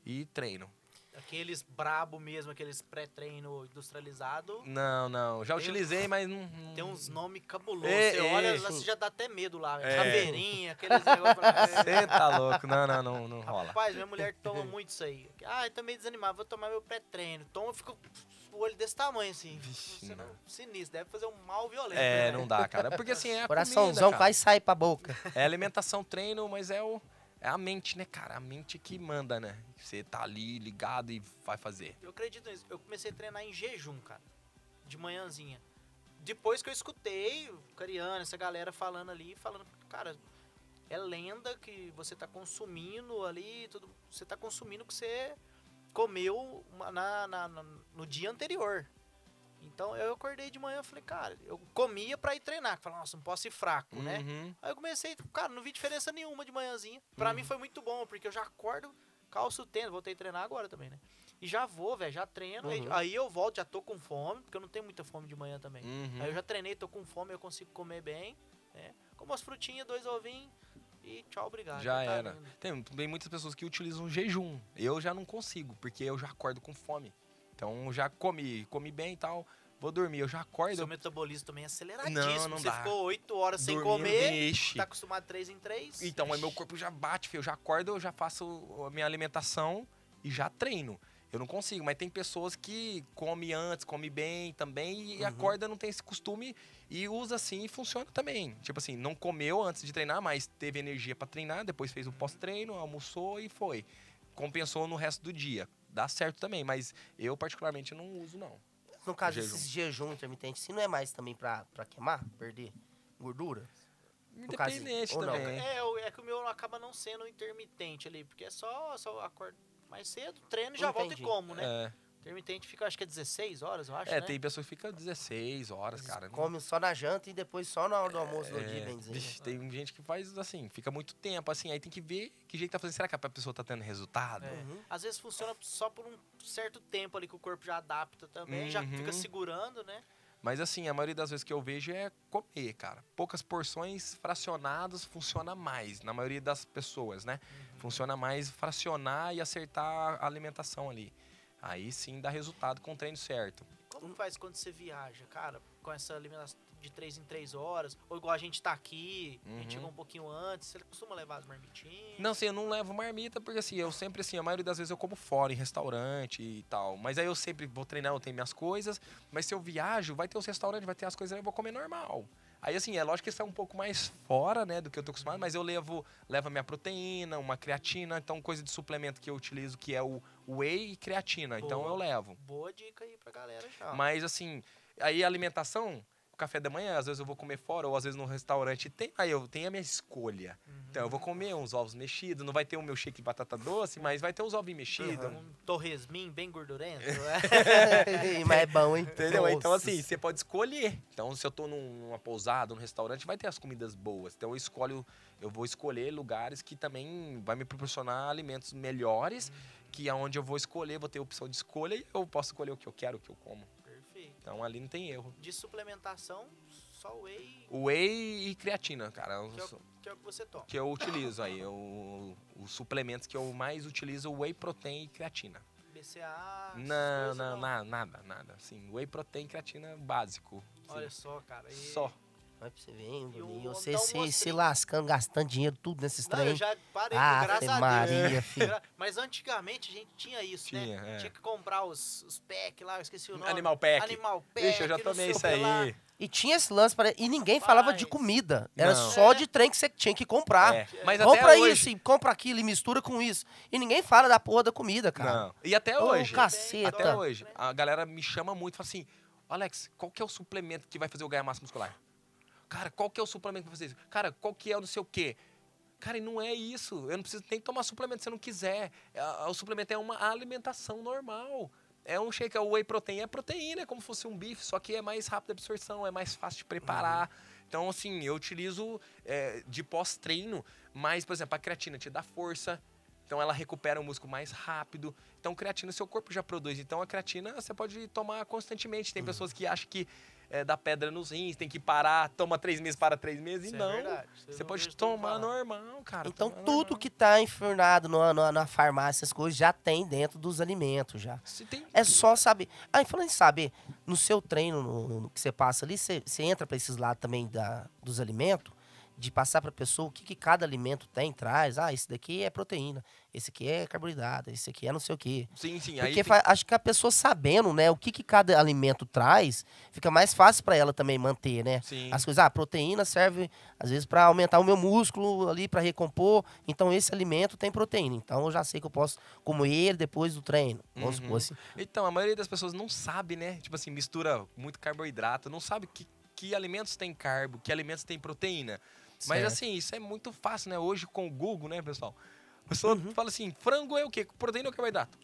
e treino. Aqueles brabo mesmo, aqueles pré-treino industrializado. Não, não. Já tem, utilizei, mas não, Tem uns nomes cabulosos. É, você é, olha, você já dá até medo lá. É. Caveirinha, aqueles negócios. Você tá louco. Não, não, não, não rola. Rapaz, minha mulher toma muito isso aí. Ah, eu tô meio desanimado, vou tomar meu pré-treino. Toma, eu fico o olho desse tamanho, assim. Vixe, não. Sinistro, deve fazer um mal violento. É, né? não dá, cara. Porque assim, é Coraçãozão comida, vai sair pra boca. É alimentação, treino, mas é o é a mente, né, cara? A mente que manda, né? Você tá ali ligado e vai fazer. Eu acredito nisso. Eu comecei a treinar em jejum, cara. De manhãzinha. Depois que eu escutei o Cariano, essa galera falando ali, falando, cara, é lenda que você tá consumindo ali, tudo, você tá consumindo o que você comeu na, na, na, no dia anterior. Então eu acordei de manhã e falei, cara, eu comia pra ir treinar. Falei, nossa, não posso ir fraco, né? uhum. né? Aí eu comecei, cara, não vi diferença nenhuma de manhãzinha. Pra uhum. mim foi muito bom, porque eu já acordo, calço tendo vou ter que treinar agora também, né? E já vou, velho, já treino. Uhum. Aí, eu volto, já tô com fome, porque eu não tenho muita fome de manhã também. Uhum. Aí eu já treinei, tô com fome, eu consigo comer bem, né? Como as frutinhas, dois ovinhos, e tchau, obrigado. Já tá era. Tem, tem, muitas pessoas que utilizam jejum. Eu já não consigo, porque eu já acordo com fome. Então já comi, comi bem e tal. Vou dormir, eu já acordo. Seu metabolismo também é aceleradíssimo. Não, não Você dá. ficou 8 horas sem Dormindo, comer, mexe. tá acostumado 3 em 3. Então, aí meu corpo já bate, filho. eu já acordo, eu já faço a minha alimentação e já treino. Eu não consigo, mas tem pessoas que come antes, come bem também e uhum. acorda, não tem esse costume e usa assim e funciona também. Tipo assim, não comeu antes de treinar, mas teve energia para treinar, depois fez o pós-treino, almoçou e foi. Compensou no resto do dia dá certo também, mas eu particularmente não uso, não. No caso jejum. desses jejum intermitente, se não é mais também pra, pra queimar, perder gordura? Independente caso, também. É, é que o meu acaba não sendo intermitente ali, porque é só, só acordo mais cedo, treino, já volta volto e como, né? É. Intermitente fica, acho que é 16 horas, eu acho. É, né? tem pessoa que fica 16 horas, Eles cara. Come né? só na janta e depois só na hora do é, almoço é, dia, bem né? vixe, Tem gente que faz assim, fica muito tempo, assim, aí tem que ver que jeito tá fazendo. Será que a pessoa tá tendo resultado? É. Uhum. Às vezes funciona só por um certo tempo ali que o corpo já adapta também, uhum. já fica segurando, né? Mas assim, a maioria das vezes que eu vejo é comer, cara. Poucas porções fracionadas funciona mais, na maioria das pessoas, né? Uhum. Funciona mais fracionar e acertar a alimentação ali. Aí sim dá resultado com o treino certo. Como faz quando você viaja, cara? Com essa alimentação de 3 em 3 horas? Ou igual a gente tá aqui, uhum. a gente uhum. chegou um pouquinho antes, você costuma levar as marmitinhas? Não, assim, eu não levo marmita, porque assim, eu sempre, assim, a maioria das vezes eu como fora, em restaurante e tal. Mas aí eu sempre vou treinar, eu tenho minhas coisas, mas se eu viajo, vai ter os restaurantes, vai ter as coisas, eu vou comer normal. Aí, assim, é lógico que isso é um pouco mais fora, né, do que eu tô acostumado, mas eu levo, levo a minha proteína, uma creatina, então coisa de suplemento que eu utilizo, que é o whey e creatina. Então Boa, então eu levo. Boa dica aí pra galera já. Mas, assim, aí a alimentação, café da manhã, às vezes eu vou comer fora, ou às vezes no restaurante tem, aí eu tenho a minha escolha. Uhum. Então eu vou comer uns ovos mexidos, não vai ter o meu shake de batata doce, mas vai ter uns ovos mexidos. Uhum. Um torresmin bem gordurento. Né? mas é bom, hein? Entendeu? Então, Nossa. Então assim, você pode escolher. Então se eu tô numa pousada, num restaurante, vai ter as comidas boas. Então eu escolho, eu vou escolher lugares que também vai me proporcionar alimentos melhores, uhum. que aonde onde eu vou escolher, vou ter opção de escolha e eu posso escolher o que eu quero, o que eu como. Então ali não tem erro. De suplementação, só whey. Whey e creatina, cara. Que é, o, que é o que você toma. Que eu utilizo aí. Eu, os suplementos que eu mais utilizo whey protein e creatina. BCA? Não, não, não, nada, nada. Sim, whey protein, creatina básico. Olha só, cara. E... Só. Vai pra você ver, hein, Bruninho. Você se, se, lascando, gastando dinheiro, tudo nesses trem. Eu já parei, ah, graças a Maria, filho. Mas antigamente a gente tinha isso, né? tinha, né? É. Tinha que comprar os, os pack lá, eu esqueci o nome. Animal pack. Animal pack. Ixi, eu já tomei isso aí. Lá. E tinha esse lance, pra... e ninguém Rapaz. falava de comida. Era Não. só de trem que você tinha que comprar. É. Mas compra hoje... isso, e compra aquilo e mistura com isso. E ninguém fala da porra da comida, cara. Não. E até oh, hoje. Caceta. Até hoje. A galera me chama muito e fala assim: Alex, qual que é o suplemento que vai fazer eu ganhar massa muscular? Cara, qual que é o suplemento pra vocês Cara, qual que é o não sei o quê? Cara, e não é isso. Eu não preciso nem tomar suplemento se eu não quiser. É, o suplemento é uma alimentação normal. É um shake, é whey protein. É proteína, é como se fosse um bife, só que é mais rápida a absorção, é mais fácil de preparar. Uhum. Então, assim, eu utilizo é, de pós-treino, mas, por exemplo, a creatina te dá força, então ela recupera o músculo mais rápido. Então, creatina seu corpo já produz. Então, a creatina você pode tomar constantemente. Tem uhum. pessoas que acham que é, da pedra nos rins, tem que parar, toma três meses, para três meses. Isso e é não. É você pode tomar normal, cara. Então tudo normal. que tá infernado na, na, na, farmácia, as coisas, já tem dentro dos alimentos já. Tem... É só saber. Ah, falando em saber, no seu treino, no, no que você passa ali, você, você entra para esses lados também da, dos alimentos? de passar para a pessoa o que, que, cada alimento tem, traz. Ah, esse daqui é proteína, esse aqui é carboidrato, esse aqui é não sei o quê. Sim, sim. Porque tem... acho que a pessoa sabendo, né, o que, que cada alimento traz, fica mais fácil para ela também manter, né? Sim. As coisas, ah, proteína serve às vezes para aumentar o meu músculo ali, para recompor. Então esse alimento tem proteína. Então eu já sei que eu posso comer ele depois do treino. Uhum. Supor, assim. Então, a maioria das pessoas não sabe, né? Tipo assim, mistura muito carboidrato, não sabe que, que alimentos tem carbo, que alimentos tem proteína. Mas certo. assim, isso é muito fácil, né? Hoje com o Google, né, pessoal? A pessoa uhum. fala assim: frango é o quê? Proteína ou carboidrato?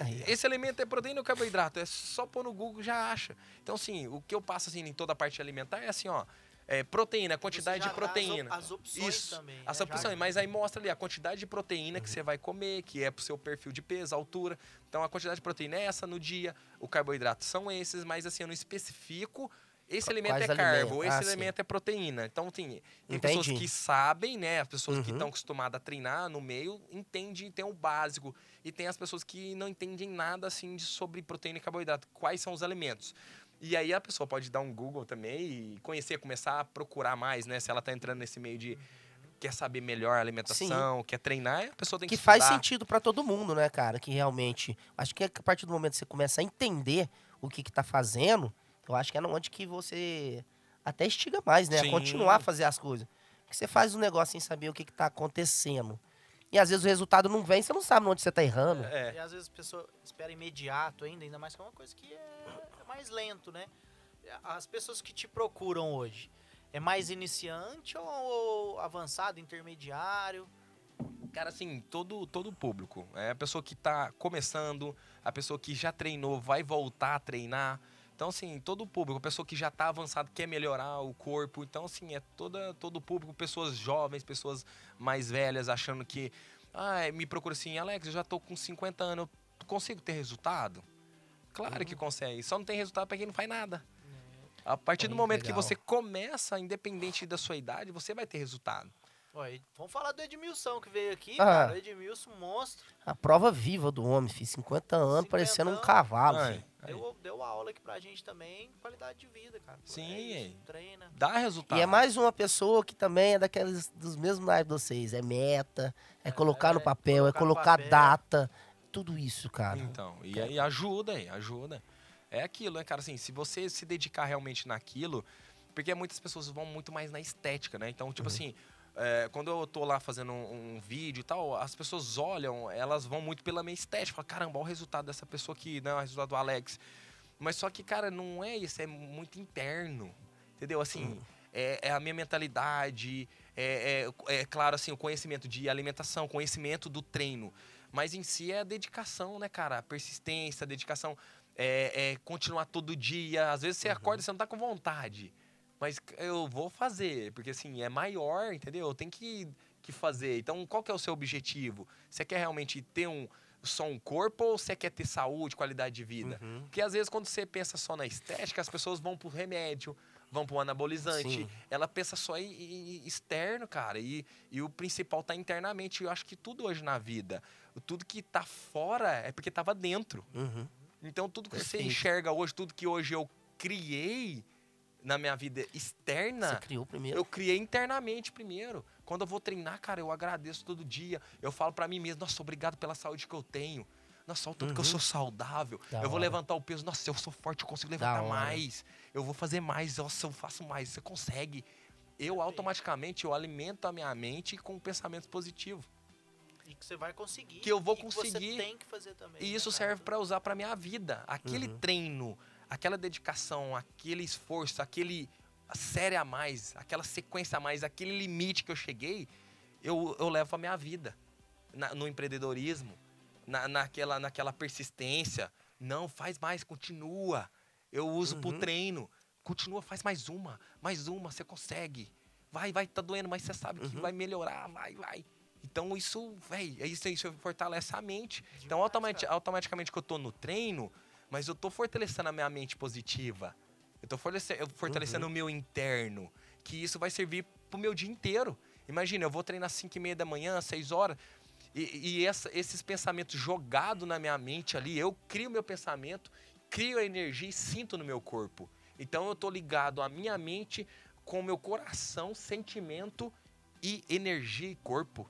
Aí. Esse alimento é proteína ou carboidrato? É só pôr no Google já acha. Então, assim, o que eu passo assim em toda a parte alimentar é assim, ó. É, proteína, quantidade de proteína. As, as opções Isso, também. Né, as né? opções, mas aí mostra ali a quantidade de proteína uhum. que você vai comer, que é pro seu perfil de peso, altura. Então a quantidade de proteína é essa no dia, o carboidrato são esses, mas assim, eu não especifico esse alimento Quais é carbo, esse ah, alimento sim. é proteína. Então, assim, tem, tem pessoas que sabem, né? As pessoas uhum. que estão acostumadas a treinar no meio, entendem, tem o básico. E tem as pessoas que não entendem nada, assim, de, sobre proteína e carboidrato. Quais são os alimentos? E aí a pessoa pode dar um Google também e conhecer, começar a procurar mais, né? Se ela está entrando nesse meio de quer saber melhor a alimentação, Sim. quer treinar, a pessoa tem que Que estudar. faz sentido para todo mundo, né, cara? Que realmente, acho que é a partir do momento que você começa a entender o que que tá fazendo, eu acho que é onde que você até estiga mais, né? Sim. A continuar a fazer as coisas. Porque você faz um negócio sem saber o que, está acontecendo. E às vezes o resultado não vem, você não sabe onde você está errando. É, é, E às vezes a pessoa espera imediato ainda, ainda mais que é uma coisa que é, é mais lento, né? As pessoas que te procuram hoje, é mais iniciante ou avançado, intermediário? Cara, assim, todo todo público. É a pessoa que está começando, a pessoa que já treinou, vai voltar a treinar, então, assim, todo o público, pessoa que já está avançado, quer melhorar o corpo. Então, assim, é toda, todo o público, pessoas jovens, pessoas mais velhas, achando que. Ah, me procura assim, Alex, eu já estou com 50 anos, eu consigo ter resultado? Claro uhum. que consegue. Só não tem resultado para quem não faz nada. Uhum. A partir Bem, do momento legal. que você começa, independente da sua idade, você vai ter resultado. Ué, vamos falar do Edmilson que veio aqui, ah. cara. O Edmilson, monstro. A prova viva do homem, filho. 50 anos 50 parecendo anos. um cavalo, Deu, deu aula aqui pra gente também, qualidade de vida, cara. Sim. É isso, treina. Dá resultado. E é mais uma pessoa que também é daqueles dos mesmos lives de vocês. É meta, é, é colocar no é papel, é colocar é colocar papel. data. Tudo isso, cara. Então, e ajuda aí, ajuda. É aquilo, né, cara? Assim, se você se dedicar realmente naquilo, porque muitas pessoas vão muito mais na estética, né? Então, tipo uhum. assim, é, quando eu tô lá fazendo um, um, vídeo e tal, as pessoas olham, elas vão muito pela minha estética. Falam, caramba, olha o resultado dessa pessoa aqui, né? O resultado do Alex. Mas só que, cara, não é isso, é muito interno. Entendeu? Assim, uhum. é, é a minha mentalidade, é, é, é, claro, assim, o conhecimento de alimentação, conhecimento do treino. Mas em si é a dedicação, né, cara? A persistência, a dedicação. É, é, continuar todo dia. Às vezes você uhum. acorda e você não tá com vontade. Mas eu vou fazer, porque assim, é maior, entendeu? Eu tenho que, que fazer. Então, qual que é o seu objetivo? Você quer realmente ter um só um corpo ou você quer ter saúde, qualidade de vida? Uhum. Porque às vezes quando você pensa só na estética, as pessoas vão pro remédio, vão pro anabolizante. Sim. Ela pensa só em, em, externo, cara. E, e o principal tá internamente. Eu acho que tudo hoje na vida, tudo que tá fora é porque tava dentro. Uhum. Então tudo que Perfeito. você enxerga hoje, tudo que hoje eu criei, na minha vida externa. Você criou primeiro? Eu criei internamente primeiro. Quando eu vou treinar, cara, eu agradeço todo dia. Eu falo para mim mesmo, nossa, obrigado pela saúde que eu tenho. Nossa, olha tanto uhum. que eu uhum. sou saudável. Da eu vou levantar o peso. Nossa, eu sou forte, eu consigo levantar mais. Eu vou fazer mais. Nossa, eu faço mais. Você consegue. Eu automaticamente eu alimento a minha mente com pensamentos positivos. E que você vai conseguir. Que eu vou conseguir. Que você tem que fazer também. E né, isso né, serve para usar para minha vida. Aquele uhum. treino, aquela dedicação, aquele esforço, aquele série a mais, aquela sequência a mais, aquele limite que eu cheguei, eu, eu levo a minha vida na, no empreendedorismo, na, naquela, naquela persistência. Não, faz mais, continua. Eu uso uhum. pro treino. Continua, faz mais uma, mais uma, você consegue. Vai, vai, tá doendo, mas você sabe que uhum. vai melhorar, vai, vai. Então isso, velho, é isso, isso fortalece a mente. então automaticamente, automaticamente que eu tô no treino, mas eu tô fortalecendo a minha mente positiva. Eu tô fortalecendo, eu fortalecendo uhum. o meu interno, que isso vai servir pro meu dia inteiro. Imagina, eu vou treinar às 5 e meia da manhã, 6 horas, e, e essa, esses pensamentos jogados na minha mente ali, eu crio meu pensamento, crio a energia e sinto no meu corpo. Então eu tô ligado à minha mente com o meu coração, sentimento e energia e corpo.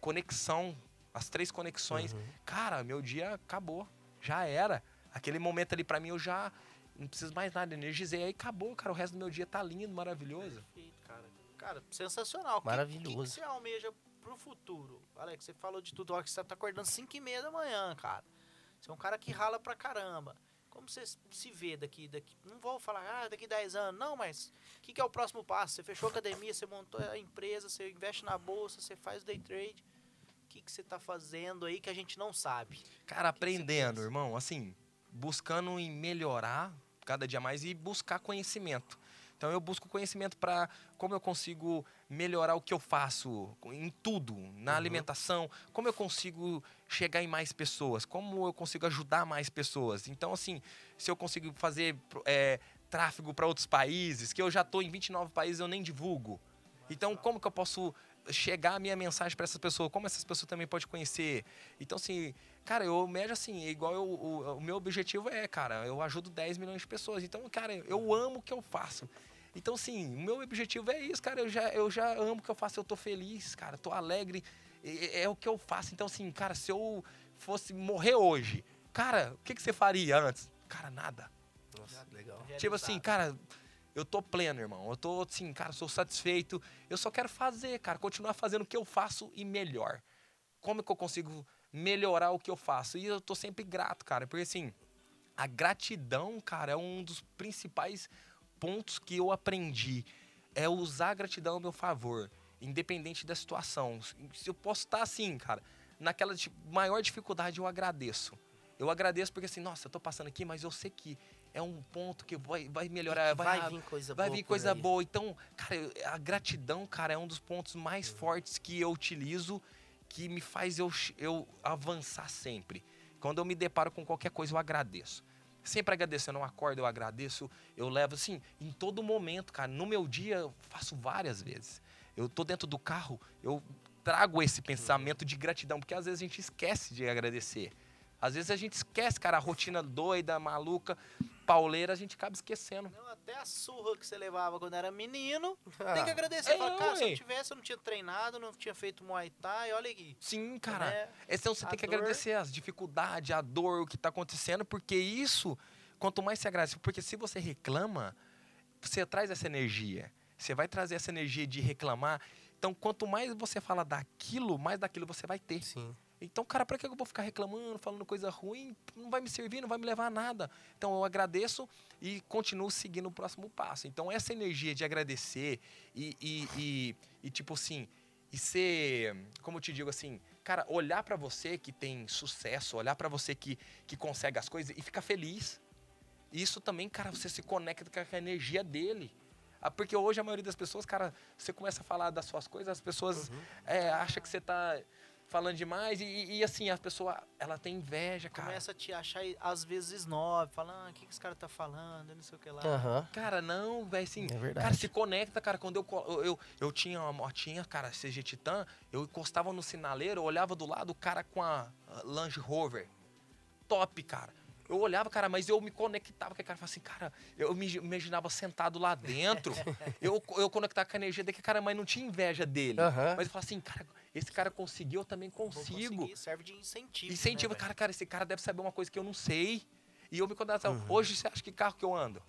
Conexão, as três conexões. Uhum. Cara, meu dia acabou, já era. Aquele momento ali para mim eu já não preciso mais nada, energizei. Aí acabou, cara. O resto do meu dia tá lindo, maravilhoso. Perfeito, cara. Cara, sensacional. Maravilhoso. O que, que, você almeja pro futuro? Alex, você falou de tudo. Ó, que você tá acordando 5 e meia da manhã, cara. Você é um cara que rala pra caramba. Como você se vê daqui, daqui? Não vou falar, ah, daqui 10 anos, não, mas o que, que, é o próximo passo? Você fechou a academia, você montou a empresa, você investe na bolsa, você faz day trade. O que, que você tá fazendo aí que a gente não sabe? Cara, aprendendo, irmão, assim, buscando em melhorar cada dia mais e buscar conhecimento. Então eu busco conhecimento para como eu consigo melhorar o que eu faço em tudo, na uhum. alimentação, como eu consigo chegar em mais pessoas, como eu consigo ajudar mais pessoas. Então, assim, se eu consigo fazer é, tráfego para outros países, que eu já estou em 29 países, eu nem divulgo. Então, como que eu posso chegar a minha mensagem para essa pessoa? Como essa pessoa também pode conhecer? Então, assim, cara, eu médio assim, é igual eu, o, o meu objetivo é, cara, eu ajudo 10 milhões de pessoas. Então, cara, eu amo o que eu faço. Então, sim, o meu objetivo é isso, cara. Eu já, eu já amo o que eu faço, eu tô feliz, cara, tô alegre. É, é o que eu faço. Então, assim, cara, se eu fosse morrer hoje, cara, o que, que você faria antes? Cara, nada. Nossa, legal. Tipo assim, cara, eu tô pleno, irmão. Eu tô assim, cara, sou satisfeito. Eu só quero fazer, cara, continuar fazendo o que eu faço e melhor. Como que eu consigo melhorar o que eu faço? E eu tô sempre grato, cara, porque assim, a gratidão, cara, é um dos principais pontos que eu aprendi. É usar a gratidão ao meu favor, independente da situação. Se eu posso estar tá, assim, cara, naquela maior dificuldade, eu agradeço. Eu agradeço porque assim, nossa, eu tô passando aqui, mas eu sei que é um ponto que vai, vai melhorar. Vai, vai, vir coisa vai boa. Vai vir coisa boa. Então, cara, a gratidão, cara, é um dos pontos mais fortes que eu utilizo, que me faz eu, eu avançar sempre. Quando eu me deparo com qualquer coisa, eu agradeço. Sempre agradeço, eu não acordo, eu agradeço, eu levo assim, em todo momento, cara. No meu dia, eu faço várias vezes. Eu tô dentro do carro, eu trago esse pensamento de gratidão, porque às vezes a gente esquece de agradecer. Às vezes a gente esquece, cara, a rotina doida, maluca pauleira a gente acaba esquecendo. Não, até a surra que você levava quando era menino, ah, tem que agradecer. É, fala, cara, se eu tivesse, eu não tinha treinado, não tinha feito Muay Thai, olha aqui. Sim, né? cara. É, então você tem que dor. agradecer as dificuldades, a dor, o que está acontecendo, porque isso, quanto mais você agradece, porque se você reclama, você traz essa energia. Você vai trazer essa energia de reclamar. Então, quanto mais você fala daquilo, mais daquilo você vai ter. Sim. Então, cara, para que eu vou ficar reclamando, falando coisa ruim? Não vai me servir, não vai me levar a nada. Então, eu agradeço e continuo seguindo o próximo passo. Então, essa energia de agradecer e, e, e, e tipo assim, e ser, como eu te digo assim, cara, olhar para você que tem sucesso, olhar para você que, que consegue as coisas e ficar feliz. Isso também, cara, você se conecta com a energia dele. Ah, porque hoje a maioria das pessoas, cara, você começa a falar das suas coisas, as pessoas uhum. é, eh, acham que você tá falando demais e, e, assim, a pessoa, ela tem inveja, cara. Começa a te achar, às vezes, nove, falando, ah, o que, que esse cara tá falando, não sei o que lá. Uhum. Cara, não, velho, assim, é verdade. cara, se conecta, cara, quando eu, eu, eu, eu tinha uma motinha, cara, CG Titan, eu encostava no sinaleiro, eu olhava do lado, o cara com a Land Rover, top, cara. Eu olhava, cara, mas eu me conectava, que cara falava assim, cara, eu me imaginava sentado lá dentro. eu, eu conectava com a energia dele, que cara, mas não tinha inveja dele. Uhum. Mas eu falava assim, cara, esse cara conseguiu, eu também consigo. serve de incentivo. Né, incentivo, né, cara, cara, esse cara deve saber uma coisa que eu não sei. E eu me conectava. Uhum. Hoje você acha que carro que eu ando?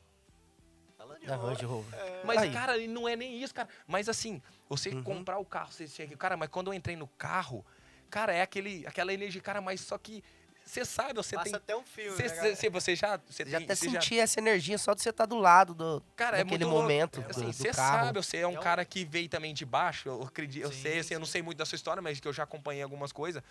Da Range Rover. Mas, Aí. cara, não é nem isso, cara. Mas assim, você uhum. comprar o carro, você chega. Cara, mas quando eu entrei no carro, cara, é aquele, aquela energia, cara, mas só que você sabe, você Passa tem... até um filme, cê, né, cê, Você já... Você já tem, até sentir já... essa energia só de você estar tá do lado do, cara, é momento louco. É do, assim, Você sabe, você é, é um cara que veio também de baixo, eu acredito, eu sei, assim, eu não sei muito da sua história, mas que eu já acompanhei algumas coisas.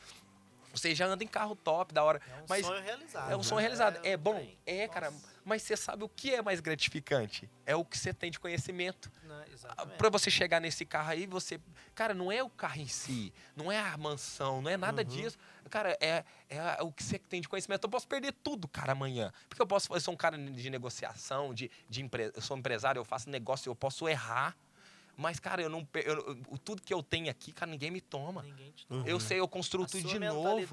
Você já anda em carro top, da hora. É um mas sonho realizado. É um né? sonho realizado. É, é bom? É, cara. Nossa. Mas você sabe o que é mais gratificante? É o que você tem de conhecimento. Né, ah, Para você chegar nesse carro aí, você. Cara, não é o carro em si, não é a mansão, não é nada uhum. disso. Cara, é, é o que você tem de conhecimento. Eu posso perder tudo, cara, amanhã. Porque eu posso. Eu sou um cara de negociação, de, de empre, eu sou um empresário, eu faço negócio, eu posso errar. Mas, cara, eu não. Eu, tudo que eu tenho aqui, cara, ninguém me toma. Ninguém te toma. Uhum. Eu sei, eu construo a tudo de novo.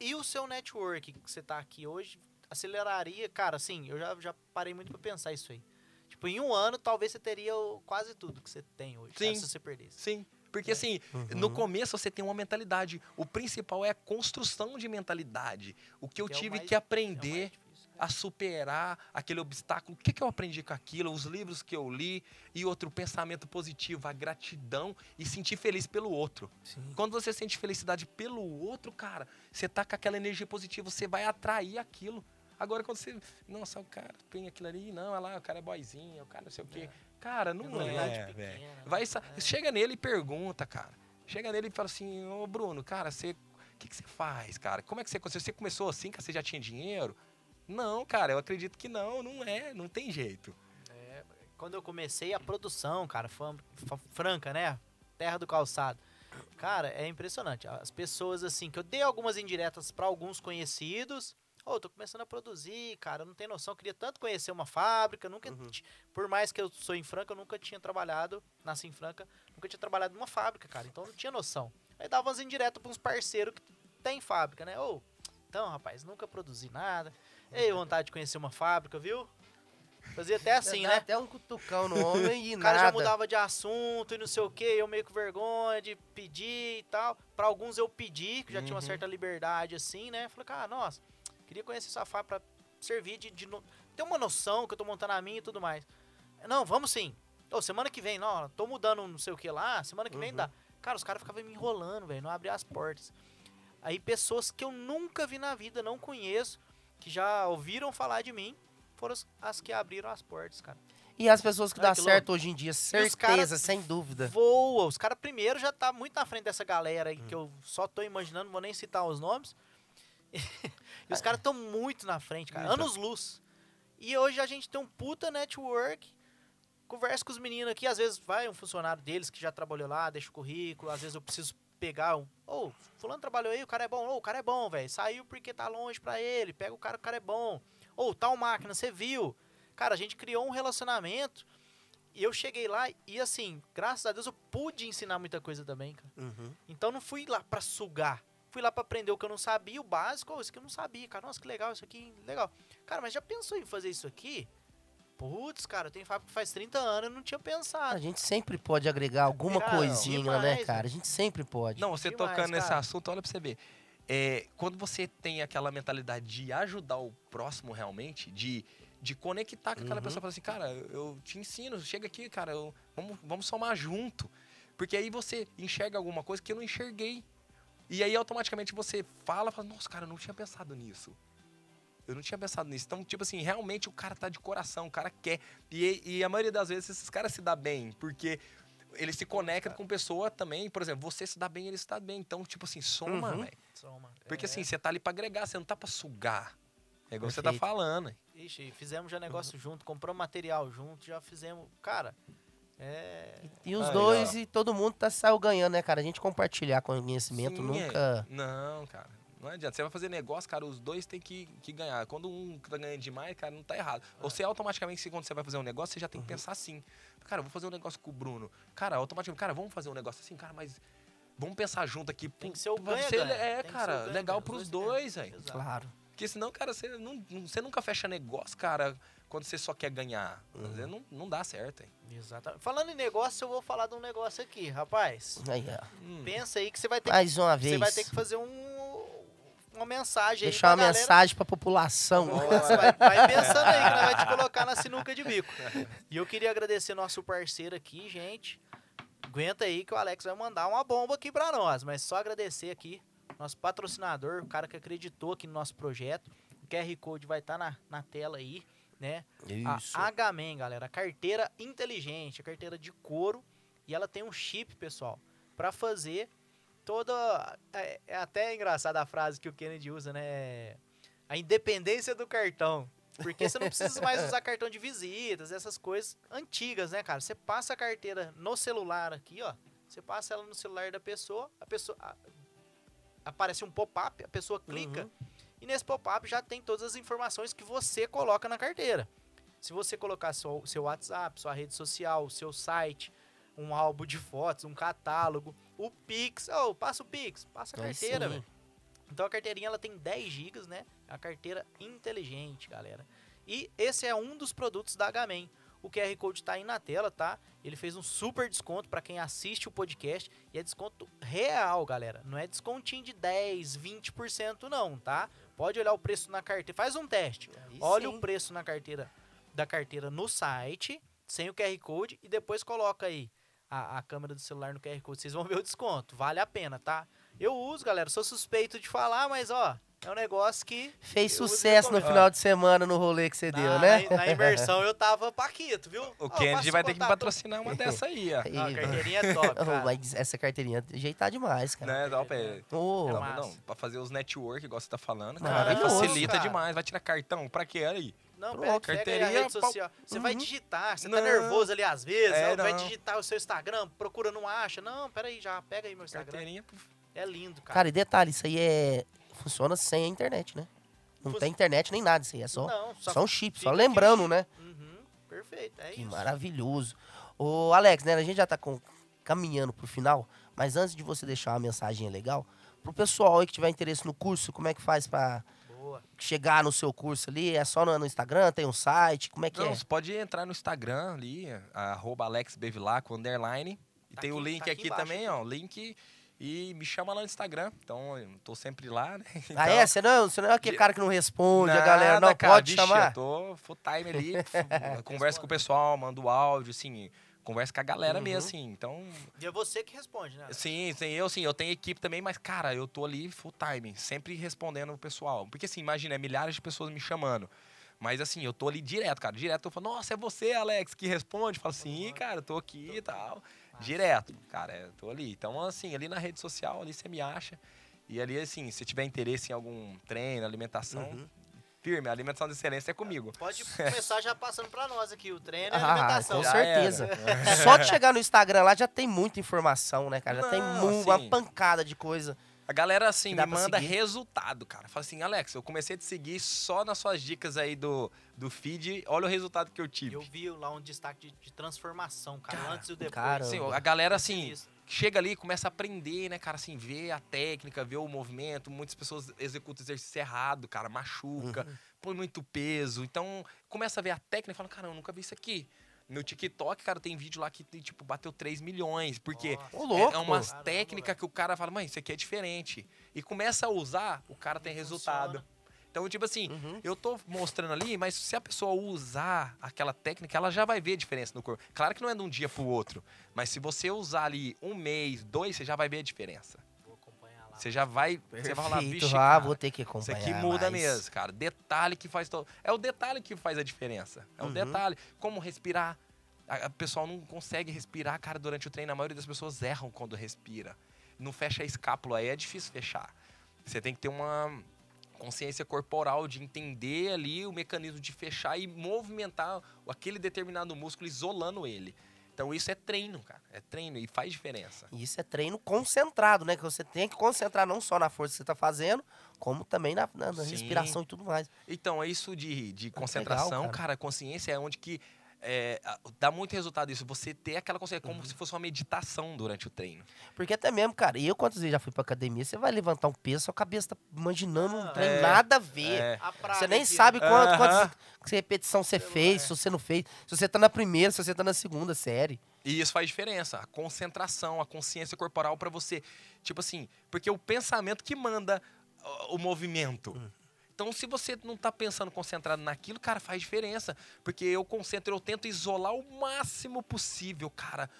e o seu network que você tá aqui hoje aceleraria, cara, assim, eu já, já parei muito para pensar isso aí. Tipo, em um ano, talvez você teria quase tudo que você tem hoje, sim, cara, se você perdesse. Sim. Porque, é. assim, uhum. no começo você tem uma mentalidade. O principal é a construção de mentalidade. O que eu é tive mais, que é aprender. É a superar aquele obstáculo. O que, que eu aprendi com aquilo? Os livros que eu li e outro pensamento positivo, a gratidão e sentir feliz pelo outro. Sim. Quando você sente felicidade pelo outro, cara, você tá com aquela energia positiva, você vai atrair aquilo. Agora, quando você. Nossa, o cara tem aquilo ali, não, olha lá, o cara é boizinho, o cara não sei o quê. É. Cara, não, é não é. é né? vai, é. Chega nele e pergunta, cara. Chega nele e fala assim: Ô Bruno, cara, você. O que, que você faz, cara? Como é que você. Você começou assim, cara? Você já tinha dinheiro? Não, cara, eu acredito que não, não é, não tem jeito. É, quando eu comecei a produção, cara, foi franca, né? Terra do calçado. Cara, é impressionante. As pessoas, assim, que eu dei algumas indiretas para alguns conhecidos. Ô, oh, tô começando a produzir, cara, não tem noção. Eu queria tanto conhecer uma fábrica. Nunca. Uhum. Por mais que eu sou em Franca, eu nunca tinha trabalhado. Nasci em Franca, nunca tinha trabalhado numa fábrica, cara. Então não tinha noção. Aí dava umas indiretas pra uns parceiros que tem fábrica, né? Ô, oh, então, rapaz, nunca produzi nada. Ei, vontade de conhecer uma fábrica, viu? Fazia até assim, né? Até um cutucão no homem e nada. O cara já mudava de assunto e não sei o que, eu meio com vergonha de pedir e tal. Para alguns eu pedi, que já uhum. tinha uma uhum. certa liberdade assim, né? Falei, cara, nossa, queria conhecer essa fábrica pra servir de, de no... ter uma noção que eu tô montando a minha e tudo mais. Não, vamos sim. Ô, semana que vem, não, tô mudando não sei o que lá, semana que uhum. vem dá. Uhum. Cara, os caras ficavam me enrolando, velho, não abria as portas. Aí pessoas que eu nunca vi na vida, não conheço, que já ouviram falar de mim foram as que abriram as portas, cara. E as pessoas que Olha dá que certo louco. hoje em dia, certeza, sem dúvida. Voa, os caras primeiro já tá muito na frente dessa galera aí, hum. que eu só tô imaginando, vou nem citar os nomes. e os ah. caras estão muito na frente, cara. Anos luz. E hoje a gente tem um puta network. Conversa com os meninos aqui, às vezes vai um funcionário deles que já trabalhou lá, deixa o currículo, às vezes eu preciso pegar um. Ô, oh, fulano trabalhou aí, o cara é bom. Ô, oh, o cara é bom, velho. Saiu porque tá longe pra ele. Pega o cara, o cara é bom. Ô, oh, tal máquina, você viu? Cara, a gente criou um relacionamento. E eu cheguei lá e, assim, graças a Deus eu pude ensinar muita coisa também, cara. Uhum. Então não fui lá pra sugar. Fui lá pra aprender o que eu não sabia, o básico. Oh, isso que eu não sabia, cara. Nossa, que legal isso aqui, legal. Cara, mas já pensou em fazer isso aqui? Putz, cara, eu tenho fábrica que faz 30 anos, eu não tinha pensado. A gente sempre pode agregar alguma cara, coisinha, né, demais, né, cara? A gente sempre pode. Não, você demais, tocando cara. nesse assunto, olha pra você ver. É, quando você tem aquela mentalidade de ajudar o próximo realmente, de, de conectar com aquela uhum. pessoa, falar assim, cara, eu te ensino, chega aqui, cara, eu, vamos, vamos somar junto. Porque aí você enxerga alguma coisa que eu não enxerguei. E aí automaticamente você fala, fala, nossa, cara, eu não tinha pensado nisso. Eu não tinha pensado nisso. Então, tipo assim, realmente o cara tá de coração, o cara quer. E, e a maioria das vezes esses caras se dá bem, porque ele se conecta com pessoa também. Por exemplo, você se dá bem, ele se dá bem. Então, tipo assim, soma, uhum. velho. Soma. Porque é. assim, você tá ali pra agregar, você não tá pra sugar. É igual você tá falando. Ixi, fizemos já negócio uhum. junto, compramos material junto, já fizemos. Cara. É... E, os dois, e todo mundo tá saiu ganhando, né, cara? A gente compartilhar conhecimento Sim, é. nunca. É. Não, cara. Não adianta. Você vai fazer negócio, cara, os dois tem que, que ganhar. Quando um tá ganhando demais, cara, não tá errado. É. Ou você automaticamente, quando você vai fazer um negócio, você já tem que uhum. pensar assim. Cara, vou fazer um negócio com o Bruno. Cara, automaticamente, cara, vamos fazer um negócio assim, cara, mas vamos pensar junto aqui. Tem que ser o ganha, ser, né? É, tem cara, legal para né? os dois, é, aí. Claro. Porque senão, cara, você, não, você nunca fecha negócio, cara, quando você só quer ganhar. Uhum. Não, não dá certo, hein? Exatamente. Falando em negócio, eu vou falar de um negócio aqui, rapaz. Aí, ó. Hum. Pensa aí que você vai ter Mais que, uma vez. Você vai ter que fazer um uma mensagem Deixar aí. Deixar uma galera. mensagem pra população. Vai, vai pensando aí que vai te colocar na sinuca de bico. E eu queria agradecer nosso parceiro aqui, gente. Aguenta aí que o Alex vai mandar uma bomba aqui pra nós. Mas só agradecer aqui nosso patrocinador, o cara que acreditou aqui no nosso projeto. O QR Code vai estar tá na, na tela aí, né? Isso. A Hman, galera, carteira inteligente, a carteira de couro. E ela tem um chip, pessoal, para fazer toda. É, é, até engraçada a frase que o Kennedy usa, né? A independência do cartão. Porque você não precisa mais usar cartão de visitas, essas coisas antigas, né, cara? Você passa a carteira no celular aqui, ó. Você passa ela no celular da pessoa, a pessoa. A, aparece um pop-up, a pessoa clica. Uhum. E nesse pop-up já tem todas as informações que você coloca na carteira. Se você colocar seu, seu WhatsApp, sua rede social, seu site, um álbum de fotos, um catálogo. O Pix, oh, passa o Pix, passa a então carteira, é velho. Então a carteirinha ela tem 10 GB, né? É uma carteira inteligente, galera. E esse é um dos produtos da Hman. O QR Code tá aí na tela, tá? Ele fez um super desconto para quem assiste o podcast e é desconto real, galera. Não é descontinho de 10, 20% não, tá? Pode olhar o preço na carteira, faz um teste. Aí Olha sim. o preço na carteira da carteira no site sem o QR Code e depois coloca aí a, a câmera do celular no QR Code. Vocês vão ver o desconto. Vale a pena, tá? Eu uso, galera. Sou suspeito de falar, mas ó, é um negócio que. Fez sucesso no final de semana no rolê que você na, deu, né? Na, na imersão eu tava paquito, viu? O Kennedy vai ter que patrocinar uma dessa aí, ó. a carteirinha é top. Cara. Mas essa carteirinha ajeitar é demais, cara. Né, dá Oh. É não, não, pra fazer os network, igual você tá falando, cara. facilita cara. demais. Vai tirar cartão? Pra quê? Olha aí. Não, Pronto, carteirinha, pega a rede social. Você uhum. vai digitar, você tá nervoso ali às vezes, é, não, vai digitar o seu Instagram, procura, não acha. Não, pera aí já, pega aí meu Instagram. Carteirinha. É lindo, cara. Cara, e detalhe, isso aí é funciona sem a internet, né? Não tem internet nem nada, isso aí é só, não, só, só um chip, só lembrando, né? Uhum, perfeito, é que isso. maravilhoso. Ô, Alex, né, a gente já tá com, caminhando pro final, mas antes de você deixar uma mensagem legal, pro pessoal aí que tiver interesse no curso, como é que faz para chegar no seu curso ali? É só no, no Instagram? Tem um site? Como é que Não, é? Você pode entrar no Instagram ali, arroba alexbevilaco, underline. E tá tem aqui, o link tá aqui, aqui também, ó. Link... E me chama lá no Instagram. Então, eu tô sempre lá, né? Ah, então, ah, é? Você não, você não é aquele cara que não responde, nada, a galera não cara, pode chamar? Eu tô full time ali, conversa com o pessoal, mando áudio, assim converso com a galera uhum. mesmo, assim. Então. E é você que responde, né? Sim, sim, eu sim, eu tenho equipe também, mas, cara, eu tô ali full time, sempre respondendo o pessoal. Porque assim, imagina, é milhares de pessoas me chamando. Mas assim, eu tô ali direto, cara. Direto eu falo, nossa, é você, Alex, que responde. Fala assim, uhum. cara, tô aqui e tal. Direto, cara, eu é, tô ali. Então, assim, ali na rede social, ali você me acha. E ali, assim, se tiver interesse em algum treino, alimentação, uhum firme. A alimentação de excelência é comigo. Pode começar já passando para nós aqui. O treino é alimentação. Com certeza. Só de chegar no Instagram lá já tem muita informação, né, cara? Já Não, tem uma pancada de coisa. A galera, assim, me manda seguir. resultado, cara. Fala assim, Alex, eu comecei a te seguir só nas suas dicas aí do, do feed. Olha o resultado que eu tive. Eu vi lá um destaque de, de transformação, cara, cara, antes e depois. Cara, assim, a galera, assim, chega ali, começa a aprender, né, cara, assim, vê a técnica, vê o movimento. Muitas pessoas executam exercício errado, cara, machuca, uhum. põe muito peso. Então, começa a ver a técnica e fala, cara, eu nunca vi isso aqui no TikTok, cara, tem vídeo lá que, tipo, bateu 3 milhões. Porque Nossa, é, é umas técnicas que o cara fala, mãe, isso aqui é diferente. E começa a usar, o cara tem resultado. Então, tipo assim, uhum. eu tô mostrando ali, mas se a pessoa usar aquela técnica, ela já vai ver a diferença no corpo. Claro que não é de um dia pro outro, mas se você usar ali um mês, dois, você já vai ver a diferença. Você já vai. você vai falar, bicho. Ah, vou ter que acompanhar. Isso aqui muda mais. mesmo, cara. Detalhe que faz todo. É o detalhe que faz a diferença. É uhum. o detalhe. Como respirar. O pessoal não consegue respirar, cara, durante o treino. A maioria das pessoas erram quando respira. Não fecha a escápula aí, é difícil fechar. Você tem que ter uma consciência corporal de entender ali o mecanismo de fechar e movimentar aquele determinado músculo, isolando ele. Então isso é treino, cara. É treino e faz diferença. Isso é treino concentrado, né? Que você tem que concentrar não só na força que você está fazendo, como também na, na respiração e tudo mais. Então, é isso de, de ah, concentração, Legal, cara. cara. Consciência é onde que é, dá muito resultado isso. Você ter aquela consciência, como uhum. se fosse uma meditação durante o treino. Porque até mesmo, cara, eu quantas vezes já fui pra academia, você vai levantar um peso, sua cabeça tá imaginando ah, um treino, é, nada a ver. É. A você nem né? sabe quanto, uhum. quantas repetição você fez, se você não fez, se você tá na primeira, se você tá na segunda série. E isso faz diferença. A concentração, a consciência corporal para você. Tipo assim, porque é o pensamento que manda o movimento. Uhum. Então, se você não está pensando concentrado naquilo, cara, faz diferença. Porque eu concentro, eu tento isolar o máximo possível, cara,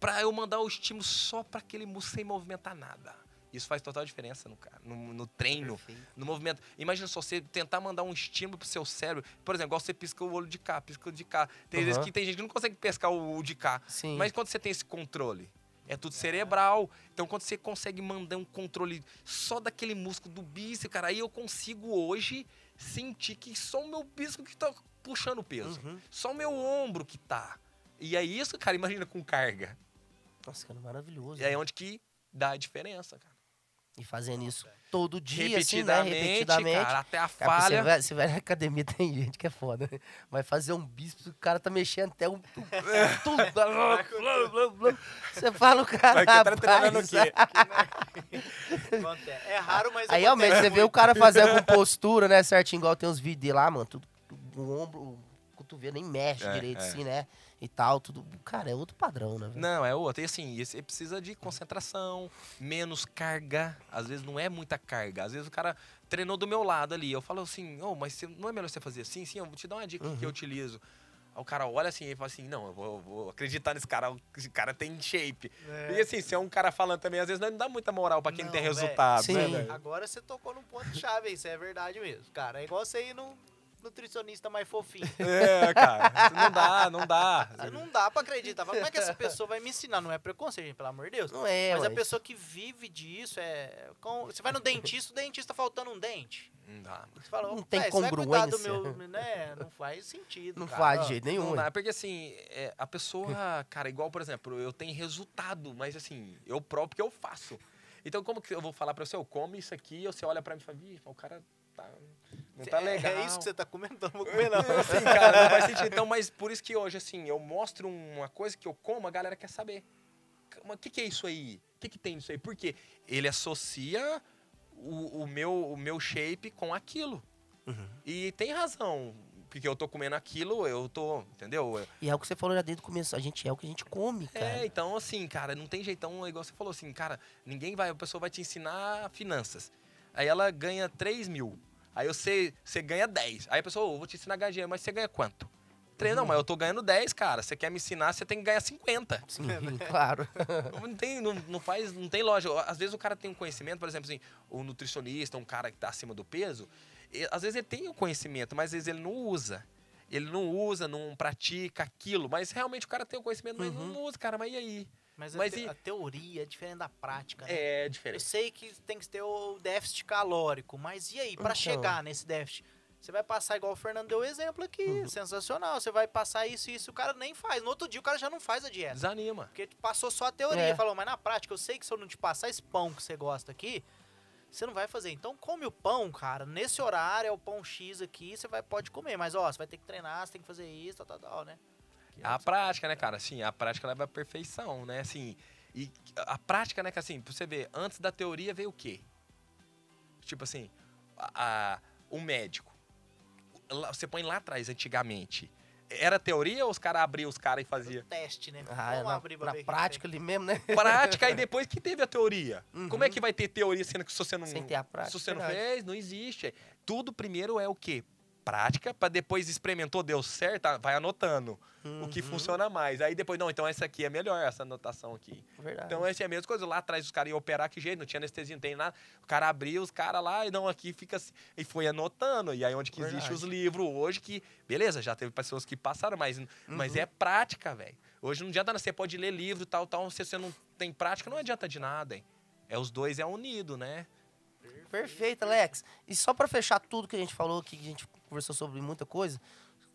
para eu mandar o estímulo só para aquele músculo sem movimentar nada. Isso faz total diferença no, no, no treino, Perfeito. no movimento. Imagina só você tentar mandar um estímulo pro seu cérebro. Por exemplo, igual você pisca o olho de cá, pisca o de cá. Tem uhum. vezes que tem gente que não consegue pescar o, o de cá. Sim. Mas quando você tem esse controle, é tudo cerebral. Então, quando você consegue mandar um controle só daquele músculo do bíceps, cara, aí eu consigo hoje sentir que só o meu bíceps que tá puxando o peso. Uhum. Só o meu ombro que tá. E é isso, cara, imagina com carga. Nossa, cara, maravilhoso. E é né? onde que dá a diferença, cara. E fazendo Nossa, ah, isso todo dia, repetidamente, assim, né? Repetidamente. Cara, até a falha. se você, vai, na academia, tem gente que é foda. Né? Vai fazer um bíceps, o cara tá mexendo até um. você fala o cara. Vai tá treinando o quê? é raro, mas. Aí, realmente, você vê o cara fazer com postura, né? Certinho, igual tem uns vídeos de lá, mano. Tudo, o ombro, o cotovelo nem mexe é, direito, é. assim, né? e tal, tudo. Cara, é outro padrão, né? Véio? Não, é outro. E assim, você precisa de concentração, menos carga. Às vezes não é muita carga. Às vezes o cara treinou do meu lado ali. Eu falo assim, oh, mas não é melhor você fazer assim? Sim, eu vou te dar uma dica uhum. que eu uhum. utilizo. Aí o cara olha assim e fala assim: não, eu vou, eu vou, acreditar nesse cara, esse cara tem shape. É. E assim, se é um cara falando também, às vezes não dá muita moral para quem não, tem véio, resultado. Né, Sim. Né, Agora você tocou num ponto-chave, isso é verdade mesmo. Cara, é igual você ir num, nutricionista mais fofinho. É, cara. Não dá, não dá. Não dá pra acreditar. Mas como é que essa pessoa vai me ensinar? Não é preconceito, gente, pelo amor de Deus. Não é, mas, mas... a pessoa que vive disso é. Você vai no dentista, o dentista faltando um dente. Não dá. Você fala, não tem congruência. Meu, né? Não faz sentido. Não cara. faz de jeito nenhum. Não dá, porque assim, é, a pessoa, cara, igual, por exemplo, eu tenho resultado, mas assim, eu próprio que eu faço. Então, como que eu vou falar pra você, eu como isso aqui, você olha pra mim e fala, o cara tá não tá legal. É, é isso que você tá comendo, não vou comer, não. assim, cara, não faz sentido. Então, mas por isso que hoje, assim, eu mostro uma coisa que eu como, a galera quer saber. O que, que é isso aí? O que, que tem isso aí? Porque ele associa o, o, meu, o meu shape com aquilo. Uhum. E tem razão. Porque eu tô comendo aquilo, eu tô. Entendeu? E é o que você falou já desde o começo. A gente é o que a gente come, é, cara. É, então, assim, cara, não tem jeitão. Igual você falou assim, cara, ninguém vai. A pessoa vai te ensinar finanças. Aí ela ganha 3 mil. Aí você, você ganha 10. Aí a pessoa, oh, vou te ensinar a ganhar dinheiro, mas você ganha quanto? Treino, uhum. mas eu tô ganhando 10, cara. Você quer me ensinar, você tem que ganhar 50. Sim, né? claro. Não tem, não, não, faz, não tem lógica. Às vezes o cara tem um conhecimento, por exemplo, assim, o nutricionista, um cara que tá acima do peso, ele, às vezes ele tem o conhecimento, mas às vezes ele não usa. Ele não usa, não pratica aquilo, mas realmente o cara tem o conhecimento, mas uhum. não usa, cara. Mas e aí? Mas, Mas a, te, e, a, teoria é diferente da prática, né? É diferente. Eu sei que tem que ter o déficit calórico, mas e aí, para então. chegar nesse déficit? Você vai passar igual o Fernando deu o exemplo aqui, uhum. sensacional. Você vai passar isso e isso, o cara nem faz. No outro dia o cara já não faz a dieta. Desanima. Porque passou só a teoria, é. falou, mas na prática eu sei que se eu não te passar esse pão que você gosta aqui, você não vai fazer. Então come o pão, cara. Nesse horário é o pão X aqui, você vai pode comer, mas ó, você vai ter que treinar, você tem que fazer isso, tal, tal, tal, né? A prática, né, cara? Sim, a prática leva à perfeição, né? Assim, e a prática, né, que assim, pra você ver, antes da teoria veio o quê? Tipo assim, a, a o médico. Você põe lá atrás, antigamente. Era teoria ou os caras abriam os caras e faziam? Teste, né? Ah, Vamos na, abrir pra na prática ali mesmo, né? Prática e depois que teve a teoria. Uhum. Como é que vai ter teoria sendo que se você não. Sem ter a prática. Se você não fez, não existe. Tudo primeiro é o quê? prática, para depois experimentou, deu certo, ah, vai anotando uhum. o que uhum. funciona mais. Aí depois, não, então essa aqui é melhor, essa anotação aqui. Verdade. Então, essa é a mesma coisa. Lá atrás os caras iam operar que jeito, não tinha anestesia, não tem nada. O cara abriu os caras lá e não, aqui fica assim. E foi anotando. E aí, onde que Verdade. existe os livros hoje, que, beleza, já teve pessoas que passaram, mas, uhum. mas é prática, velho. Hoje não adianta, você pode ler livro, tal, tal. Se você não tem prática, não adianta de nada, hein? É os dois, é unido, né? Perfeito, Alex. E só para fechar tudo que a gente falou, que a gente conversou sobre muita coisa,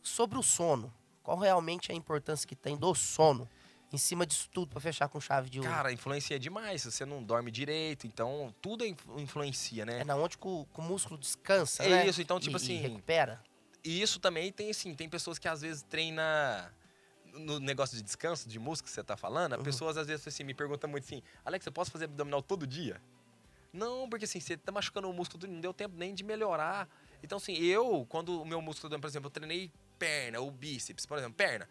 sobre o sono. Qual realmente é a importância que tem do sono? em cima disso tudo para fechar com chave de ouro. Cara, influencia demais. Você não dorme direito, então tudo influencia, né? É na onde que o, que o músculo descansa, é né? isso, então tipo e, assim, e recupera. E isso também tem assim, tem pessoas que às vezes treina no negócio de descanso, de músculo que você tá falando, uhum. pessoas às vezes assim, me perguntam muito assim: "Alex, eu posso fazer abdominal todo dia?" Não, porque assim, você tá machucando o músculo, não deu tempo nem de melhorar. Então, assim, eu, quando o meu músculo doeu, por exemplo, eu treinei perna ou bíceps, por exemplo, perna.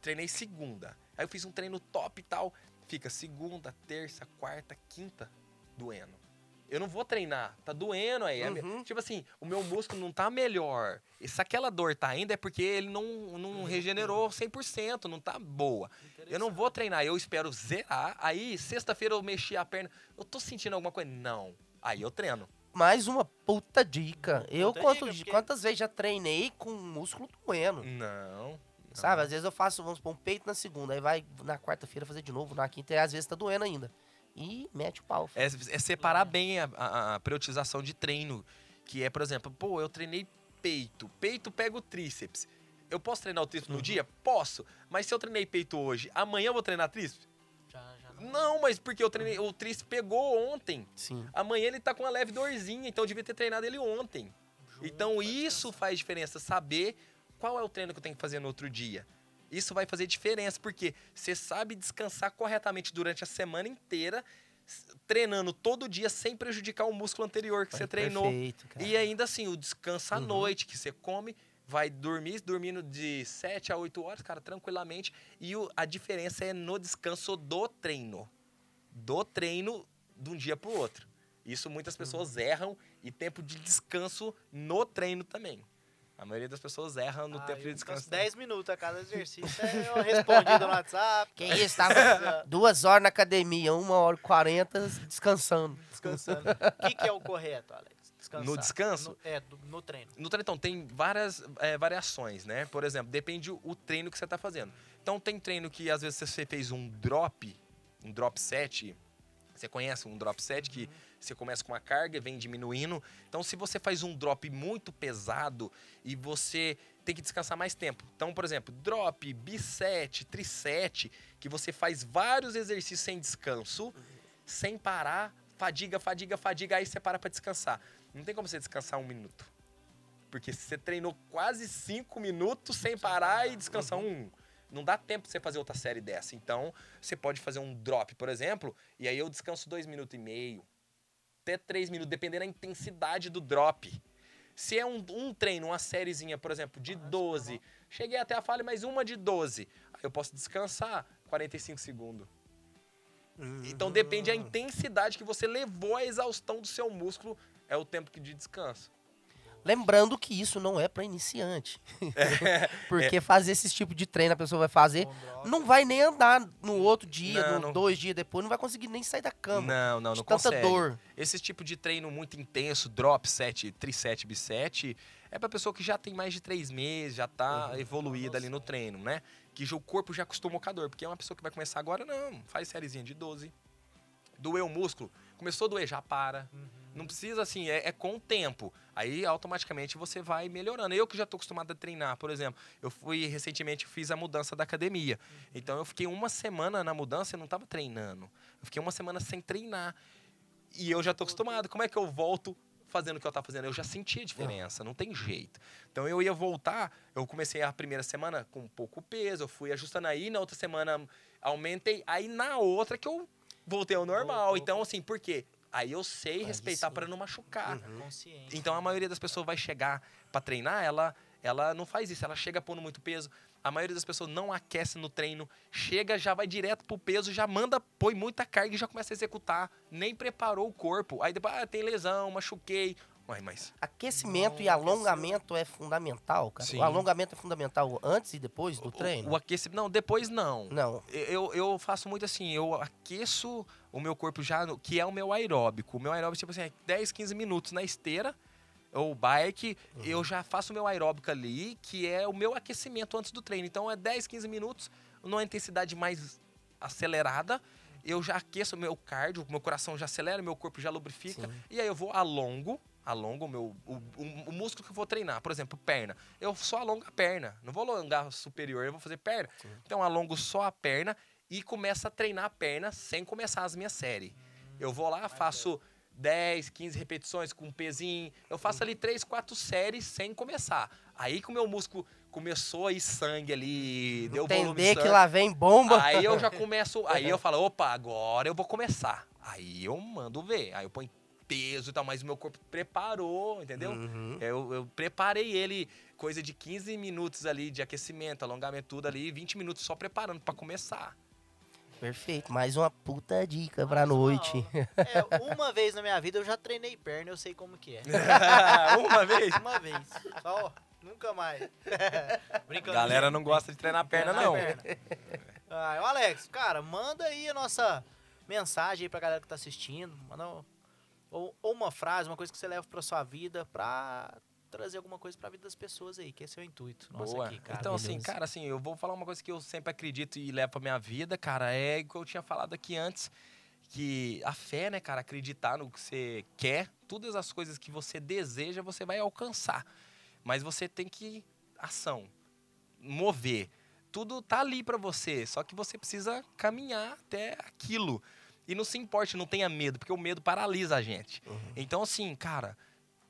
Treinei segunda. Aí eu fiz um treino top e tal. Fica segunda, terça, quarta, quinta doendo eu não vou treinar, tá doendo aí. É uhum. Tipo assim, o meu músculo não tá melhor. E se aquela dor tá ainda é porque ele não, não regenerou 100%, não tá boa. Eu não vou treinar, eu espero zerar. Aí, sexta-feira eu mexi a perna, eu tô sentindo alguma coisa. Não. Aí eu treino. Mais uma puta dica. Puta eu quanto, dica, porque... quantas vezes já treinei com músculo doendo? Não. Sabe, às vezes eu faço, vamos pôr um peito na segunda, aí vai na quarta-feira fazer de novo, na quinta, e às vezes tá doendo ainda e mete o pau. É, é, separar bem a, a, a priorização de treino. Que é, por exemplo, pô, eu treinei peito. Peito pega o tríceps. Eu posso treinar o tríceps uhum. no dia? Posso. Mas se eu treinei peito hoje, amanhã eu vou treinar tríceps? Já, já não. mas porque eu treinei, o tríceps pegou ontem. Sim. Amanhã ele tá com uma leve dorzinha, então eu devia ter treinado ele ontem. então isso faz diferença, saber qual é o treino que eu tenho que fazer no outro dia. Isso vai fazer diferença, porque você sabe descansar corretamente durante a semana inteira, treinando todo dia sem prejudicar o músculo anterior que você treinou. Perfeito, e ainda assim, o descanso à uhum. noite, que você come, vai dormir, dormindo de 7 a 8 horas, cara, tranquilamente. E o, a diferença é no descanso do treino. Do treino de um dia para o outro. Isso muitas uhum. pessoas uhum. erram e tempo de descanso no treino também. A maioria das pessoas erra no ah, tempo de descanso. 10 minutos a cada exercício eu é respondido no WhatsApp. quem isso, tá duas horas na academia, uma hora e quarenta descansando. Descansando. O que, que, é o correto, Alex? Descansar. No descanso? No, é, no treino. No treino, então, tem várias é, variações, né? Por exemplo, depende o treino que você está fazendo. Então, tem treino que às vezes você fez um drop, um drop set. Você conhece um drop set que. Uhum. Você começa com uma carga, vem diminuindo. Então, se você faz um drop muito pesado e você tem que descansar mais tempo. Então, por exemplo, drop, bisete, trisete, que você faz vários exercícios sem descanso, sem parar, fadiga, fadiga, fadiga, aí você para para descansar. Não tem como você descansar um minuto. Porque você treinou quase cinco minutos sem parar e descansar uhum. um não dá tempo de você fazer outra série dessa. Então, você pode fazer um drop, por exemplo, e aí eu descanso dois minutos e meio, até 3 minutos, dependendo da intensidade do drop. Se é um, um treino, uma sériezinha, por exemplo, de 12, ah, é cheguei até a falha, mas uma de 12, eu posso descansar 45 segundos. Então depende da uhum. intensidade que você levou à exaustão do seu músculo, é o tempo de descanso. Lembrando que isso não é para iniciante. É, porque é. fazer esse tipo de treino a pessoa vai fazer, não vai nem andar no outro dia, não, no não... dois dias depois, não vai conseguir nem sair da cama. Não, não, não tanta consegue. dor. Esse tipo de treino muito intenso, drop set, triset, biset, é para pessoa que já tem mais de três meses, já tá uhum, evoluída ali no treino, né? Que o corpo já acostumou com a dor. Porque é uma pessoa que vai começar agora, não, faz sériezinha de 12. Doeu o músculo, começou a doer, já para. Uhum. Não precisa assim, é, é, com o tempo. Aí automaticamente você vai melhorando. Eu que já estou acostumado a treinar, por exemplo, eu fui recentemente fiz a mudança da academia. Uhum. Então eu fiquei uma semana na mudança e não estava treinando. Eu fiquei uma semana sem treinar. E eu já estou acostumado. Como é que eu volto fazendo o que eu estava fazendo. Eu já sentia a diferença, não tem jeito. Então eu ia voltar, eu comecei a primeira semana com pouco peso, eu fui ajustando aí, na outra semana aumentei, aí na outra que eu voltei ao normal. Então, assim, por quê? Aí eu sei respeitar para não machucar. Uhum. Então a maioria das pessoas vai chegar para treinar, ela ela não faz isso, ela chega pondo muito peso. A maioria das pessoas não aquece no treino, chega, já vai direto pro peso, já manda, põe muita carga e já começa a executar, nem preparou o corpo. Aí depois, ah, tem lesão, machuquei, mas, mas... Aquecimento Nossa. e alongamento é fundamental, cara. Sim. O alongamento é fundamental antes e depois do o, treino? O, o aquecimento. Não, depois não. Não. Eu, eu faço muito assim, eu aqueço o meu corpo já, no, que é o meu aeróbico. O meu aeróbico, tipo assim, é 10, 15 minutos na esteira ou bike, uhum. eu já faço o meu aeróbico ali, que é o meu aquecimento antes do treino. Então é 10, 15 minutos, numa intensidade mais acelerada eu já aqueço meu cardio, meu coração já acelera, meu corpo já lubrifica. Sim. E aí eu vou alongo alongo o meu o, o, músculo que eu vou treinar. Por exemplo, perna. Eu só alongo a perna. Não vou alongar superior, eu vou fazer perna. Sim. Então alongo só a perna e começo a treinar a perna sem começar as minhas séries. Eu vou lá, faço 10, 15 repetições com um pezinho. Eu faço ali 3, 4 séries sem começar. Aí que o meu músculo começou a ir sangue ali, deu Entender volume Entender que lá vem bomba. Aí eu já começo, aí eu falo, opa, agora eu vou começar. Aí eu mando ver. Aí eu ponho peso e tal, mas o meu corpo preparou, entendeu? Uhum. Eu, eu, preparei ele coisa de 15 minutos ali de aquecimento, alongamento, tudo ali, 20 minutos só preparando para começar. Perfeito, mais uma puta dica mais pra noite. É, uma vez na minha vida eu já treinei perna, eu sei como que é. uma vez? Uma vez. Só, nunca mais. Brincando. Galera não gosta de treinar perna, treinar não. Perna. o ah, Alex, cara, manda aí a nossa mensagem aí pra galera que tá assistindo. Manda ou, ou uma frase, uma coisa que você leva para sua vida, para trazer alguma coisa para a vida das pessoas aí, que esse é o intuito. Boa. Aqui, cara, então, assim, cara, assim, eu vou falar uma coisa que eu sempre acredito e levo para minha vida, cara, é o que eu tinha falado aqui antes, que a fé, né, cara, acreditar no que você quer, todas as coisas que você deseja, você vai alcançar. Mas você tem que ação, mover. Tudo tá ali para você, só que você precisa caminhar até aquilo. E não se importe, não tenha medo, porque o medo paralisa a gente. Uhum. Então, assim, cara,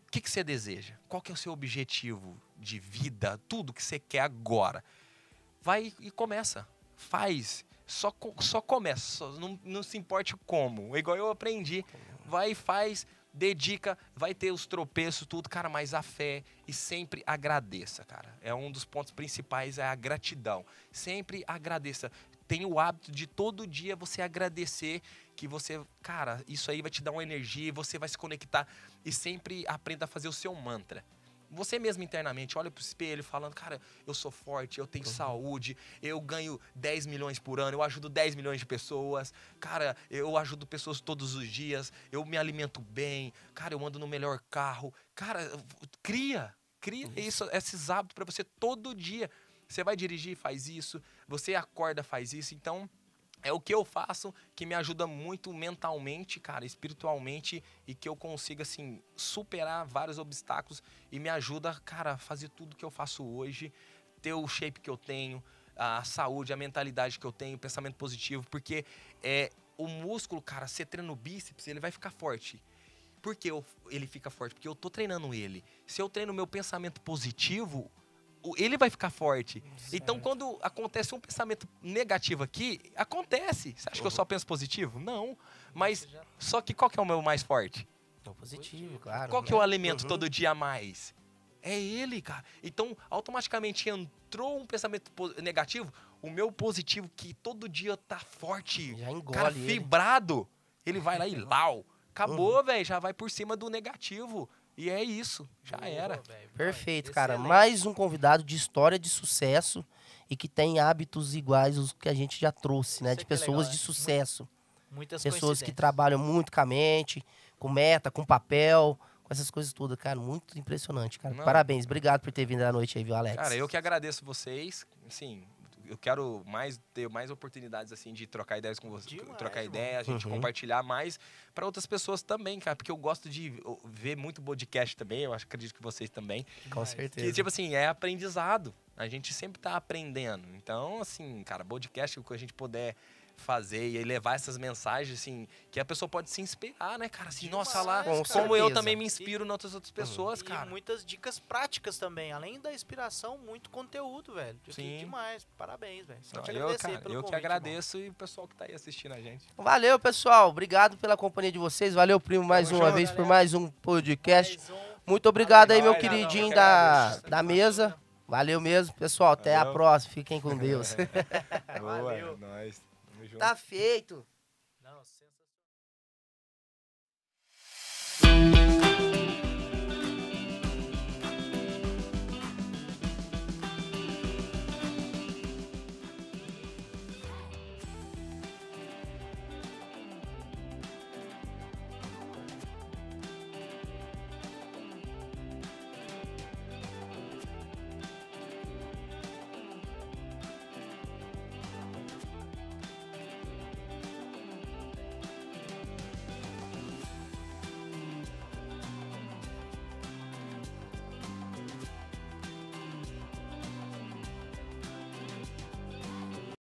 o que, que você deseja? Qual que é o seu objetivo de vida? Tudo que você quer agora. Vai e começa. Faz. Só, só começa. Só, não, não se importe como. É igual eu aprendi. Vai e faz dedica, vai ter os tropeços, tudo, cara, mas a fé e sempre agradeça, cara. É um dos pontos principais, é a gratidão. Sempre agradeça. Tem o hábito de todo dia você agradecer que você, cara, isso aí vai te dar uma energia e você vai se conectar e sempre aprenda a fazer o seu mantra. Você mesmo internamente olha pro espelho falando, cara, eu sou forte, eu tenho uhum. saúde, eu ganho 10 milhões por ano, eu ajudo 10 milhões de pessoas, cara, eu ajudo pessoas todos os dias, eu me alimento bem, cara, eu ando no melhor carro. Cara, cria, cria uhum. isso, esses hábitos para você todo dia. Você vai dirigir, faz isso, você acorda, faz isso. Então, é o que eu faço que me ajuda muito mentalmente, cara, espiritualmente e que eu consiga assim superar vários obstáculos e me ajuda, cara, a fazer tudo que eu faço hoje, ter o shape que eu tenho, a saúde, a mentalidade que eu tenho, o pensamento positivo, porque é o músculo, cara, você treina o bíceps, ele vai ficar forte. Por que eu, ele fica forte? Porque eu tô treinando ele. Se eu treino meu pensamento positivo, ele vai ficar forte. Certo. Então, quando acontece um pensamento negativo aqui, acontece. Você acha uhum. que eu só uhum. penso positivo? Não. Mas já... só que qual que é o meu mais forte? O então, positivo, claro. Qual né? que é né? o alimento uhum. todo dia a mais? É ele, cara. Então, automaticamente entrou um pensamento negativo, o meu positivo, que todo dia tá forte, já engole cara, fibrado, ele, ele vai lá e lau. Acabou, uhum. velho, já vai por cima do negativo. E é isso, já era. Perfeito, cara. É Mais um convidado de história de sucesso e que tem hábitos iguais aos que a gente já trouxe, né? De é é pessoas legal, de sucesso. Muitas Pessoas que trabalham muito com a mente, com meta, com papel, com essas coisas todas, cara. Muito impressionante, cara. Não. Parabéns. Obrigado por ter vindo à noite aí, viu, Alex? Cara, eu que agradeço vocês. Assim, eu quero mais ter mais oportunidades assim de trocar ideias com você, Demais, trocar ideia, a gente uhum. compartilhar mais para outras pessoas também, cara, porque eu gosto de ver muito podcast também, eu acredito que vocês também. Com Mas, certeza. Que, tipo assim, é aprendizado. A gente sempre tá aprendendo. Então, assim, cara, podcast, o que a gente puder fazer e levar essas mensagens, assim, que a pessoa pode se inspirar, né, cara? Assim, Demais, nossa, lá, como eu também me inspiro e, outras outras uhum. pessoas, e cara. E muitas dicas práticas também, além da inspiração, muito conteúdo, velho. Sim. demais, parabéns, velho. Só te eu, cara, eu que agradeço irmão. e o pessoal que tá aí assistindo a gente. Valeu, pessoal. Obrigado pela companhia de vocês. Valeu, primo, mais uma vez galera. por mais um podcast. Mais um... Muito obrigado aí, meu não, queridinho não, da, da mesa. Valeu mesmo, pessoal. Até Valeu. a próxima. Fiquem com Deus. Boa, é Nós. Tá feito. Não, sensacional.